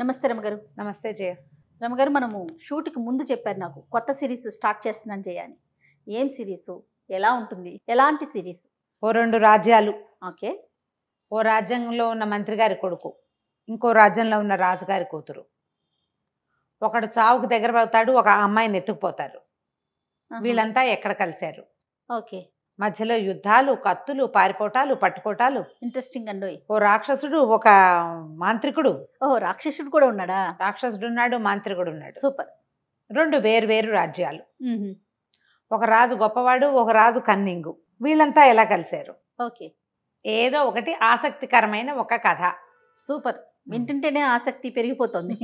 నమస్తే రమగారు నమస్తే జయ రమగారు మనము షూట్కి ముందు చెప్పారు నాకు కొత్త సిరీస్ స్టార్ట్ చేస్తున్నాను అని ఏం సిరీసు ఎలా ఉంటుంది ఎలాంటి సిరీస్ ఓ రెండు రాజ్యాలు ఓకే ఓ రాజ్యంలో ఉన్న మంత్రి గారి కొడుకు ఇంకో రాజ్యంలో ఉన్న రాజుగారి కూతురు ఒకడు చావుకు దగ్గర పడతాడు ఒక అమ్మాయిని ఎత్తుకుపోతారు వీళ్ళంతా ఎక్కడ కలిశారు ఓకే మధ్యలో యుద్ధాలు కత్తులు పారిపోటాలు పట్టుకోటాలు ఇంట్రెస్టింగ్ అండి ఓ రాక్షసుడు ఒక మాంత్రికుడు ఓ రాక్షసుడు కూడా ఉన్నాడా రాక్షసుడు ఉన్నాడు మాంత్రికుడు ఉన్నాడు సూపర్ రెండు వేరు వేరు రాజ్యాలు ఒక రాజు గొప్పవాడు ఒక రాజు కన్నింగు వీళ్ళంతా ఎలా కలిశారు ఓకే ఏదో ఒకటి ఆసక్తికరమైన ఒక కథ సూపర్ వింటుంటేనే ఆసక్తి పెరిగిపోతుంది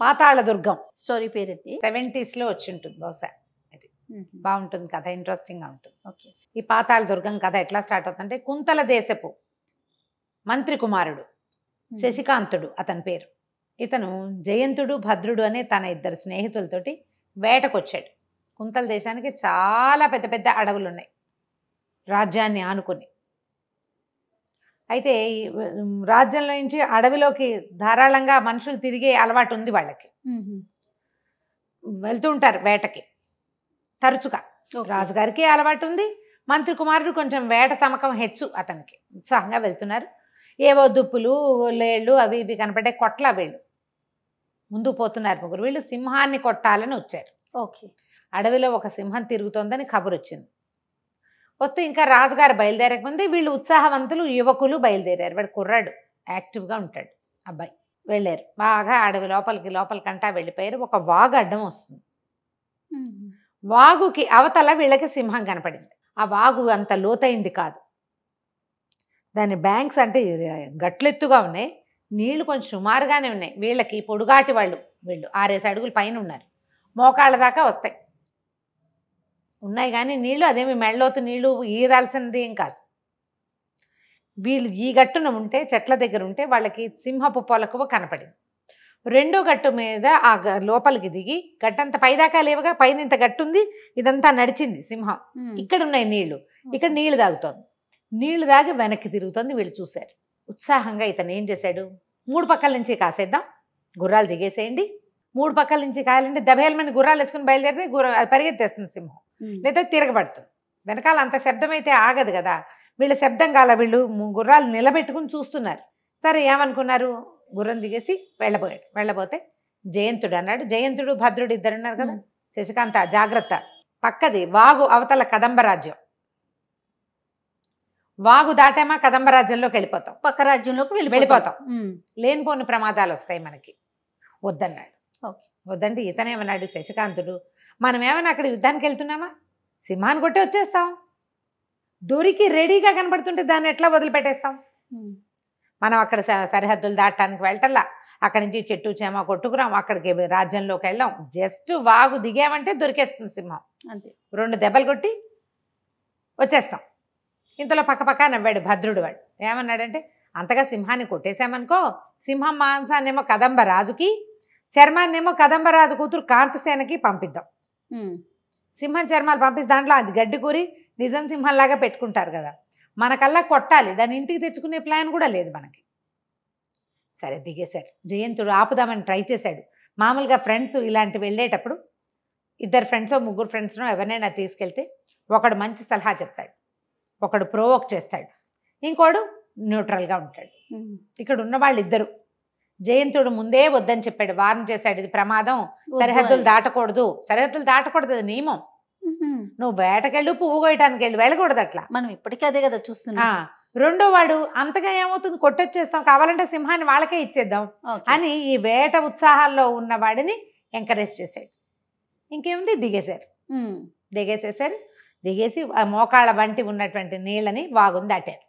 పాతాళ దుర్గం స్టోరీ పేరు సెవెంటీస్లో వచ్చి ఉంటుంది బహుశా బాగుంటుంది కథ ఇంట్రెస్టింగ్గా ఉంటుంది ఓకే ఈ పాతాళ దుర్గం కథ ఎట్లా స్టార్ట్ అవుతుందంటే కుంతల దేశపు మంత్రి కుమారుడు శశికాంతుడు అతని పేరు ఇతను జయంతుడు భద్రుడు అనే తన ఇద్దరు స్నేహితులతోటి వేటకొచ్చాడు కుంతల దేశానికి చాలా పెద్ద పెద్ద అడవులు ఉన్నాయి రాజ్యాన్ని ఆనుకుని అయితే రాజ్యంలో నుంచి అడవిలోకి ధారాళంగా మనుషులు తిరిగే అలవాటు ఉంది వాళ్ళకి వెళ్తూ ఉంటారు వేటకి తరచుగా రాజుగారికి అలవాటు ఉంది మంత్రి కుమారుడు కొంచెం వేట తమకం హెచ్చు అతనికి ఉత్సాహంగా వెళ్తున్నారు ఏవో దుప్పులు లేళ్ళు అవి ఇవి కనపడే కొట్ల వీళ్ళు ముందు పోతున్నారు ముగ్గురు వీళ్ళు సింహాన్ని కొట్టాలని వచ్చారు ఓకే అడవిలో ఒక సింహం తిరుగుతోందని కబురు వచ్చింది వస్తే ఇంకా రాజుగారు బయలుదేరకముందే వీళ్ళు ఉత్సాహవంతులు యువకులు బయలుదేరారు వాడు కుర్రాడు యాక్టివ్గా ఉంటాడు అబ్బాయి వెళ్ళారు బాగా అడవి లోపలికి లోపలికంటా వెళ్ళిపోయారు ఒక వాగు అడ్డం వస్తుంది వాగుకి అవతల వీళ్ళకి సింహం కనపడింది ఆ వాగు అంత లోతైంది కాదు దాని బ్యాంక్స్ అంటే గట్లెత్తుగా ఉన్నాయి నీళ్లు కొంచెం సుమారుగానే ఉన్నాయి వీళ్ళకి పొడుగాటి వాళ్ళు వీళ్ళు ఆరేసి అడుగులు పైన ఉన్నారు మోకాళ్ళ దాకా వస్తాయి ఉన్నాయి కానీ నీళ్లు అదేమి మెళ్ళోతు నీళ్లు ఈదాల్సినది ఏం కాదు వీళ్ళు ఈ గట్టున ఉంటే చెట్ల దగ్గర ఉంటే వాళ్ళకి సింహపు పొలకువ కనపడింది రెండో గట్టు మీద ఆ లోపలికి దిగి అంత పైదాకా లేవగా పైన ఇంత గట్టు ఉంది ఇదంతా నడిచింది సింహం ఇక్కడ ఉన్నాయి నీళ్లు ఇక్కడ నీళ్లు తాగుతోంది నీళ్లు తాగి వెనక్కి తిరుగుతోంది వీళ్ళు చూశారు ఉత్సాహంగా ఇతను ఏం చేశాడు మూడు పక్కల నుంచి కాసేద్దాం గుర్రాలు దిగేసేయండి మూడు పక్కల నుంచి కాయాలంటే దబేలమైన గుర్రాలు వేసుకుని బయలుదేరితే గుర్ర అది పరిగెత్తేస్తుంది సింహం లేదా తిరగబడుతుంది వెనకాల అంత శబ్దం అయితే ఆగదు కదా వీళ్ళ శబ్దం కాల వీళ్ళు గుర్రాలు నిలబెట్టుకుని చూస్తున్నారు సరే ఏమనుకున్నారు గుర్రం దిగేసి వెళ్ళబోయాడు వెళ్ళబోతే జయంతుడు అన్నాడు జయంతుడు భద్రుడు ఇద్దరు ఉన్నారు కదా శశికాంత జాగ్రత్త పక్కది వాగు అవతల కదంబరాజ్యం వాగు దాటామా కదంబరాజ్యంలోకి వెళ్ళిపోతాం పక్క రాజ్యంలోకి వెళ్ళి వెళ్ళిపోతాం లేనిపోని ప్రమాదాలు వస్తాయి మనకి వద్దన్నాడు వద్దంటే ఇతనేమన్నాడు శశికాంతుడు మనం ఏమైనా అక్కడ యుద్ధానికి వెళ్తున్నామా సింహాన్ని కొట్టి వచ్చేస్తాం దొరికి రెడీగా కనబడుతుంటే దాన్ని ఎట్లా వదిలిపెట్టేస్తాం మనం అక్కడ సరిహద్దులు దాటడానికి వెళ్ళటల్లా అక్కడి నుంచి చెట్టు చేమ కొట్టుకురాం అక్కడికి రాజ్యంలోకి వెళ్ళాం జస్ట్ వాగు దిగామంటే దొరికేస్తుంది సింహం అంతే రెండు దెబ్బలు కొట్టి వచ్చేస్తాం ఇంతలో పక్కపక్క నవ్వాడు భద్రుడు వాడు ఏమన్నాడంటే అంతగా సింహాన్ని కొట్టేశామనుకో సింహం మాంసాన్నేమో కదంబ రాజుకి చర్మాన్నేమో కదంబ రాజు కూతురు కాంతసేనకి పంపిద్దాం సింహం చర్మాలు పంపిస్తే దాంట్లో అది గడ్డి కూరి నిజం సింహంలాగా పెట్టుకుంటారు కదా మనకల్లా కొట్టాలి దాన్ని ఇంటికి తెచ్చుకునే ప్లాన్ కూడా లేదు మనకి సరే దిగేశారు జయంతుడు ఆపుదామని ట్రై చేశాడు మామూలుగా ఫ్రెండ్స్ ఇలాంటి వెళ్ళేటప్పుడు ఇద్దరు ఫ్రెండ్సో ముగ్గురు ఫ్రెండ్స్నో ఎవరినైనా తీసుకెళ్తే ఒకడు మంచి సలహా చెప్తాడు ఒకడు ప్రోవోక్ చేస్తాడు ఇంకోడు న్యూట్రల్గా ఉంటాడు ఇక్కడ ఉన్న వాళ్ళు ఇద్దరు జయంతుడు ముందే వద్దని చెప్పాడు వారం చేశాడు ఇది ప్రమాదం సరిహద్దులు దాటకూడదు సరిహద్దులు దాటకూడదు నియమం నువ్వు వేటకెళ్ళు పువ్వు కొయ్యటానికి వెళ్ళి వెళ్ళకూడదు అట్లా మనం ఇప్పటికే అదే కదా చూస్తున్నా రెండో వాడు అంతగా ఏమవుతుంది కొట్టొచ్చేస్తాం కావాలంటే సింహాన్ని వాళ్ళకే ఇచ్చేద్దాం అని ఈ వేట ఉత్సాహాల్లో ఉన్న వాడిని ఎంకరేజ్ చేశాడు ఇంకేముంది దిగేశారు దిగేసేసారు దిగేసి మోకాళ్ళ బంటి ఉన్నటువంటి నీళ్ళని వాగుని దాటారు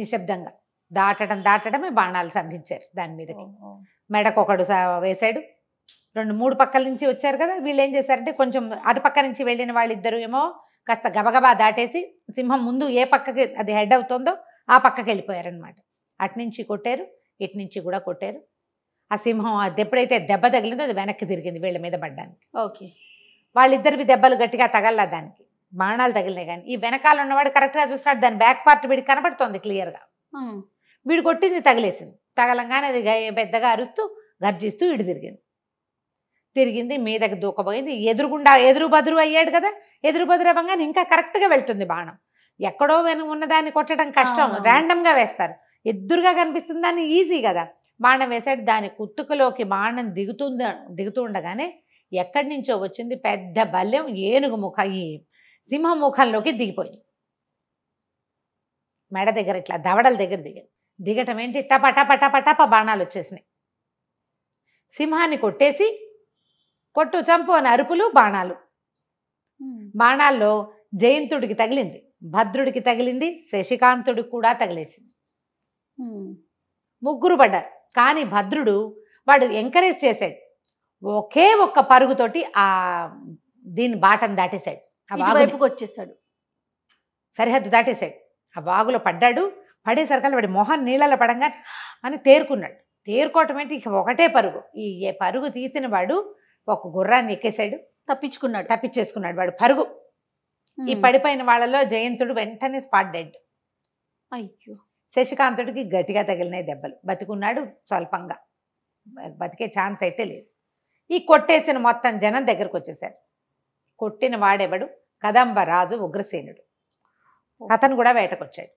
నిశ్శబ్దంగా దాటడం దాటడమే బాణాలు సంధించారు దాని మీదకి మెడకొకడు వేశాడు రెండు మూడు పక్కల నుంచి వచ్చారు కదా వీళ్ళు ఏం చేశారంటే కొంచెం అటు పక్క నుంచి వెళ్ళిన వాళ్ళిద్దరు ఏమో కాస్త గబగబా దాటేసి సింహం ముందు ఏ పక్కకి అది హెడ్ అవుతుందో ఆ పక్కకి వెళ్ళిపోయారనమాట అటు నుంచి కొట్టారు ఇటు నుంచి కూడా కొట్టారు ఆ సింహం అది ఎప్పుడైతే దెబ్బ తగిలిందో అది వెనక్కి తిరిగింది వీళ్ళ మీద పడ్డానికి ఓకే వాళ్ళిద్దరివి దెబ్బలు గట్టిగా తగల్లా దానికి బాణాలు తగిలినాయి కానీ ఈ వెనకాల ఉన్నవాడు కరెక్ట్గా చూస్తున్నాడు దాని బ్యాక్ పార్ట్ వీడికి కనపడుతోంది క్లియర్గా వీడు కొట్టింది తగిలేసింది తగలంగానే అది పెద్దగా అరుస్తూ గర్జిస్తూ ఇడి తిరిగింది తిరిగింది మీదకి దూకపోయింది ఎదురుగుండా ఎదురు బదురు అయ్యాడు కదా ఎదురు బదురు అవ్వగానే ఇంకా కరెక్ట్గా వెళ్తుంది బాణం ఎక్కడో ఉన్నదాన్ని కొట్టడం కష్టం ర్యాండమ్గా వేస్తారు ఎదురుగా కనిపిస్తుంది దాన్ని ఈజీ కదా బాణం వేసాడు దాని కుత్తుకలోకి బాణం దిగుతుంద దిగుతుండగానే ఎక్కడి నుంచో వచ్చింది పెద్ద బల్యం ఏనుగు ముఖ ఈ సింహముఖంలోకి దిగిపోయింది మెడ దగ్గర ఇట్లా దవడల దగ్గర దిగింది దిగటం ఏంటి టప టప టప టప బాణాలు వచ్చేసినాయి సింహాన్ని కొట్టేసి కొట్టు చంపు అని అరుపులు బాణాలు బాణాల్లో జయంతుడికి తగిలింది భద్రుడికి తగిలింది శశికాంతుడికి కూడా తగిలేసింది ముగ్గురు పడ్డారు కానీ భద్రుడు వాడు ఎంకరేజ్ చేశాడు ఒకే ఒక్క పరుగుతోటి ఆ దీని బాటను దాటేశాడు ఆ వాగుకు వచ్చేసాడు సరిహద్దు దాటేశాడు ఆ వాగులో పడ్డాడు పడేసరికల్లా వాడి మొహం నీళ్ళలో పడంగా అని తేరుకున్నాడు తేరుకోవటం ఏంటి ఒకటే పరుగు ఈ పరుగు తీసిన వాడు ఒక గుర్రాన్ని ఎక్కేశాడు తప్పించుకున్నాడు తప్పించేసుకున్నాడు వాడు పరుగు ఈ పడిపోయిన వాళ్ళలో జయంతుడు వెంటనే స్పాట్ డెడ్ అయ్యో శశికాంతుడికి గట్టిగా తగిలినాయి దెబ్బలు బతికున్నాడు స్వల్పంగా బతికే ఛాన్స్ అయితే లేదు ఈ కొట్టేసిన మొత్తం జనం దగ్గరకు వచ్చేసారు కొట్టిన వాడెవడు కదంబ రాజు ఉగ్రసేనుడు అతను కూడా వేటకొచ్చాడు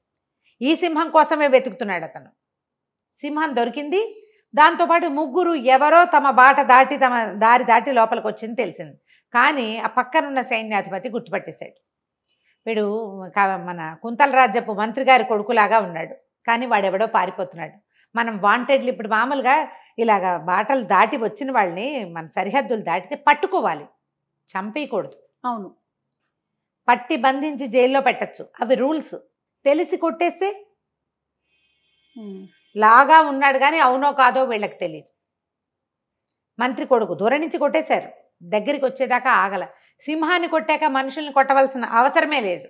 ఈ సింహం కోసమే వెతుకుతున్నాడు అతను సింహం దొరికింది దాంతోపాటు ముగ్గురు ఎవరో తమ బాట దాటి తమ దారి దాటి లోపలికి వచ్చింది తెలిసింది కానీ ఆ పక్కనున్న సైన్యాధిపతి గుర్తుపట్టేశాడు వీడు మన కుంతల రాజ్యపు మంత్రి గారి కొడుకులాగా ఉన్నాడు కానీ వాడెవడో పారిపోతున్నాడు మనం వాంటెడ్లు ఇప్పుడు మామూలుగా ఇలాగ బాటలు దాటి వచ్చిన వాళ్ళని మన సరిహద్దులు దాటితే పట్టుకోవాలి చంపేయకూడదు అవును పట్టి బంధించి జైల్లో పెట్టచ్చు అవి రూల్స్ తెలిసి కొట్టేస్తే లాగా ఉన్నాడు కానీ అవునో కాదో వీళ్ళకి తెలియదు మంత్రి కొడుకు దూరం నుంచి కొట్టేశారు దగ్గరికి వచ్చేదాకా ఆగల సింహాన్ని కొట్టాక మనుషుల్ని కొట్టవలసిన అవసరమే లేదు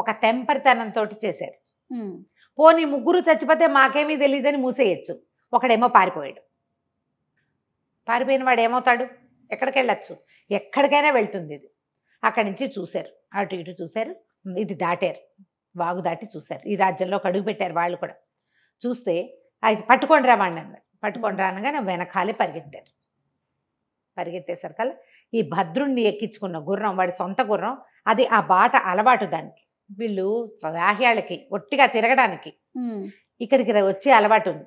ఒక తెంపరితనంతో చేశారు పోనీ ముగ్గురు చచ్చిపోతే మాకేమీ తెలియదని మూసేయచ్చు ఒకడేమో పారిపోయాడు పారిపోయిన వాడు ఏమవుతాడు ఎక్కడికి వెళ్ళచ్చు ఎక్కడికైనా వెళ్తుంది ఇది అక్కడి నుంచి చూశారు అటు ఇటు చూశారు ఇది దాటారు వాగు దాటి చూశారు ఈ రాజ్యంలో కడుగు పెట్టారు వాళ్ళు కూడా చూస్తే అది పట్టుకొని రావాడిని అన్నారు పట్టుకొని రానగానే వెనకాలే పరిగెత్తారు పరిగెత్తేసరికల్లా ఈ భద్రుణ్ణి ఎక్కించుకున్న గుర్రం వాడి సొంత గుర్రం అది ఆ బాట అలవాటు దానికి వీళ్ళు వాహ్యాలకి ఒట్టిగా తిరగడానికి ఇక్కడికి వచ్చే అలవాటు ఉంది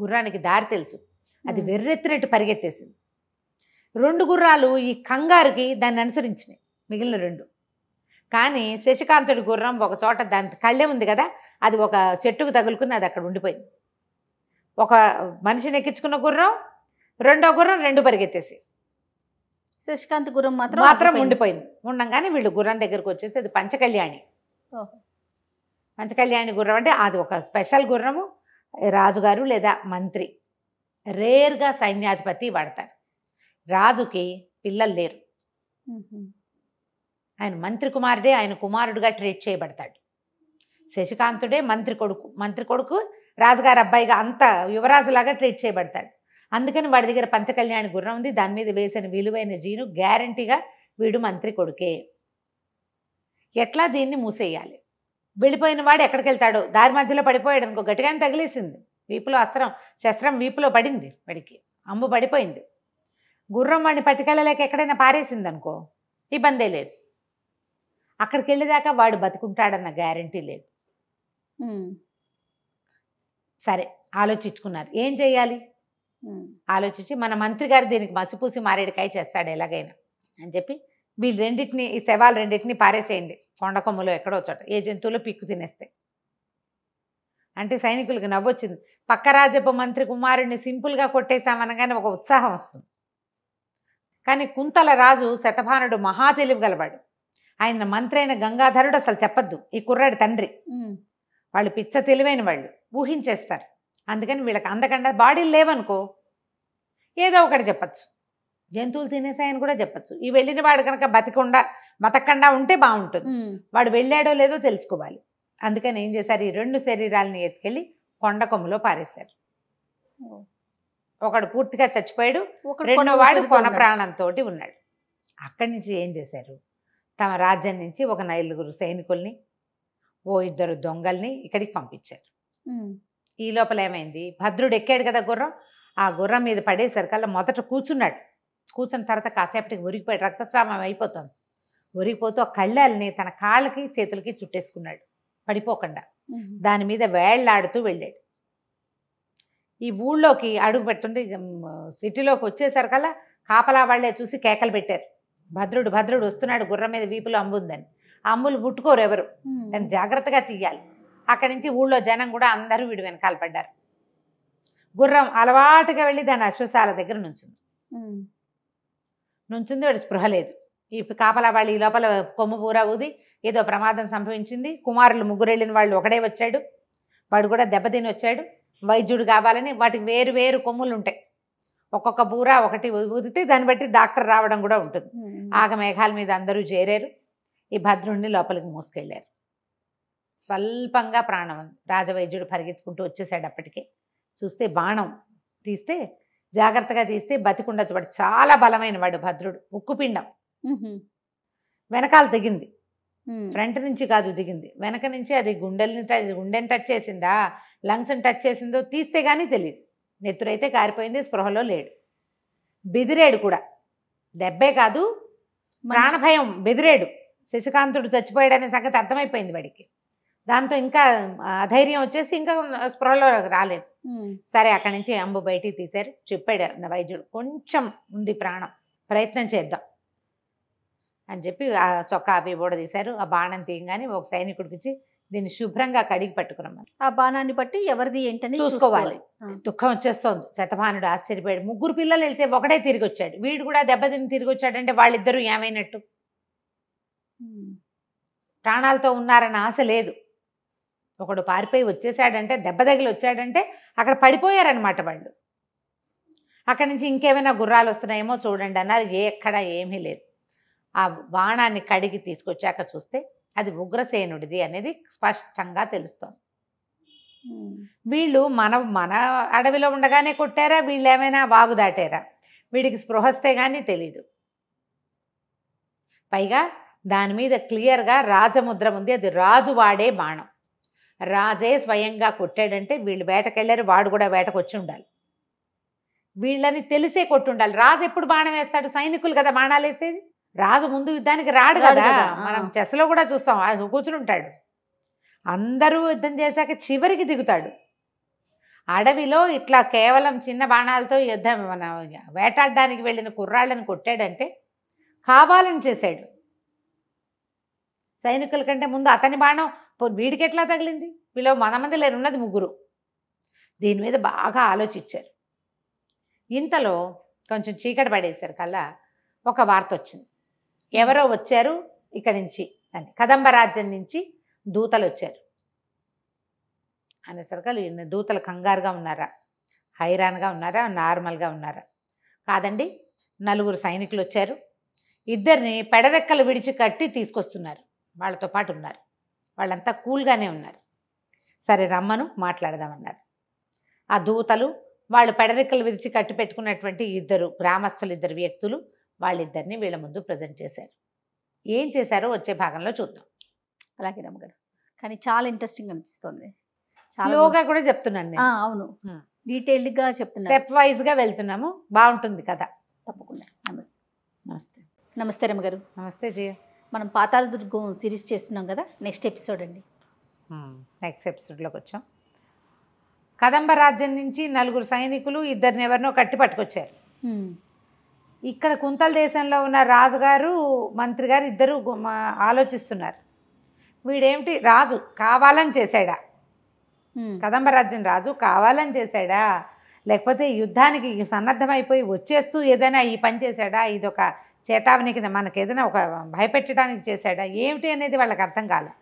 గుర్రానికి దారి తెలుసు అది వెర్రెత్తినట్టు పరిగెత్తేసింది రెండు గుర్రాలు ఈ కంగారుకి దాన్ని అనుసరించినాయి మిగిలిన రెండు కానీ శశికాంతుడి గుర్రం ఒక చోట దాని కళ్ళే ఉంది కదా అది ఒక చెట్టుకు తగులుకుని అది అక్కడ ఉండిపోయింది ఒక మనిషిని ఎక్కించుకున్న గుర్రం రెండో గుర్రం రెండు పరిగెత్తేసి శశికాంత్ గుర్రం మాత్రం మాత్రం ఉండిపోయింది ఉండగానే వీళ్ళు గుర్రం దగ్గరకు వచ్చేసి అది పంచకళ్యాణి పంచకళ్యాణి గుర్రం అంటే అది ఒక స్పెషల్ గుర్రము రాజుగారు లేదా మంత్రి రేర్గా సైన్యాధిపతి వాడతారు రాజుకి పిల్లలు లేరు ఆయన మంత్రి కుమారుడే ఆయన కుమారుడుగా ట్రీట్ చేయబడతాడు శశికాంతుడే మంత్రి కొడుకు మంత్రి కొడుకు రాజుగారి అబ్బాయిగా అంత యువరాజులాగా ట్రీట్ చేయబడతాడు అందుకని వాడి దగ్గర పంచకళ్యాణి గుర్రం ఉంది దాని మీద వేసిన విలువైన జీను గ్యారంటీగా వీడు మంత్రి కొడుకే ఎట్లా దీన్ని మూసేయాలి వెళ్ళిపోయిన వాడు ఎక్కడికి వెళ్తాడు దారి మధ్యలో పడిపోయాడు అనుకో గట్టిగానే తగిలేసింది వీపులో అస్త్రం శస్త్రం వీపులో పడింది వాడికి అమ్ము పడిపోయింది గుర్రం వాడిని పట్టుకెళ్ళలేక ఎక్కడైనా పారేసింది అనుకో ఇబ్బందే లేదు అక్కడికి వెళ్ళేదాకా వాడు బతుకుంటాడన్న గ్యారంటీ లేదు సరే ఆలోచించుకున్నారు ఏం చేయాలి ఆలోచించి మన మంత్రి గారు దీనికి మసిపూసి మారేడుకాయ చేస్తాడు ఎలాగైనా అని చెప్పి వీళ్ళు రెండింటిని ఈ శవాలు రెండింటిని పారేసేయండి కొండకొమ్మలో ఎక్కడో చోట ఏ జంతువులో పిక్కు తినేస్తాయి అంటే సైనికులకు నవ్వొచ్చింది పక్క రాజప్ప మంత్రి కుమారుడిని సింపుల్గా కొట్టేశామనగానే ఒక ఉత్సాహం వస్తుంది కానీ కుంతల రాజు శతభానుడు మహా తెలివి గలవాడు ఆయన మంత్రి అయిన గంగాధరుడు అసలు చెప్పద్దు ఈ కుర్రాడి తండ్రి వాళ్ళు పిచ్చ తెలివైన వాళ్ళు ఊహించేస్తారు అందుకని వీళ్ళకి అందకుండా బాడీలు లేవనుకో ఏదో ఒకటి చెప్పచ్చు జంతువులు తినేసాయని కూడా చెప్పచ్చు ఈ వెళ్ళిన వాడు కనుక బతికుండా బతకకుండా ఉంటే బాగుంటుంది వాడు వెళ్ళాడో లేదో తెలుసుకోవాలి అందుకని ఏం చేశారు ఈ రెండు శరీరాలని ఎత్తుకెళ్ళి కొండ కొమ్ములో పారేశారు ఒకడు పూర్తిగా చచ్చిపోయాడు రెండో వాడు కొన ప్రాణంతో ఉన్నాడు అక్కడి నుంచి ఏం చేశారు తమ రాజ్యం నుంచి ఒక నలుగురు సైనికుల్ని ఓ ఇద్దరు దొంగల్ని ఇక్కడికి పంపించారు ఈ లోపల ఏమైంది భద్రుడు ఎక్కాడు కదా గుర్రం ఆ గుర్రం మీద పడేసరికల్లా మొదట కూర్చున్నాడు కూర్చున్న తర్వాత కాసేపటికి ఉరిగిపోయి రక్తస్రావం అయిపోతుంది ఉరిగిపోతూ ఆ కళ్ళాలని తన కాళ్ళకి చేతులకి చుట్టేసుకున్నాడు పడిపోకుండా దాని మీద వేళ్లాడుతూ వెళ్ళాడు ఈ ఊళ్ళోకి అడుగు పెడుతుంటే సిటీలోకి వచ్చేసరికల్లా కాపలా వాళ్లే చూసి కేకలు పెట్టారు భద్రుడు భద్రుడు వస్తున్నాడు గుర్రం మీద వీపులో అమ్ముందని అమ్ములు పుట్టుకోరు ఎవరు దాన్ని జాగ్రత్తగా తీయాలి అక్కడి నుంచి ఊళ్ళో జనం కూడా అందరూ వీడి వెనకాల పడ్డారు గుర్రం అలవాటుగా వెళ్ళి దాని అశ్వశాల దగ్గర నుంచుంది నుంచుంది వాడు స్పృహ లేదు ఈ కాపలా వాళ్ళు ఈ లోపల కొమ్ము పూర ఊది ఏదో ప్రమాదం సంభవించింది కుమారులు ముగ్గురు వెళ్ళిన వాళ్ళు ఒకడే వచ్చాడు వాడు కూడా దెబ్బతిని వచ్చాడు వైద్యుడు కావాలని వాటికి వేరు వేరు కొమ్ములు ఉంటాయి ఒక్కొక్క బూర ఒకటి ఊదితే దాన్ని బట్టి డాక్టర్ రావడం కూడా ఉంటుంది ఆగ మేఘాల మీద అందరూ చేరారు ఈ భద్రుణ్ణి లోపలికి మోసుకెళ్ళారు స్వల్పంగా ప్రాణం రాజవైద్యుడు పరిగెత్తుకుంటూ వచ్చేసాడు అప్పటికే చూస్తే బాణం తీస్తే జాగ్రత్తగా తీస్తే బతికుండొచ్చు వాడు చాలా బలమైన వాడు భద్రుడు ఉక్కుపిండం వెనకాల దిగింది ఫ్రంట్ నుంచి కాదు దిగింది వెనక నుంచి అది గుండెల్ని టచ్ గుండెని టచ్ చేసిందా లంగ్స్ని టచ్ చేసిందో తీస్తే కానీ తెలియదు నెత్తురైతే కారిపోయింది స్పృహలో లేడు బెదిరేడు కూడా దెబ్బే కాదు ప్రాణభయం బెదిరేడు శశికాంతుడు చచ్చిపోయాడనే సంగతి అర్థమైపోయింది వాడికి దాంతో ఇంకా అధైర్యం వచ్చేసి ఇంకా స్పృహలో రాలేదు సరే అక్కడి నుంచి అంబు బయటికి తీశారు చెప్పాడు వైద్యుడు కొంచెం ఉంది ప్రాణం ప్రయత్నం చేద్దాం అని చెప్పి ఆ చొక్కా అవి కూడా తీశారు ఆ బాణం తీయగానే ఒక సైనికుడికి ఇచ్చి దీన్ని శుభ్రంగా కడిగి పట్టుకున్నాం ఆ బాణాన్ని బట్టి ఎవరిది ఏంటని చూసుకోవాలి దుఃఖం వచ్చేస్తోంది శతమానుడు ఆశ్చర్యపోయాడు ముగ్గురు పిల్లలు వెళ్తే ఒకటే తిరిగి వచ్చాడు వీడు కూడా దెబ్బతిని తిరిగి వచ్చాడంటే వాళ్ళిద్దరూ ఏమైనట్టు ప్రాణాలతో ఉన్నారన్న ఆశ లేదు ఒకడు పారిపోయి వచ్చేసాడంటే దెబ్బ తగిలి వచ్చాడంటే అక్కడ పడిపోయారనమాట వాళ్ళు అక్కడి నుంచి ఇంకేమైనా గుర్రాలు వస్తున్నాయేమో చూడండి అన్నారు ఎక్కడ ఏమీ లేదు ఆ బాణాన్ని కడిగి తీసుకొచ్చాక చూస్తే అది ఉగ్రసేనుడిది అనేది స్పష్టంగా తెలుస్తోంది వీళ్ళు మన మన అడవిలో ఉండగానే కొట్టారా వీళ్ళు ఏమైనా వాగు దాటారా వీడికి స్పృహస్తే కానీ తెలీదు పైగా దాని మీద క్లియర్గా రాజముద్ర ఉంది అది రాజు వాడే బాణం రాజే స్వయంగా కొట్టాడంటే వీళ్ళు వేటకెళ్ళారు వాడు కూడా వేటకు వచ్చి ఉండాలి వీళ్ళని తెలిసే కొట్టుండాలి రాజు ఎప్పుడు బాణం వేస్తాడు సైనికులు కదా బాణాలు వేసేది రాజు ముందు యుద్ధానికి రాడు కదా మనం చెస్లో కూడా చూస్తాం ఆయన ఉంటాడు అందరూ యుద్ధం చేశాక చివరికి దిగుతాడు అడవిలో ఇట్లా కేవలం చిన్న బాణాలతో యుద్ధం మన వేటాడడానికి వెళ్ళిన కుర్రాళ్ళని కొట్టాడంటే కావాలని చేశాడు సైనికుల కంటే ముందు అతని బాణం వీడికి ఎట్లా తగిలింది వీళ్ళు మన మంది ఉన్నది ముగ్గురు దీని మీద బాగా ఆలోచించారు ఇంతలో కొంచెం చీకటి పడేశారు కల్లా ఒక వార్త వచ్చింది ఎవరో వచ్చారు ఇక్కడి నుంచి అని కదంబరాజ్యం నుంచి దూతలు వచ్చారు అనేసరికి ఈయన దూతలు కంగారుగా ఉన్నారా హైరాన్గా ఉన్నారా నార్మల్గా ఉన్నారా కాదండి నలుగురు సైనికులు వచ్చారు ఇద్దరిని పెడరెక్కలు విడిచి కట్టి తీసుకొస్తున్నారు వాళ్ళతో పాటు ఉన్నారు వాళ్ళంతా కూల్గానే ఉన్నారు సరే రమ్మను మాట్లాడదామన్నారు ఆ దూతలు వాళ్ళు పెడరికలు విరిచి కట్టి పెట్టుకున్నటువంటి ఇద్దరు గ్రామస్తులు ఇద్దరు వ్యక్తులు వాళ్ళిద్దరిని వీళ్ళ ముందు ప్రజెంట్ చేశారు ఏం చేశారో వచ్చే భాగంలో చూద్దాం అలాగే రమ్మగారు కానీ చాలా ఇంట్రెస్టింగ్ అనిపిస్తుంది స్లోగా కూడా చెప్తున్నాను అవును డీటెయిల్డ్గా చెప్తున్నాను స్టెప్ వైజ్గా వెళ్తున్నాము బాగుంటుంది కదా తప్పకుండా నమస్తే నమస్తే నమస్తే రమ్మగారు నమస్తే జయ మనం పాతాల దుర్గం సిరీస్ చేస్తున్నాం కదా నెక్స్ట్ ఎపిసోడ్ అండి నెక్స్ట్ ఎపిసోడ్లోకి వచ్చాం కదంబ రాజ్యం నుంచి నలుగురు సైనికులు ఇద్దరిని ఎవరినో కట్టి పట్టుకొచ్చారు ఇక్కడ కుంతల దేశంలో ఉన్న రాజుగారు మంత్రి గారు ఇద్దరు ఆలోచిస్తున్నారు వీడేమిటి రాజు కావాలని చేశాడా కదంబ రాజ్యం రాజు కావాలని చేశాడా లేకపోతే యుద్ధానికి సన్నద్ధమైపోయి వచ్చేస్తూ ఏదైనా ఈ పని చేశాడా ఇదొక చేతావని కింద ఏదైనా ఒక భయపెట్టడానికి చేశాడా ఏమిటి అనేది వాళ్ళకి అర్థం కాలే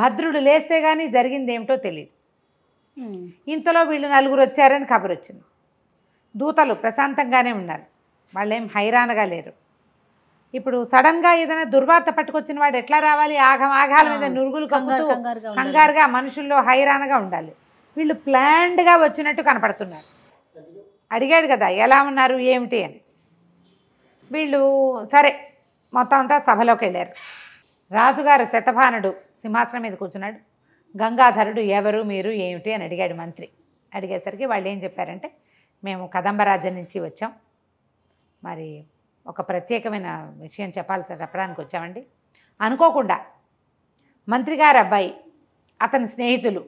భద్రుడు లేస్తే కానీ జరిగింది ఏమిటో తెలియదు ఇంతలో వీళ్ళు నలుగురు వచ్చారని కబురు వచ్చింది దూతలు ప్రశాంతంగానే ఉన్నారు వాళ్ళు ఏం హైరాన్గా లేరు ఇప్పుడు సడన్గా ఏదైనా దుర్వార్త పట్టుకొచ్చిన వాడు ఎట్లా రావాలి ఆఘం ఆఘాల మీద నురుగులు కమ్ముతూ కంగారుగా మనుషుల్లో హైరాన్గా ఉండాలి వీళ్ళు ప్లాండ్గా వచ్చినట్టు కనపడుతున్నారు అడిగాడు కదా ఎలా ఉన్నారు ఏమిటి అని వీళ్ళు సరే మొత్తం అంతా సభలోకి వెళ్ళారు రాజుగారు శతభానుడు సింహాసనం మీద కూర్చున్నాడు గంగాధరుడు ఎవరు మీరు ఏమిటి అని అడిగాడు మంత్రి అడిగేసరికి వాళ్ళు ఏం చెప్పారంటే మేము కదంబరాజ్యం నుంచి వచ్చాం మరి ఒక ప్రత్యేకమైన విషయం చెప్పాల్సి చెప్పడానికి వచ్చామండి అనుకోకుండా మంత్రిగారు అబ్బాయి అతని స్నేహితులు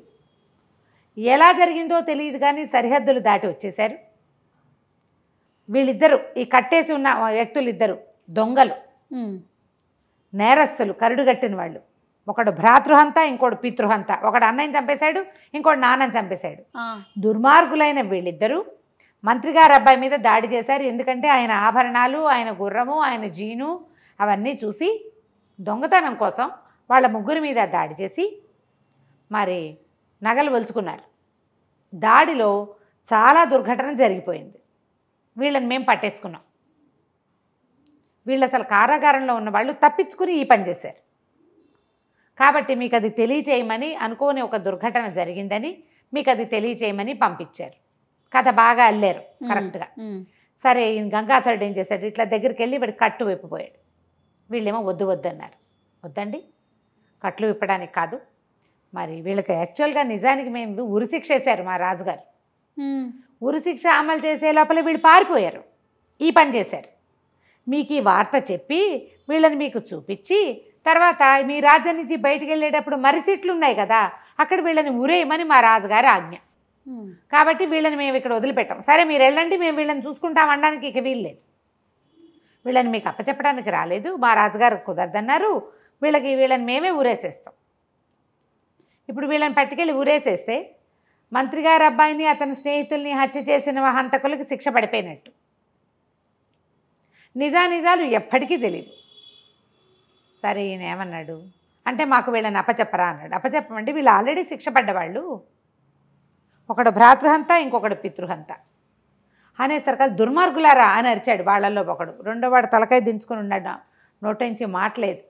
ఎలా జరిగిందో తెలియదు కానీ సరిహద్దులు దాటి వచ్చేశారు వీళ్ళిద్దరు ఈ కట్టేసి ఉన్న వ్యక్తులు ఇద్దరు దొంగలు నేరస్తులు కరుడు కట్టిన వాళ్ళు ఒకడు భ్రాతృహంత ఇంకోడు పితృహంత ఒకడు అన్నయ్యని చంపేశాడు ఇంకోడు నాన్నని చంపేశాడు దుర్మార్గులైన వీళ్ళిద్దరూ మంత్రి గారు అబ్బాయి మీద దాడి చేశారు ఎందుకంటే ఆయన ఆభరణాలు ఆయన గుర్రము ఆయన జీను అవన్నీ చూసి దొంగతనం కోసం వాళ్ళ ముగ్గురి మీద దాడి చేసి మరి నగలు వలుచుకున్నారు దాడిలో చాలా దుర్ఘటన జరిగిపోయింది వీళ్ళని మేము పట్టేసుకున్నాం వీళ్ళు అసలు కారాగారంలో ఉన్న వాళ్ళు తప్పించుకుని ఈ పని చేశారు కాబట్టి మీకు అది తెలియచేయమని అనుకోని ఒక దుర్ఘటన జరిగిందని మీకు అది తెలియచేయమని పంపించారు కథ బాగా అల్లారు కరెక్ట్గా సరే ఈయన గంగాధరుడు ఏం చేశాడు ఇట్లా దగ్గరికి వెళ్ళి వీడు కట్టు విప్పిపోయాడు వీళ్ళేమో వద్దు వద్దన్నారు వద్దండి కట్లు విప్పడానికి కాదు మరి వీళ్ళకి యాక్చువల్గా నిజానికి మేము ఉరిశిక్షేశారు మా రాజుగారు ఉరిశిక్ష అమలు చేసే లోపల వీళ్ళు పారిపోయారు ఈ పని చేశారు మీకు ఈ వార్త చెప్పి వీళ్ళని మీకు చూపించి తర్వాత మీ రాజ్యం నుంచి బయటికి వెళ్ళేటప్పుడు మర్రి చెట్లు ఉన్నాయి కదా అక్కడ వీళ్ళని ఉరేయమని మా రాజుగారి ఆజ్ఞ కాబట్టి వీళ్ళని మేము ఇక్కడ వదిలిపెట్టాం సరే మీరు వెళ్ళండి మేము వీళ్ళని చూసుకుంటాం అనడానికి ఇక వీల్లేదు వీళ్ళని మీకు అప్పచెప్పడానికి రాలేదు మా రాజుగారు కుదరదన్నారు వీళ్ళకి వీళ్ళని మేమే ఊరేసేస్తాం ఇప్పుడు వీళ్ళని పట్టుకెళ్ళి ఊరేసేస్తే మంత్రి గారి అబ్బాయిని అతని స్నేహితుల్ని హత్య చేసిన హంతకులకు శిక్ష పడిపోయినట్టు నిజానిజాలు ఎప్పటికీ తెలియదు సరే ఈయన ఏమన్నాడు అంటే మాకు వీళ్ళని అప్పచెప్పరా అన్నాడు అప్పచెప్పమంటే వీళ్ళు ఆల్రెడీ శిక్ష పడ్డవాళ్ళు ఒకడు భ్రాతృహంత ఇంకొకడు పితృహంత అనేసరికి దుర్మార్గులారా అని అరిచాడు వాళ్ళల్లో ఒకడు రెండో వాడు తలకాయ దించుకుని ఉన్నాడు నోటించి మాట్లేదు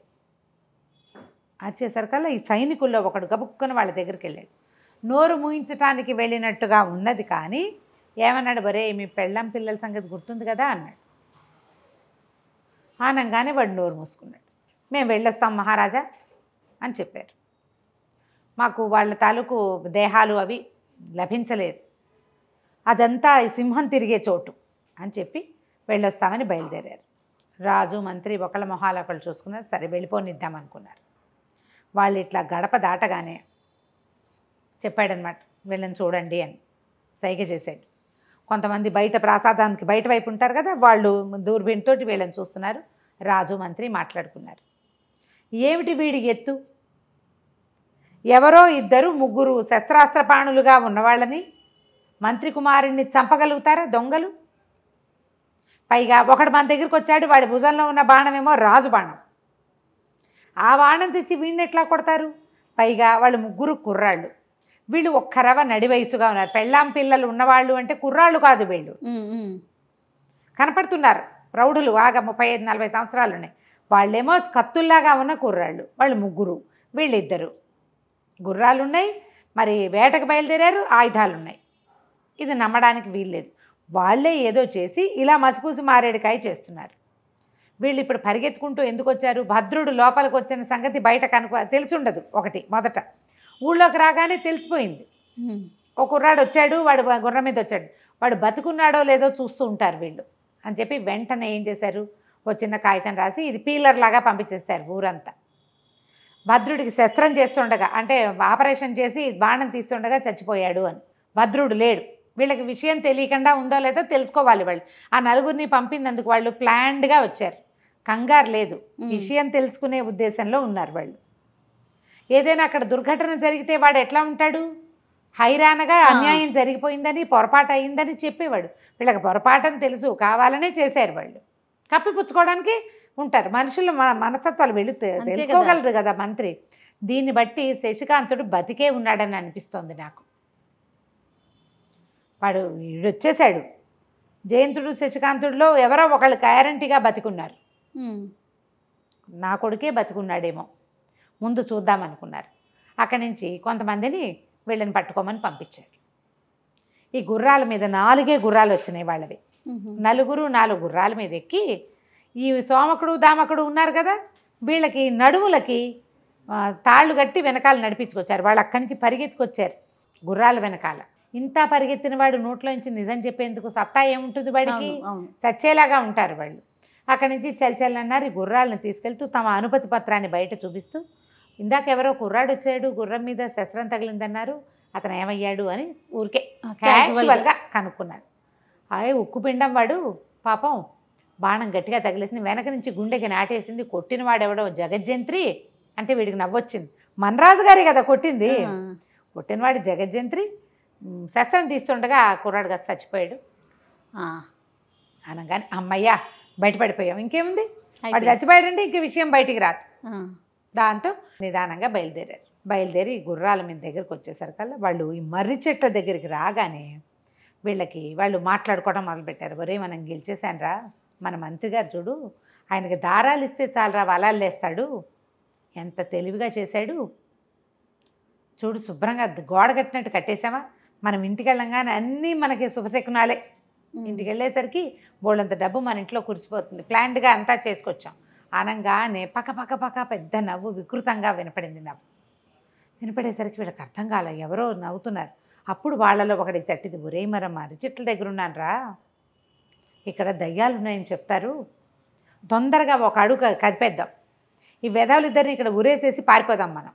అరిచేసరికల్లా ఈ సైనికుల్లో ఒకడు గబుక్కుని వాళ్ళ దగ్గరికి వెళ్ళాడు నోరు ముయించటానికి వెళ్ళినట్టుగా ఉన్నది కానీ ఏమన్నాడు బరే మీ పెళ్ళం పిల్లల సంగతి గుర్తుంది కదా అన్నాడు ఆనంగానే వాడు నోరు మూసుకున్నాడు మేము వెళ్ళొస్తాం మహారాజా అని చెప్పారు మాకు వాళ్ళ తాలూకు దేహాలు అవి లభించలేదు అదంతా సింహం తిరిగే చోటు అని చెప్పి వెళ్ళొస్తామని బయలుదేరారు రాజు మంత్రి ఒకళ్ళ మొహాలు ఒకళ్ళు చూసుకున్నారు సరే వెళ్ళిపోనిద్దామనుకున్నారు వాళ్ళు ఇట్లా గడప దాటగానే చెప్పాడనమాట వీళ్ళని చూడండి అని సైగ చేశాడు కొంతమంది బయట ప్రసాదానికి బయట వైపు ఉంటారు కదా వాళ్ళు దూర్బీన్తోటి వీళ్ళని చూస్తున్నారు రాజు మంత్రి మాట్లాడుకున్నారు ఏమిటి వీడి ఎత్తు ఎవరో ఇద్దరు ముగ్గురు శస్త్రాస్త్ర పాణులుగా ఉన్నవాళ్ళని మంత్రి కుమారుణ్ణి చంపగలుగుతారా దొంగలు పైగా ఒకడు మన దగ్గరికి వచ్చాడు వాడి భుజంలో ఉన్న బాణమేమో రాజు బాణం ఆ బాణం తెచ్చి వీడిని ఎట్లా కొడతారు పైగా వాళ్ళు ముగ్గురు కుర్రాళ్ళు వీళ్ళు ఒక్కరవ నడి వయసుగా ఉన్నారు పెళ్ళాం పిల్లలు ఉన్నవాళ్ళు అంటే కుర్రాళ్ళు కాదు వీళ్ళు కనపడుతున్నారు ప్రౌఢులు బాగా ముప్పై ఐదు నలభై సంవత్సరాలు ఉన్నాయి వాళ్ళేమో కత్తుల్లాగా ఉన్న కుర్రాళ్ళు వాళ్ళు ముగ్గురు వీళ్ళిద్దరు గుర్రాలు ఉన్నాయి మరి వేటకు బయలుదేరారు ఆయుధాలు ఉన్నాయి ఇది నమ్మడానికి వీల్లేదు వాళ్ళే ఏదో చేసి ఇలా మసిపూసి మారేడుకాయ చేస్తున్నారు వీళ్ళు ఇప్పుడు పరిగెత్తుకుంటూ ఎందుకు వచ్చారు భద్రుడు లోపలికి వచ్చిన సంగతి బయట కనుక తెలిసి ఉండదు ఒకటి మొదట ఊళ్ళోకి రాగానే తెలిసిపోయింది ఒక కుర్రాడు వచ్చాడు వాడు గుర్రం మీద వచ్చాడు వాడు బతుకున్నాడో లేదో చూస్తూ ఉంటారు వీళ్ళు అని చెప్పి వెంటనే ఏం చేశారు ఓ చిన్న కాగితం రాసి ఇది పీలర్ లాగా పంపించేస్తారు ఊరంతా భద్రుడికి శస్త్రం చేస్తుండగా అంటే ఆపరేషన్ చేసి బాణం తీస్తుండగా చచ్చిపోయాడు అని భద్రుడు లేడు వీళ్ళకి విషయం తెలియకుండా ఉందో లేదో తెలుసుకోవాలి వాళ్ళు ఆ నలుగురిని పంపినందుకు వాళ్ళు ప్లాండ్గా వచ్చారు కంగారు లేదు విషయం తెలుసుకునే ఉద్దేశంలో ఉన్నారు వాళ్ళు ఏదైనా అక్కడ దుర్ఘటన జరిగితే వాడు ఎట్లా ఉంటాడు హైరానగా అన్యాయం జరిగిపోయిందని పొరపాటు అయిందని చెప్పేవాడు వీళ్ళకి పొరపాటని తెలుసు కావాలనే చేశారు వాళ్ళు కప్పిపుచ్చుకోవడానికి ఉంటారు మనుషులు మనతత్వాలు వెళు తెలుసుకోగలరు కదా మంత్రి దీన్ని బట్టి శశికాంతుడు బతికే ఉన్నాడని అనిపిస్తోంది నాకు వాడు వచ్చేసాడు జయంతుడు శశికాంతుడిలో ఎవరో ఒకళ్ళు గ్యారంటీగా బతికున్నారు నా కొడుకే బతికున్నాడేమో ముందు చూద్దామనుకున్నారు అక్కడి నుంచి కొంతమందిని వీళ్ళని పట్టుకోమని పంపించారు ఈ గుర్రాల మీద నాలుగే గుర్రాలు వచ్చినాయి వాళ్ళవి నలుగురు నాలుగు గుర్రాల మీద ఎక్కి ఈ సోమకుడు దామకుడు ఉన్నారు కదా వీళ్ళకి నడుములకి తాళ్ళు కట్టి వెనకాల నడిపించుకొచ్చారు వాళ్ళు అక్కడి నుంచి పరిగెత్తుకొచ్చారు గుర్రాల వెనకాల ఇంత పరిగెత్తిన వాడు నోట్లోంచి నిజం చెప్పేందుకు సత్తా ఏముంటుంది వాడికి చచ్చేలాగా ఉంటారు వాళ్ళు అక్కడి నుంచి చలిచల్లన్నారు ఈ గుర్రాలను తీసుకెళ్తూ తమ అనుమతి పత్రాన్ని బయట చూపిస్తూ ఇందాక ఎవరో కుర్రాడు వచ్చాడు గుర్రం మీద శస్త్రం తగిలిందన్నారు అతను ఏమయ్యాడు అని ఊరికే క్యాజువల్గా కనుక్కున్నారు అవి ఉక్కు పిండం వాడు పాపం బాణం గట్టిగా తగిలేసింది వెనక నుంచి గుండెకి నాటేసింది కొట్టిన వాడెవడో జగజ్జంత్రి అంటే వీడికి నవ్వొచ్చింది మన్రాజు గారే కదా కొట్టింది కొట్టినవాడు జగజ్జంత్రి శస్త్రం తీస్తుండగా ఆ కుర్రాడు కదా చచ్చిపోయాడు అనగానే అమ్మయ్యా బయటపడిపోయాం ఇంకేముంది వాడు చచ్చిపోయాడంటే ఇంక విషయం బయటికి రాదు దాంతో నిదానంగా బయలుదేరారు బయలుదేరి గుర్రాల మీద దగ్గరికి వచ్చేసరికల్లా వాళ్ళు ఈ మర్రి చెట్ల దగ్గరికి రాగానే వీళ్ళకి వాళ్ళు మాట్లాడుకోవడం మొదలుపెట్టారు ఒరే మనం గెలిచేసానరా మన మంత్రిగారు చూడు ఆయనకి దారాలు ఇస్తే చాలరా వలాలు లేస్తాడు ఎంత తెలివిగా చేశాడు చూడు శుభ్రంగా గోడ కట్టినట్టు కట్టేసామా మనం ఇంటికి వెళ్ళంగానే అన్నీ మనకి శుభశకునాలే ఇంటికి వెళ్ళేసరికి బోళ్ళంత డబ్బు మన ఇంట్లో కురిసిపోతుంది ప్లాంట్గా అంతా చేసుకొచ్చాం అనగానే పక్క పక్క పక్క పెద్ద నవ్వు వికృతంగా వినపడింది నవ్వు వినపడేసరికి వీళ్ళకి అర్థం కాల ఎవరో నవ్వుతున్నారు అప్పుడు వాళ్ళలో ఒకడికి తట్టిది ఒరే మరమ్మ చెట్ల దగ్గర ఉన్నానరా ఇక్కడ దయ్యాలు ఉన్నాయని చెప్తారు తొందరగా ఒక అడుగు కదిపేద్దాం ఈ ఇద్దరిని ఇక్కడ ఉరేసేసి పారిపోదాం మనం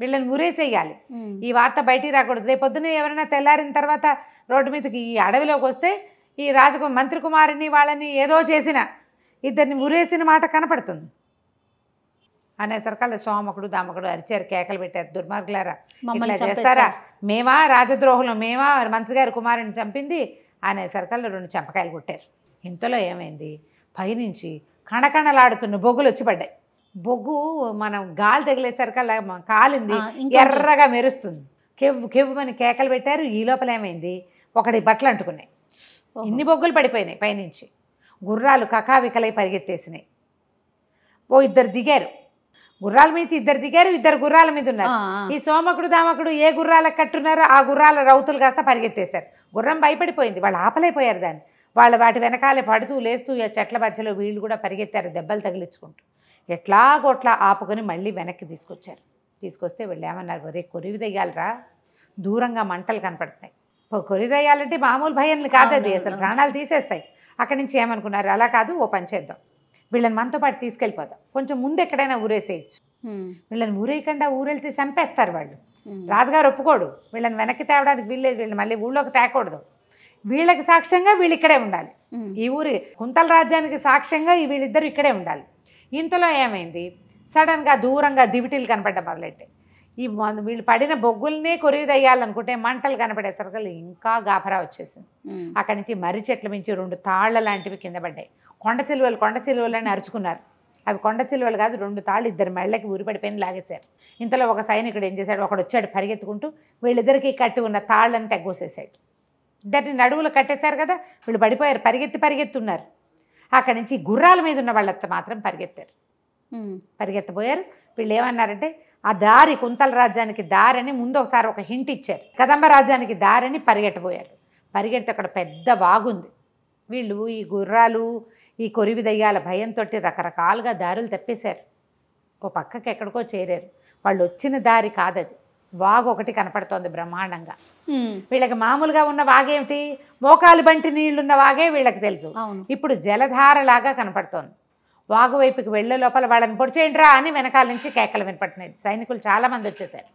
వీళ్ళని ఉరేసేయాలి ఈ వార్త బయటికి రాకూడదు రేపు పొద్దున్న ఎవరైనా తెల్లారిన తర్వాత రోడ్డు మీదకి ఈ అడవిలోకి వస్తే ఈ రాజకు మంత్రి కుమారిని వాళ్ళని ఏదో చేసిన ఇద్దరిని ఉరేసిన మాట కనపడుతుంది అనేసరికల్లా సోమకుడు దామకుడు అరిచారు కేకలు పెట్టారు దుర్మార్గులారా మమ్మల్ని చేస్తారా మేమా రాజద్రోహులు మేమా మంత్రి గారి కుమారుని చంపింది అనేసరికల్లా రెండు చెంపకాయలు కొట్టారు ఇంతలో ఏమైంది పైనుంచి కణకణలాడుతున్న బొగ్గులు వచ్చి పడ్డాయి బొగ్గు మనం గాలి తగిలేసరికల్లా కాలింది ఎర్రగా మెరుస్తుంది కెవ్వు అని కేకలు పెట్టారు ఈ లోపల ఏమైంది ఒకటి బట్టలు అంటుకున్నాయి ఇన్ని బొగ్గులు పడిపోయినాయి పైనుంచి గుర్రాలు కకావికలై పరిగెత్తేసినాయి ఓ ఇద్దరు దిగారు గుర్రాల మీద ఇద్దరు దిగారు ఇద్దరు గుర్రాల మీద ఉన్నారు ఈ సోమకుడు దామకుడు ఏ గుర్రాలకు కట్టున్నారో ఆ గుర్రాల రౌతులు కాస్త పరిగెత్తేశారు గుర్రం భయపడిపోయింది వాళ్ళు ఆపలేపోయారు దాన్ని వాళ్ళు వాటి వెనకాలే పడుతూ లేస్తూ చెట్ల మధ్యలో వీళ్ళు కూడా పరిగెత్తారు దెబ్బలు తగిలించుకుంటూ ఎట్లాగోట్లా ఆపుకొని మళ్ళీ వెనక్కి తీసుకొచ్చారు తీసుకొస్తే వీళ్ళు ఏమన్నారు రే కొరివి దయ్యాలరా దూరంగా మంటలు కనపడతాయి కొరివి దయ్యాలంటే మామూలు భయం కాదది అసలు ప్రాణాలు తీసేస్తాయి అక్కడి నుంచి ఏమనుకున్నారు అలా కాదు ఓ పని చేద్దాం వీళ్ళని మనతో పాటు తీసుకెళ్ళిపోతాం కొంచెం ముందు ఎక్కడైనా ఊరేసేయచ్చు వీళ్ళని ఊరేయకుండా ఊరెళ్తే చంపేస్తారు వాళ్ళు రాజుగారు ఒప్పుకోడు వీళ్ళని వెనక్కి తేవడానికి వీళ్ళేది వీళ్ళని మళ్ళీ ఊళ్ళోకి తేకూడదు వీళ్ళకి సాక్ష్యంగా వీళ్ళు ఇక్కడే ఉండాలి ఈ ఊరి కుంతల రాజ్యానికి సాక్ష్యంగా వీళ్ళిద్దరు ఇక్కడే ఉండాలి ఇంతలో ఏమైంది సడన్గా దూరంగా దివిటీలు కనపడ్డ మొదలెట్టే ఈ వీళ్ళు పడిన బొగ్గుల్నే కొరివిదయ్యాలనుకుంటే మంటలు కనపడేసరికి ఇంకా గాభరా వచ్చేసింది అక్కడి నుంచి మర్రి చెట్ల నుంచి రెండు తాళ్ళ లాంటివి కింద పడ్డాయి కొండ చిలువలు కొండ చిలువలు అని అరుచుకున్నారు అవి కొండ చిలువలు కాదు రెండు తాళ్ళు ఇద్దరు మెళ్ళకి ఊరిపడిపోయిన లాగేశారు ఇంతలో ఒక సైనికుడు ఏం చేశాడు ఒకడు వచ్చాడు పరిగెత్తుకుంటూ వీళ్ళిద్దరికీ కట్టి ఉన్న తాళ్ళని తగ్గోసేసాడు ఇద్దరిని నడువులు కట్టేశారు కదా వీళ్ళు పడిపోయారు పరిగెత్తి పరిగెత్తున్నారు అక్కడి నుంచి గుర్రాల మీద ఉన్న వాళ్ళంతా మాత్రం పరిగెత్తారు పరిగెత్తబోయారు వీళ్ళు ఏమన్నారంటే ఆ దారి కుంతల రాజ్యానికి దారని ముందు ఒకసారి ఒక హింట్ ఇచ్చారు కదంబ రాజ్యానికి దారని పరిగెట్టబోయారు పరిగెడితే అక్కడ పెద్ద వాగుంది వీళ్ళు ఈ గుర్రాలు ఈ కొరివి దయ్యాల భయంతో రకరకాలుగా దారులు తప్పేశారు ఓ పక్కకి ఎక్కడికో చేరారు వాళ్ళు వచ్చిన దారి కాదది వాగు ఒకటి కనపడుతోంది బ్రహ్మాండంగా వీళ్ళకి మామూలుగా ఉన్న వాగేమిటి మోకాలు బంటి నీళ్ళున్న వాగే వీళ్ళకి తెలుసు ఇప్పుడు జలధార లాగా కనపడుతోంది వాగువైపుకి వెళ్ళే లోపల వాళ్ళని పొడిచేయండిరా అని వెనకాల నుంచి కేకలు వినపడుతున్నాయి సైనికులు చాలామంది వచ్చేసారు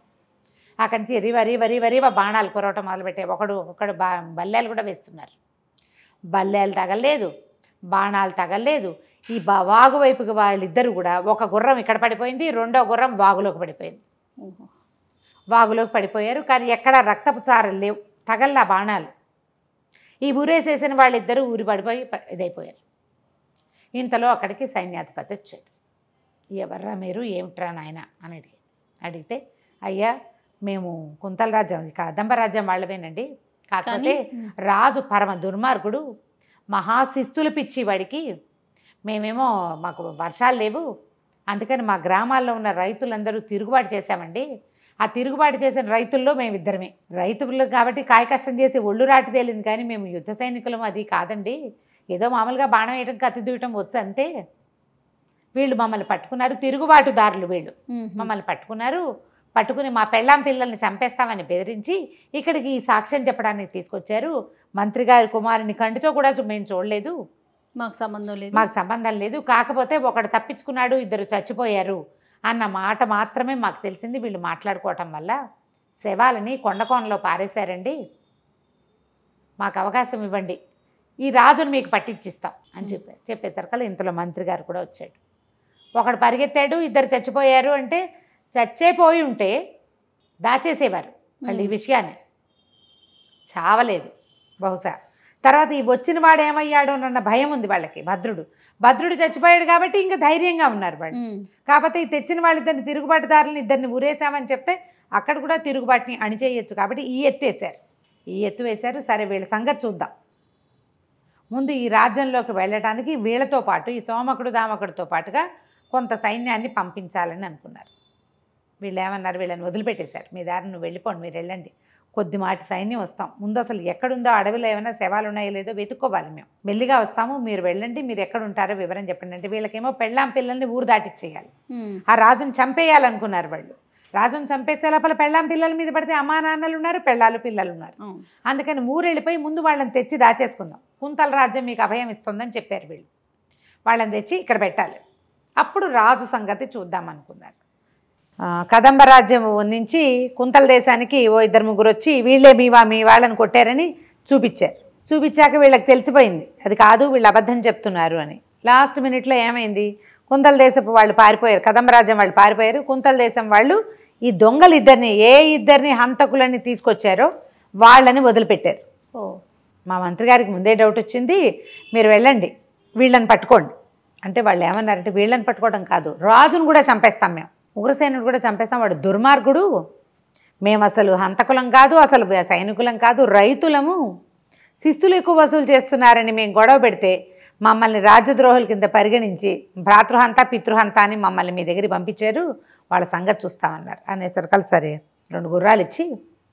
అక్కడి నుంచి రివ వరి రివ రివ బాణాలు కురవటం మొదలుపెట్టాయి ఒకడు ఒకడు బా బల్లేలు కూడా వేస్తున్నారు బల్లేలు తగలేదు బాణాలు తగలేదు ఈ బా వాగువైపుకి వాళ్ళిద్దరూ కూడా ఒక గుర్రం ఇక్కడ పడిపోయింది రెండో గుర్రం వాగులోకి పడిపోయింది వాగులోకి పడిపోయారు కానీ ఎక్కడ రక్తపు చారలు లేవు తగల్లా బాణాలు ఈ ఊరేసేసిన వాళ్ళిద్దరూ ఊరి పడిపోయి ఇదైపోయారు ఇంతలో అక్కడికి సైన్యాధిపతి వచ్చాడు ఎవర్రా మీరు ఏమిట్రా నాయన అని అడిగి అడిగితే అయ్యా మేము కుంతల రాజ్యం కాదంబ రాజ్యం వాళ్ళవేనండి కాకపోతే రాజు పరమ దుర్మార్గుడు మహాశిస్తులు పిచ్చి వాడికి మేమేమో మాకు వర్షాలు లేవు అందుకని మా గ్రామాల్లో ఉన్న రైతులందరూ తిరుగుబాటు చేశామండి ఆ తిరుగుబాటు చేసిన రైతుల్లో మేమిద్దరమే రైతులు కాబట్టి కాయ కష్టం చేసి ఒళ్ళు రాటి తేలింది కానీ మేము యుద్ధ సైనికులం అది కాదండి ఏదో మామూలుగా బాణం వేయడం కత్తి దూయటం వచ్చు అంతే వీళ్ళు మమ్మల్ని పట్టుకున్నారు తిరుగుబాటుదారులు వీళ్ళు మమ్మల్ని పట్టుకున్నారు పట్టుకుని మా పెళ్ళాం పిల్లల్ని చంపేస్తామని బెదిరించి ఇక్కడికి ఈ సాక్ష్యం చెప్పడానికి తీసుకొచ్చారు మంత్రి గారి కుమారుని కంటితో కూడా మేము చూడలేదు మాకు సంబంధం లేదు మాకు సంబంధం లేదు కాకపోతే ఒకడు తప్పించుకున్నాడు ఇద్దరు చచ్చిపోయారు అన్న మాట మాత్రమే మాకు తెలిసింది వీళ్ళు మాట్లాడుకోవటం వల్ల శవాలని కొండకోనలో పారేశారండి మాకు అవకాశం ఇవ్వండి ఈ రాజును మీకు పట్టించిస్తాం అని చెప్పారు చెప్పేసరికల్లా ఇంతలో మంత్రి గారు కూడా వచ్చాడు ఒకడు పరిగెత్తాడు ఇద్దరు చచ్చిపోయారు అంటే చచ్చేపోయి ఉంటే దాచేసేవారు వాళ్ళు ఈ విషయాన్ని చావలేదు బహుశా తర్వాత ఈ వచ్చిన వాడు ఏమయ్యాడు అన్న భయం ఉంది వాళ్ళకి భద్రుడు భద్రుడు చచ్చిపోయాడు కాబట్టి ఇంకా ధైర్యంగా ఉన్నారు వాళ్ళు కాకపోతే ఈ తెచ్చిన వాళ్ళు ఇద్దరిని తిరుగుబాటుదారులను ఇద్దరిని ఊరేసామని చెప్తే అక్కడ కూడా తిరుగుబాటుని అణిచేయచ్చు కాబట్టి ఈ ఎత్తేసారు ఈ ఎత్తు వేశారు సరే వీళ్ళ సంగతి చూద్దాం ముందు ఈ రాజ్యంలోకి వెళ్ళడానికి వీళ్ళతో పాటు ఈ సోమకుడు దామకుడితో పాటుగా కొంత సైన్యాన్ని పంపించాలని అనుకున్నారు వీళ్ళు ఏమన్నారు వీళ్ళని వదిలిపెట్టేశారు మీ దారి నువ్వు వెళ్ళిపోండి మీరు వెళ్ళండి కొద్ది మాటి సైన్యం వస్తాం ముందు అసలు ఎక్కడుందో అడవిలో ఏమైనా శవాలు ఉన్నాయో లేదో వెతుక్కోవాలి మేము మెల్లిగా వస్తాము మీరు వెళ్ళండి మీరు ఎక్కడ ఉంటారో వివరం చెప్పండి అంటే వీళ్ళకేమో పెళ్ళాం పిల్లల్ని ఊరు దాటిచ్చేయాలి ఆ రాజుని చంపేయాలనుకున్నారు వాళ్ళు రాజుని చంపేసే లోపల పెళ్ళాం పిల్లల మీద పడితే అమ్మా నాన్నలు ఉన్నారు పెళ్ళాలు పిల్లలు ఉన్నారు అందుకని ఊరెళ్ళిపోయి ముందు వాళ్ళని తెచ్చి దాచేసుకుందాం కుంతల రాజ్యం మీకు అభయం ఇస్తుందని చెప్పారు వీళ్ళు వాళ్ళని తెచ్చి ఇక్కడ పెట్టాలి అప్పుడు రాజు సంగతి చూద్దాం అనుకున్నారు కదంబ రాజ్యం నుంచి కుంతల దేశానికి ఓ ఇద్దరు ముగ్గురు వచ్చి వీళ్ళే మీవా మీ వాళ్ళని కొట్టారని చూపించారు చూపించాక వీళ్ళకి తెలిసిపోయింది అది కాదు వీళ్ళు అబద్ధం చెప్తున్నారు అని లాస్ట్ మినిట్లో ఏమైంది కుంతల దేశపు వాళ్ళు పారిపోయారు కదంబ రాజ్యం వాళ్ళు పారిపోయారు కుంతల దేశం వాళ్ళు ఈ దొంగలు ఇద్దరిని ఏ ఇద్దరిని హంతకులని తీసుకొచ్చారో వాళ్ళని వదిలిపెట్టారు మా మంత్రి గారికి ముందే డౌట్ వచ్చింది మీరు వెళ్ళండి వీళ్ళని పట్టుకోండి అంటే వాళ్ళు ఏమన్నారంటే వీళ్ళని పట్టుకోవడం కాదు రాజును కూడా చంపేస్తాం మేము ఉగ్రసేనుడు కూడా చంపేస్తాం వాడు దుర్మార్గుడు మేము అసలు హంతకులం కాదు అసలు సైనికులం కాదు రైతులము శిస్తులు ఎక్కువ వసూలు చేస్తున్నారని మేము గొడవ పెడితే మమ్మల్ని రాజద్రోహుల కింద పరిగణించి భ్రాతృహంత పితృహంత అని మమ్మల్ని మీ దగ్గరికి పంపించారు వాళ్ళ సంగతి చూస్తామన్నారు అనేసరికలు సరే రెండు గుర్రాలు ఇచ్చి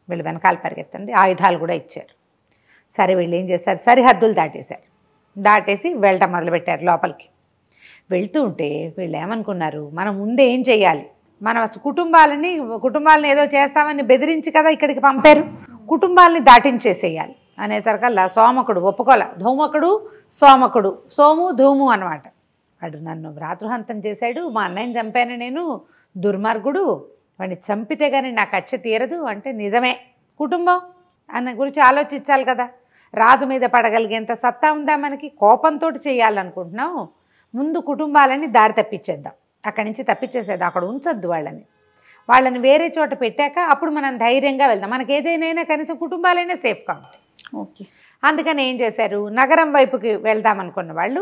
వీళ్ళు వెనకాల పరిగెత్తండి ఆయుధాలు కూడా ఇచ్చారు సరే వీళ్ళు ఏం చేశారు సరిహద్దులు దాటేశారు దాటేసి వెళ్ళటం మొదలుపెట్టారు లోపలికి వెళ్తూ ఉంటే వీళ్ళు ఏమనుకున్నారు మనం ముందే ఏం చేయాలి మన కుటుంబాలని కుటుంబాలను ఏదో చేస్తామని బెదిరించి కదా ఇక్కడికి పంపారు కుటుంబాలని దాటించేసేయాలి అనేసరికల్లా సోమకుడు ఒప్పుకోల ధూమకుడు సోమకుడు సోము ధూము అనమాట వాడు నన్ను భ్రాతృహంతం చేశాడు మా అన్నయ్యని చంపాను నేను దుర్మార్గుడు వాడిని చంపితే కానీ నా అచ్చ తీరదు అంటే నిజమే కుటుంబం అన్న గురించి ఆలోచించాలి కదా రాజు మీద పడగలిగేంత సత్తా ఉందా మనకి కోపంతో చేయాలనుకుంటున్నాం ముందు కుటుంబాలని దారి తప్పించేద్దాం అక్కడి నుంచి తప్పించేసేద్దాం అక్కడ ఉంచొద్దు వాళ్ళని వాళ్ళని వేరే చోట పెట్టాక అప్పుడు మనం ధైర్యంగా వెళ్దాం మనకి ఏదైనా కనీసం కుటుంబాలైనా సేఫ్గా ఉంటాయి ఓకే అందుకని ఏం చేశారు నగరం వైపుకి వెళ్దాం అనుకున్న వాళ్ళు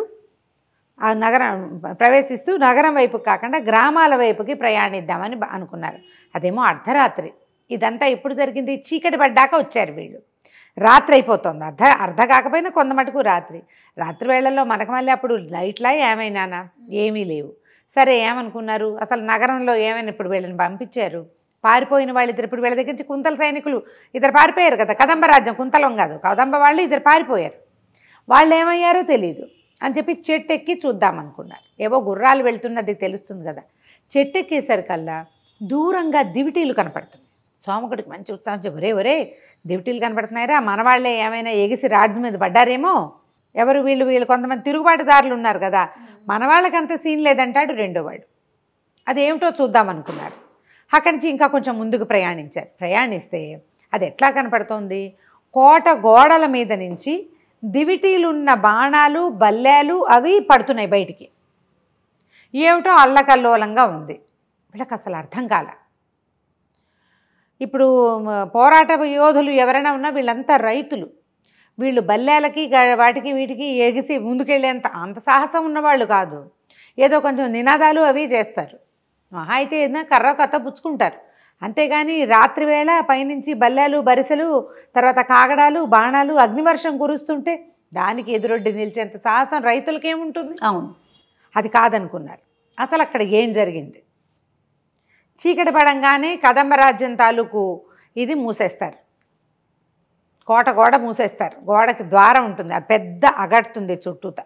ఆ నగరం ప్రవేశిస్తూ నగరం వైపు కాకుండా గ్రామాల వైపుకి ప్రయాణిద్దామని అనుకున్నారు అదేమో అర్ధరాత్రి ఇదంతా ఎప్పుడు జరిగింది చీకటి పడ్డాక వచ్చారు వీళ్ళు రాత్రి అయిపోతుంది అర్ధ అర్ధ కాకపోయినా కొంత మటుకు రాత్రి రాత్రి వేళల్లో మనకు మళ్ళీ అప్పుడు లైట్లా ఏమైనానా ఏమీ లేవు సరే ఏమనుకున్నారు అసలు నగరంలో ఏమైనా ఇప్పుడు వీళ్ళని పంపించారు పారిపోయిన వాళ్ళు ఇద్దరు ఇప్పుడు వీళ్ళ దగ్గర నుంచి కుంతల సైనికులు ఇద్దరు పారిపోయారు కదా కదంబ రాజ్యం కుంతలం కాదు కదంబ వాళ్ళు ఇద్దరు పారిపోయారు వాళ్ళు ఏమయ్యారో తెలియదు అని చెప్పి చెట్టు ఎక్కి చూద్దాం అనుకున్నారు ఏవో గుర్రాలు వెళ్తున్నది తెలుస్తుంది కదా చెట్టు ఎక్కేసరికల్లా దూరంగా దివిటీలు కనపడుతుంది సోమకుడికి మంచి ఉత్సాహం చెప్పి ఒరే ఒరే దివిటీలు కనపడుతున్నాయిరా వాళ్ళే ఏమైనా ఎగిసి రాడ్స్ మీద పడ్డారేమో ఎవరు వీళ్ళు వీళ్ళు కొంతమంది తిరుగుబాటుదారులు ఉన్నారు కదా మనవాళ్ళకంత సీన్ లేదంటాడు రెండోవాడు చూద్దాం చూద్దామనుకున్నారు అక్కడి నుంచి ఇంకా కొంచెం ముందుకు ప్రయాణించారు ప్రయాణిస్తే అది ఎట్లా కనపడుతోంది కోట గోడల మీద నుంచి దివిటీలున్న బాణాలు బల్లాలు అవి పడుతున్నాయి బయటికి ఏమిటో అల్లకల్లోలంగా ఉంది వీళ్ళకి అసలు అర్థం కాల ఇప్పుడు పోరాట యోధులు ఎవరైనా ఉన్నా వీళ్ళంతా రైతులు వీళ్ళు బల్లేలకి వాటికి వీటికి ఎగిసి ముందుకెళ్ళేంత అంత సాహసం ఉన్నవాళ్ళు కాదు ఏదో కొంచెం నినాదాలు అవి చేస్తారు మహా అయితే ఏదైనా కర్ర కథ పుచ్చుకుంటారు అంతేగాని రాత్రివేళ పైనుంచి బల్లాలు బరిసెలు తర్వాత కాగడాలు బాణాలు అగ్నివర్షం కురుస్తుంటే దానికి ఎదురొడ్డి నిలిచేంత సాహసం రైతులకేముంటుంది అవును అది కాదనుకున్నారు అసలు అక్కడ ఏం జరిగింది చీకటి పడంగానే కదంబరాజ్యం తాలూకు ఇది మూసేస్తారు కోట గోడ మూసేస్తారు గోడకి ద్వారం ఉంటుంది అది పెద్ద అగడుతుంది చుట్టూత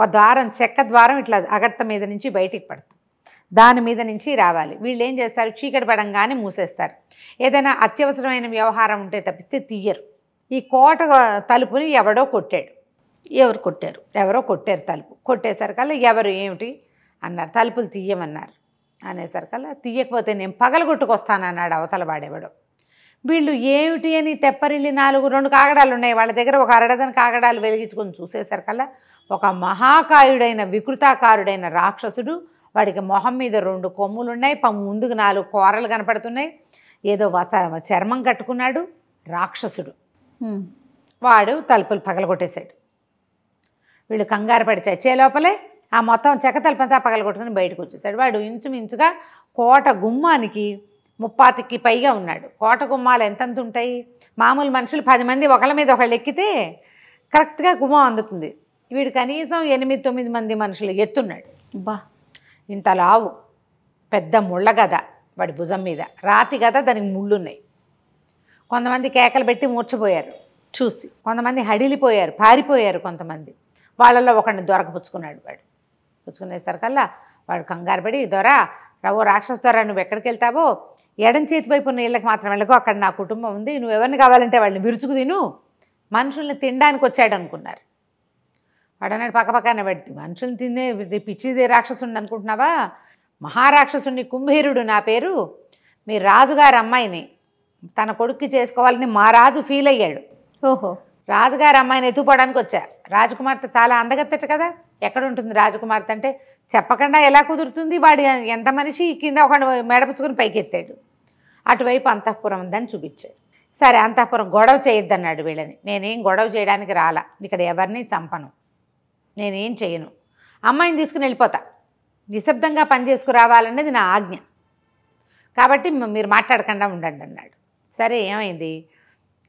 ఆ ద్వారం చెక్క ద్వారం ఇట్లా అగట్ట మీద నుంచి బయటికి పడుతుంది దాని మీద నుంచి రావాలి వీళ్ళు ఏం చేస్తారు చీకటి పడంగానే మూసేస్తారు ఏదైనా అత్యవసరమైన వ్యవహారం ఉంటే తప్పిస్తే తీయరు ఈ కోట తలుపుని ఎవడో కొట్టాడు ఎవరు కొట్టారు ఎవరో కొట్టారు తలుపు కొట్టేసరికల్లా ఎవరు ఏమిటి అన్నారు తలుపులు తీయమన్నారు అనేసరికల్లా తీయకపోతే నేను పగలగొట్టుకొస్తానన్నాడు అవతల వాడెవడో వీళ్ళు ఏమిటి అని తెప్పరిల్లి నాలుగు రెండు కాగడాలు ఉన్నాయి వాళ్ళ దగ్గర ఒక అరడదని కాగడాలు వెలిగించుకొని చూసేసరికల్లా ఒక మహాకాయుడైన వికృతాకారుడైన రాక్షసుడు వాడికి మొహం మీద రెండు కొమ్ములు ఉన్నాయి ముందుకు నాలుగు కూరలు కనపడుతున్నాయి ఏదో వత చర్మం కట్టుకున్నాడు రాక్షసుడు వాడు తలుపులు పగలగొట్టేశాడు వీళ్ళు కంగారు పడి చచ్చే లోపలే ఆ మొత్తం చెక్క తలుపంతా పగలగొట్టుకుని బయటకు వచ్చేసాడు వాడు ఇంచుమించుగా కోట గుమ్మానికి ముప్పాతికి పైగా ఉన్నాడు కోట గుమ్మాలు ఎంతెంత ఉంటాయి మామూలు మనుషులు పది మంది ఒకళ్ళ మీద ఒకళ్ళు ఎక్కితే కరెక్ట్గా గుమ్మం అందుతుంది వీడు కనీసం ఎనిమిది తొమ్మిది మంది మనుషులు ఎత్తున్నాడు బా ఇంత లావు పెద్ద ముళ్ళ గద వాడి భుజం మీద రాతి గద దానికి ముళ్ళున్నాయి కొంతమంది కేకలు పెట్టి మూర్చిపోయారు చూసి కొంతమంది హడిలిపోయారు పారిపోయారు కొంతమంది వాళ్ళల్లో ఒకడిని దొరకపుచ్చుకున్నాడు వాడు పుచ్చుకునేసరికల్లా వాడు కంగారు పడి దొర రవో రాక్షస దొర నువ్వు ఎక్కడికి వెళ్తావో ఎడం చేతి వైపు ఉన్న ఇళ్ళకి మాత్రం వెళ్ళకు అక్కడ నా కుటుంబం ఉంది నువ్వు ఎవరిని కావాలంటే వాళ్ళని విరుచుకు తిను మనుషుల్ని తినడానికి వచ్చాడు అనుకున్నారు వాడన్నాడు పక్కపక్కనే పెడితే మనుషులు తినే పిచ్చిది రాక్షసుడు అనుకుంటున్నావా మహారాక్షసుని కుంభీరుడు నా పేరు మీ రాజుగారి అమ్మాయిని తన కొడుక్కి చేసుకోవాలని మా రాజు ఫీల్ అయ్యాడు ఓహో రాజుగారి అమ్మాయిని ఎత్తుకోవడానికి వచ్చా రాజకుమార్తె చాలా అందగత్తట కదా ఎక్కడ ఉంటుంది రాజకుమార్తె అంటే చెప్పకుండా ఎలా కుదురుతుంది వాడు ఎంత మనిషి కింద ఒక పైకి పైకెత్తాడు అటువైపు అంతఃపురం ఉందని చూపించాడు సరే అంతఃపురం గొడవ చేయొద్దన్నాడు వీళ్ళని నేనేం గొడవ చేయడానికి రాలా ఇక్కడ ఎవరిని చంపను నేనేం చేయను అమ్మాయిని తీసుకుని వెళ్ళిపోతా నిశ్శబ్దంగా పని రావాలనేది నా ఆజ్ఞ కాబట్టి మీరు మాట్లాడకుండా ఉండండి అన్నాడు సరే ఏమైంది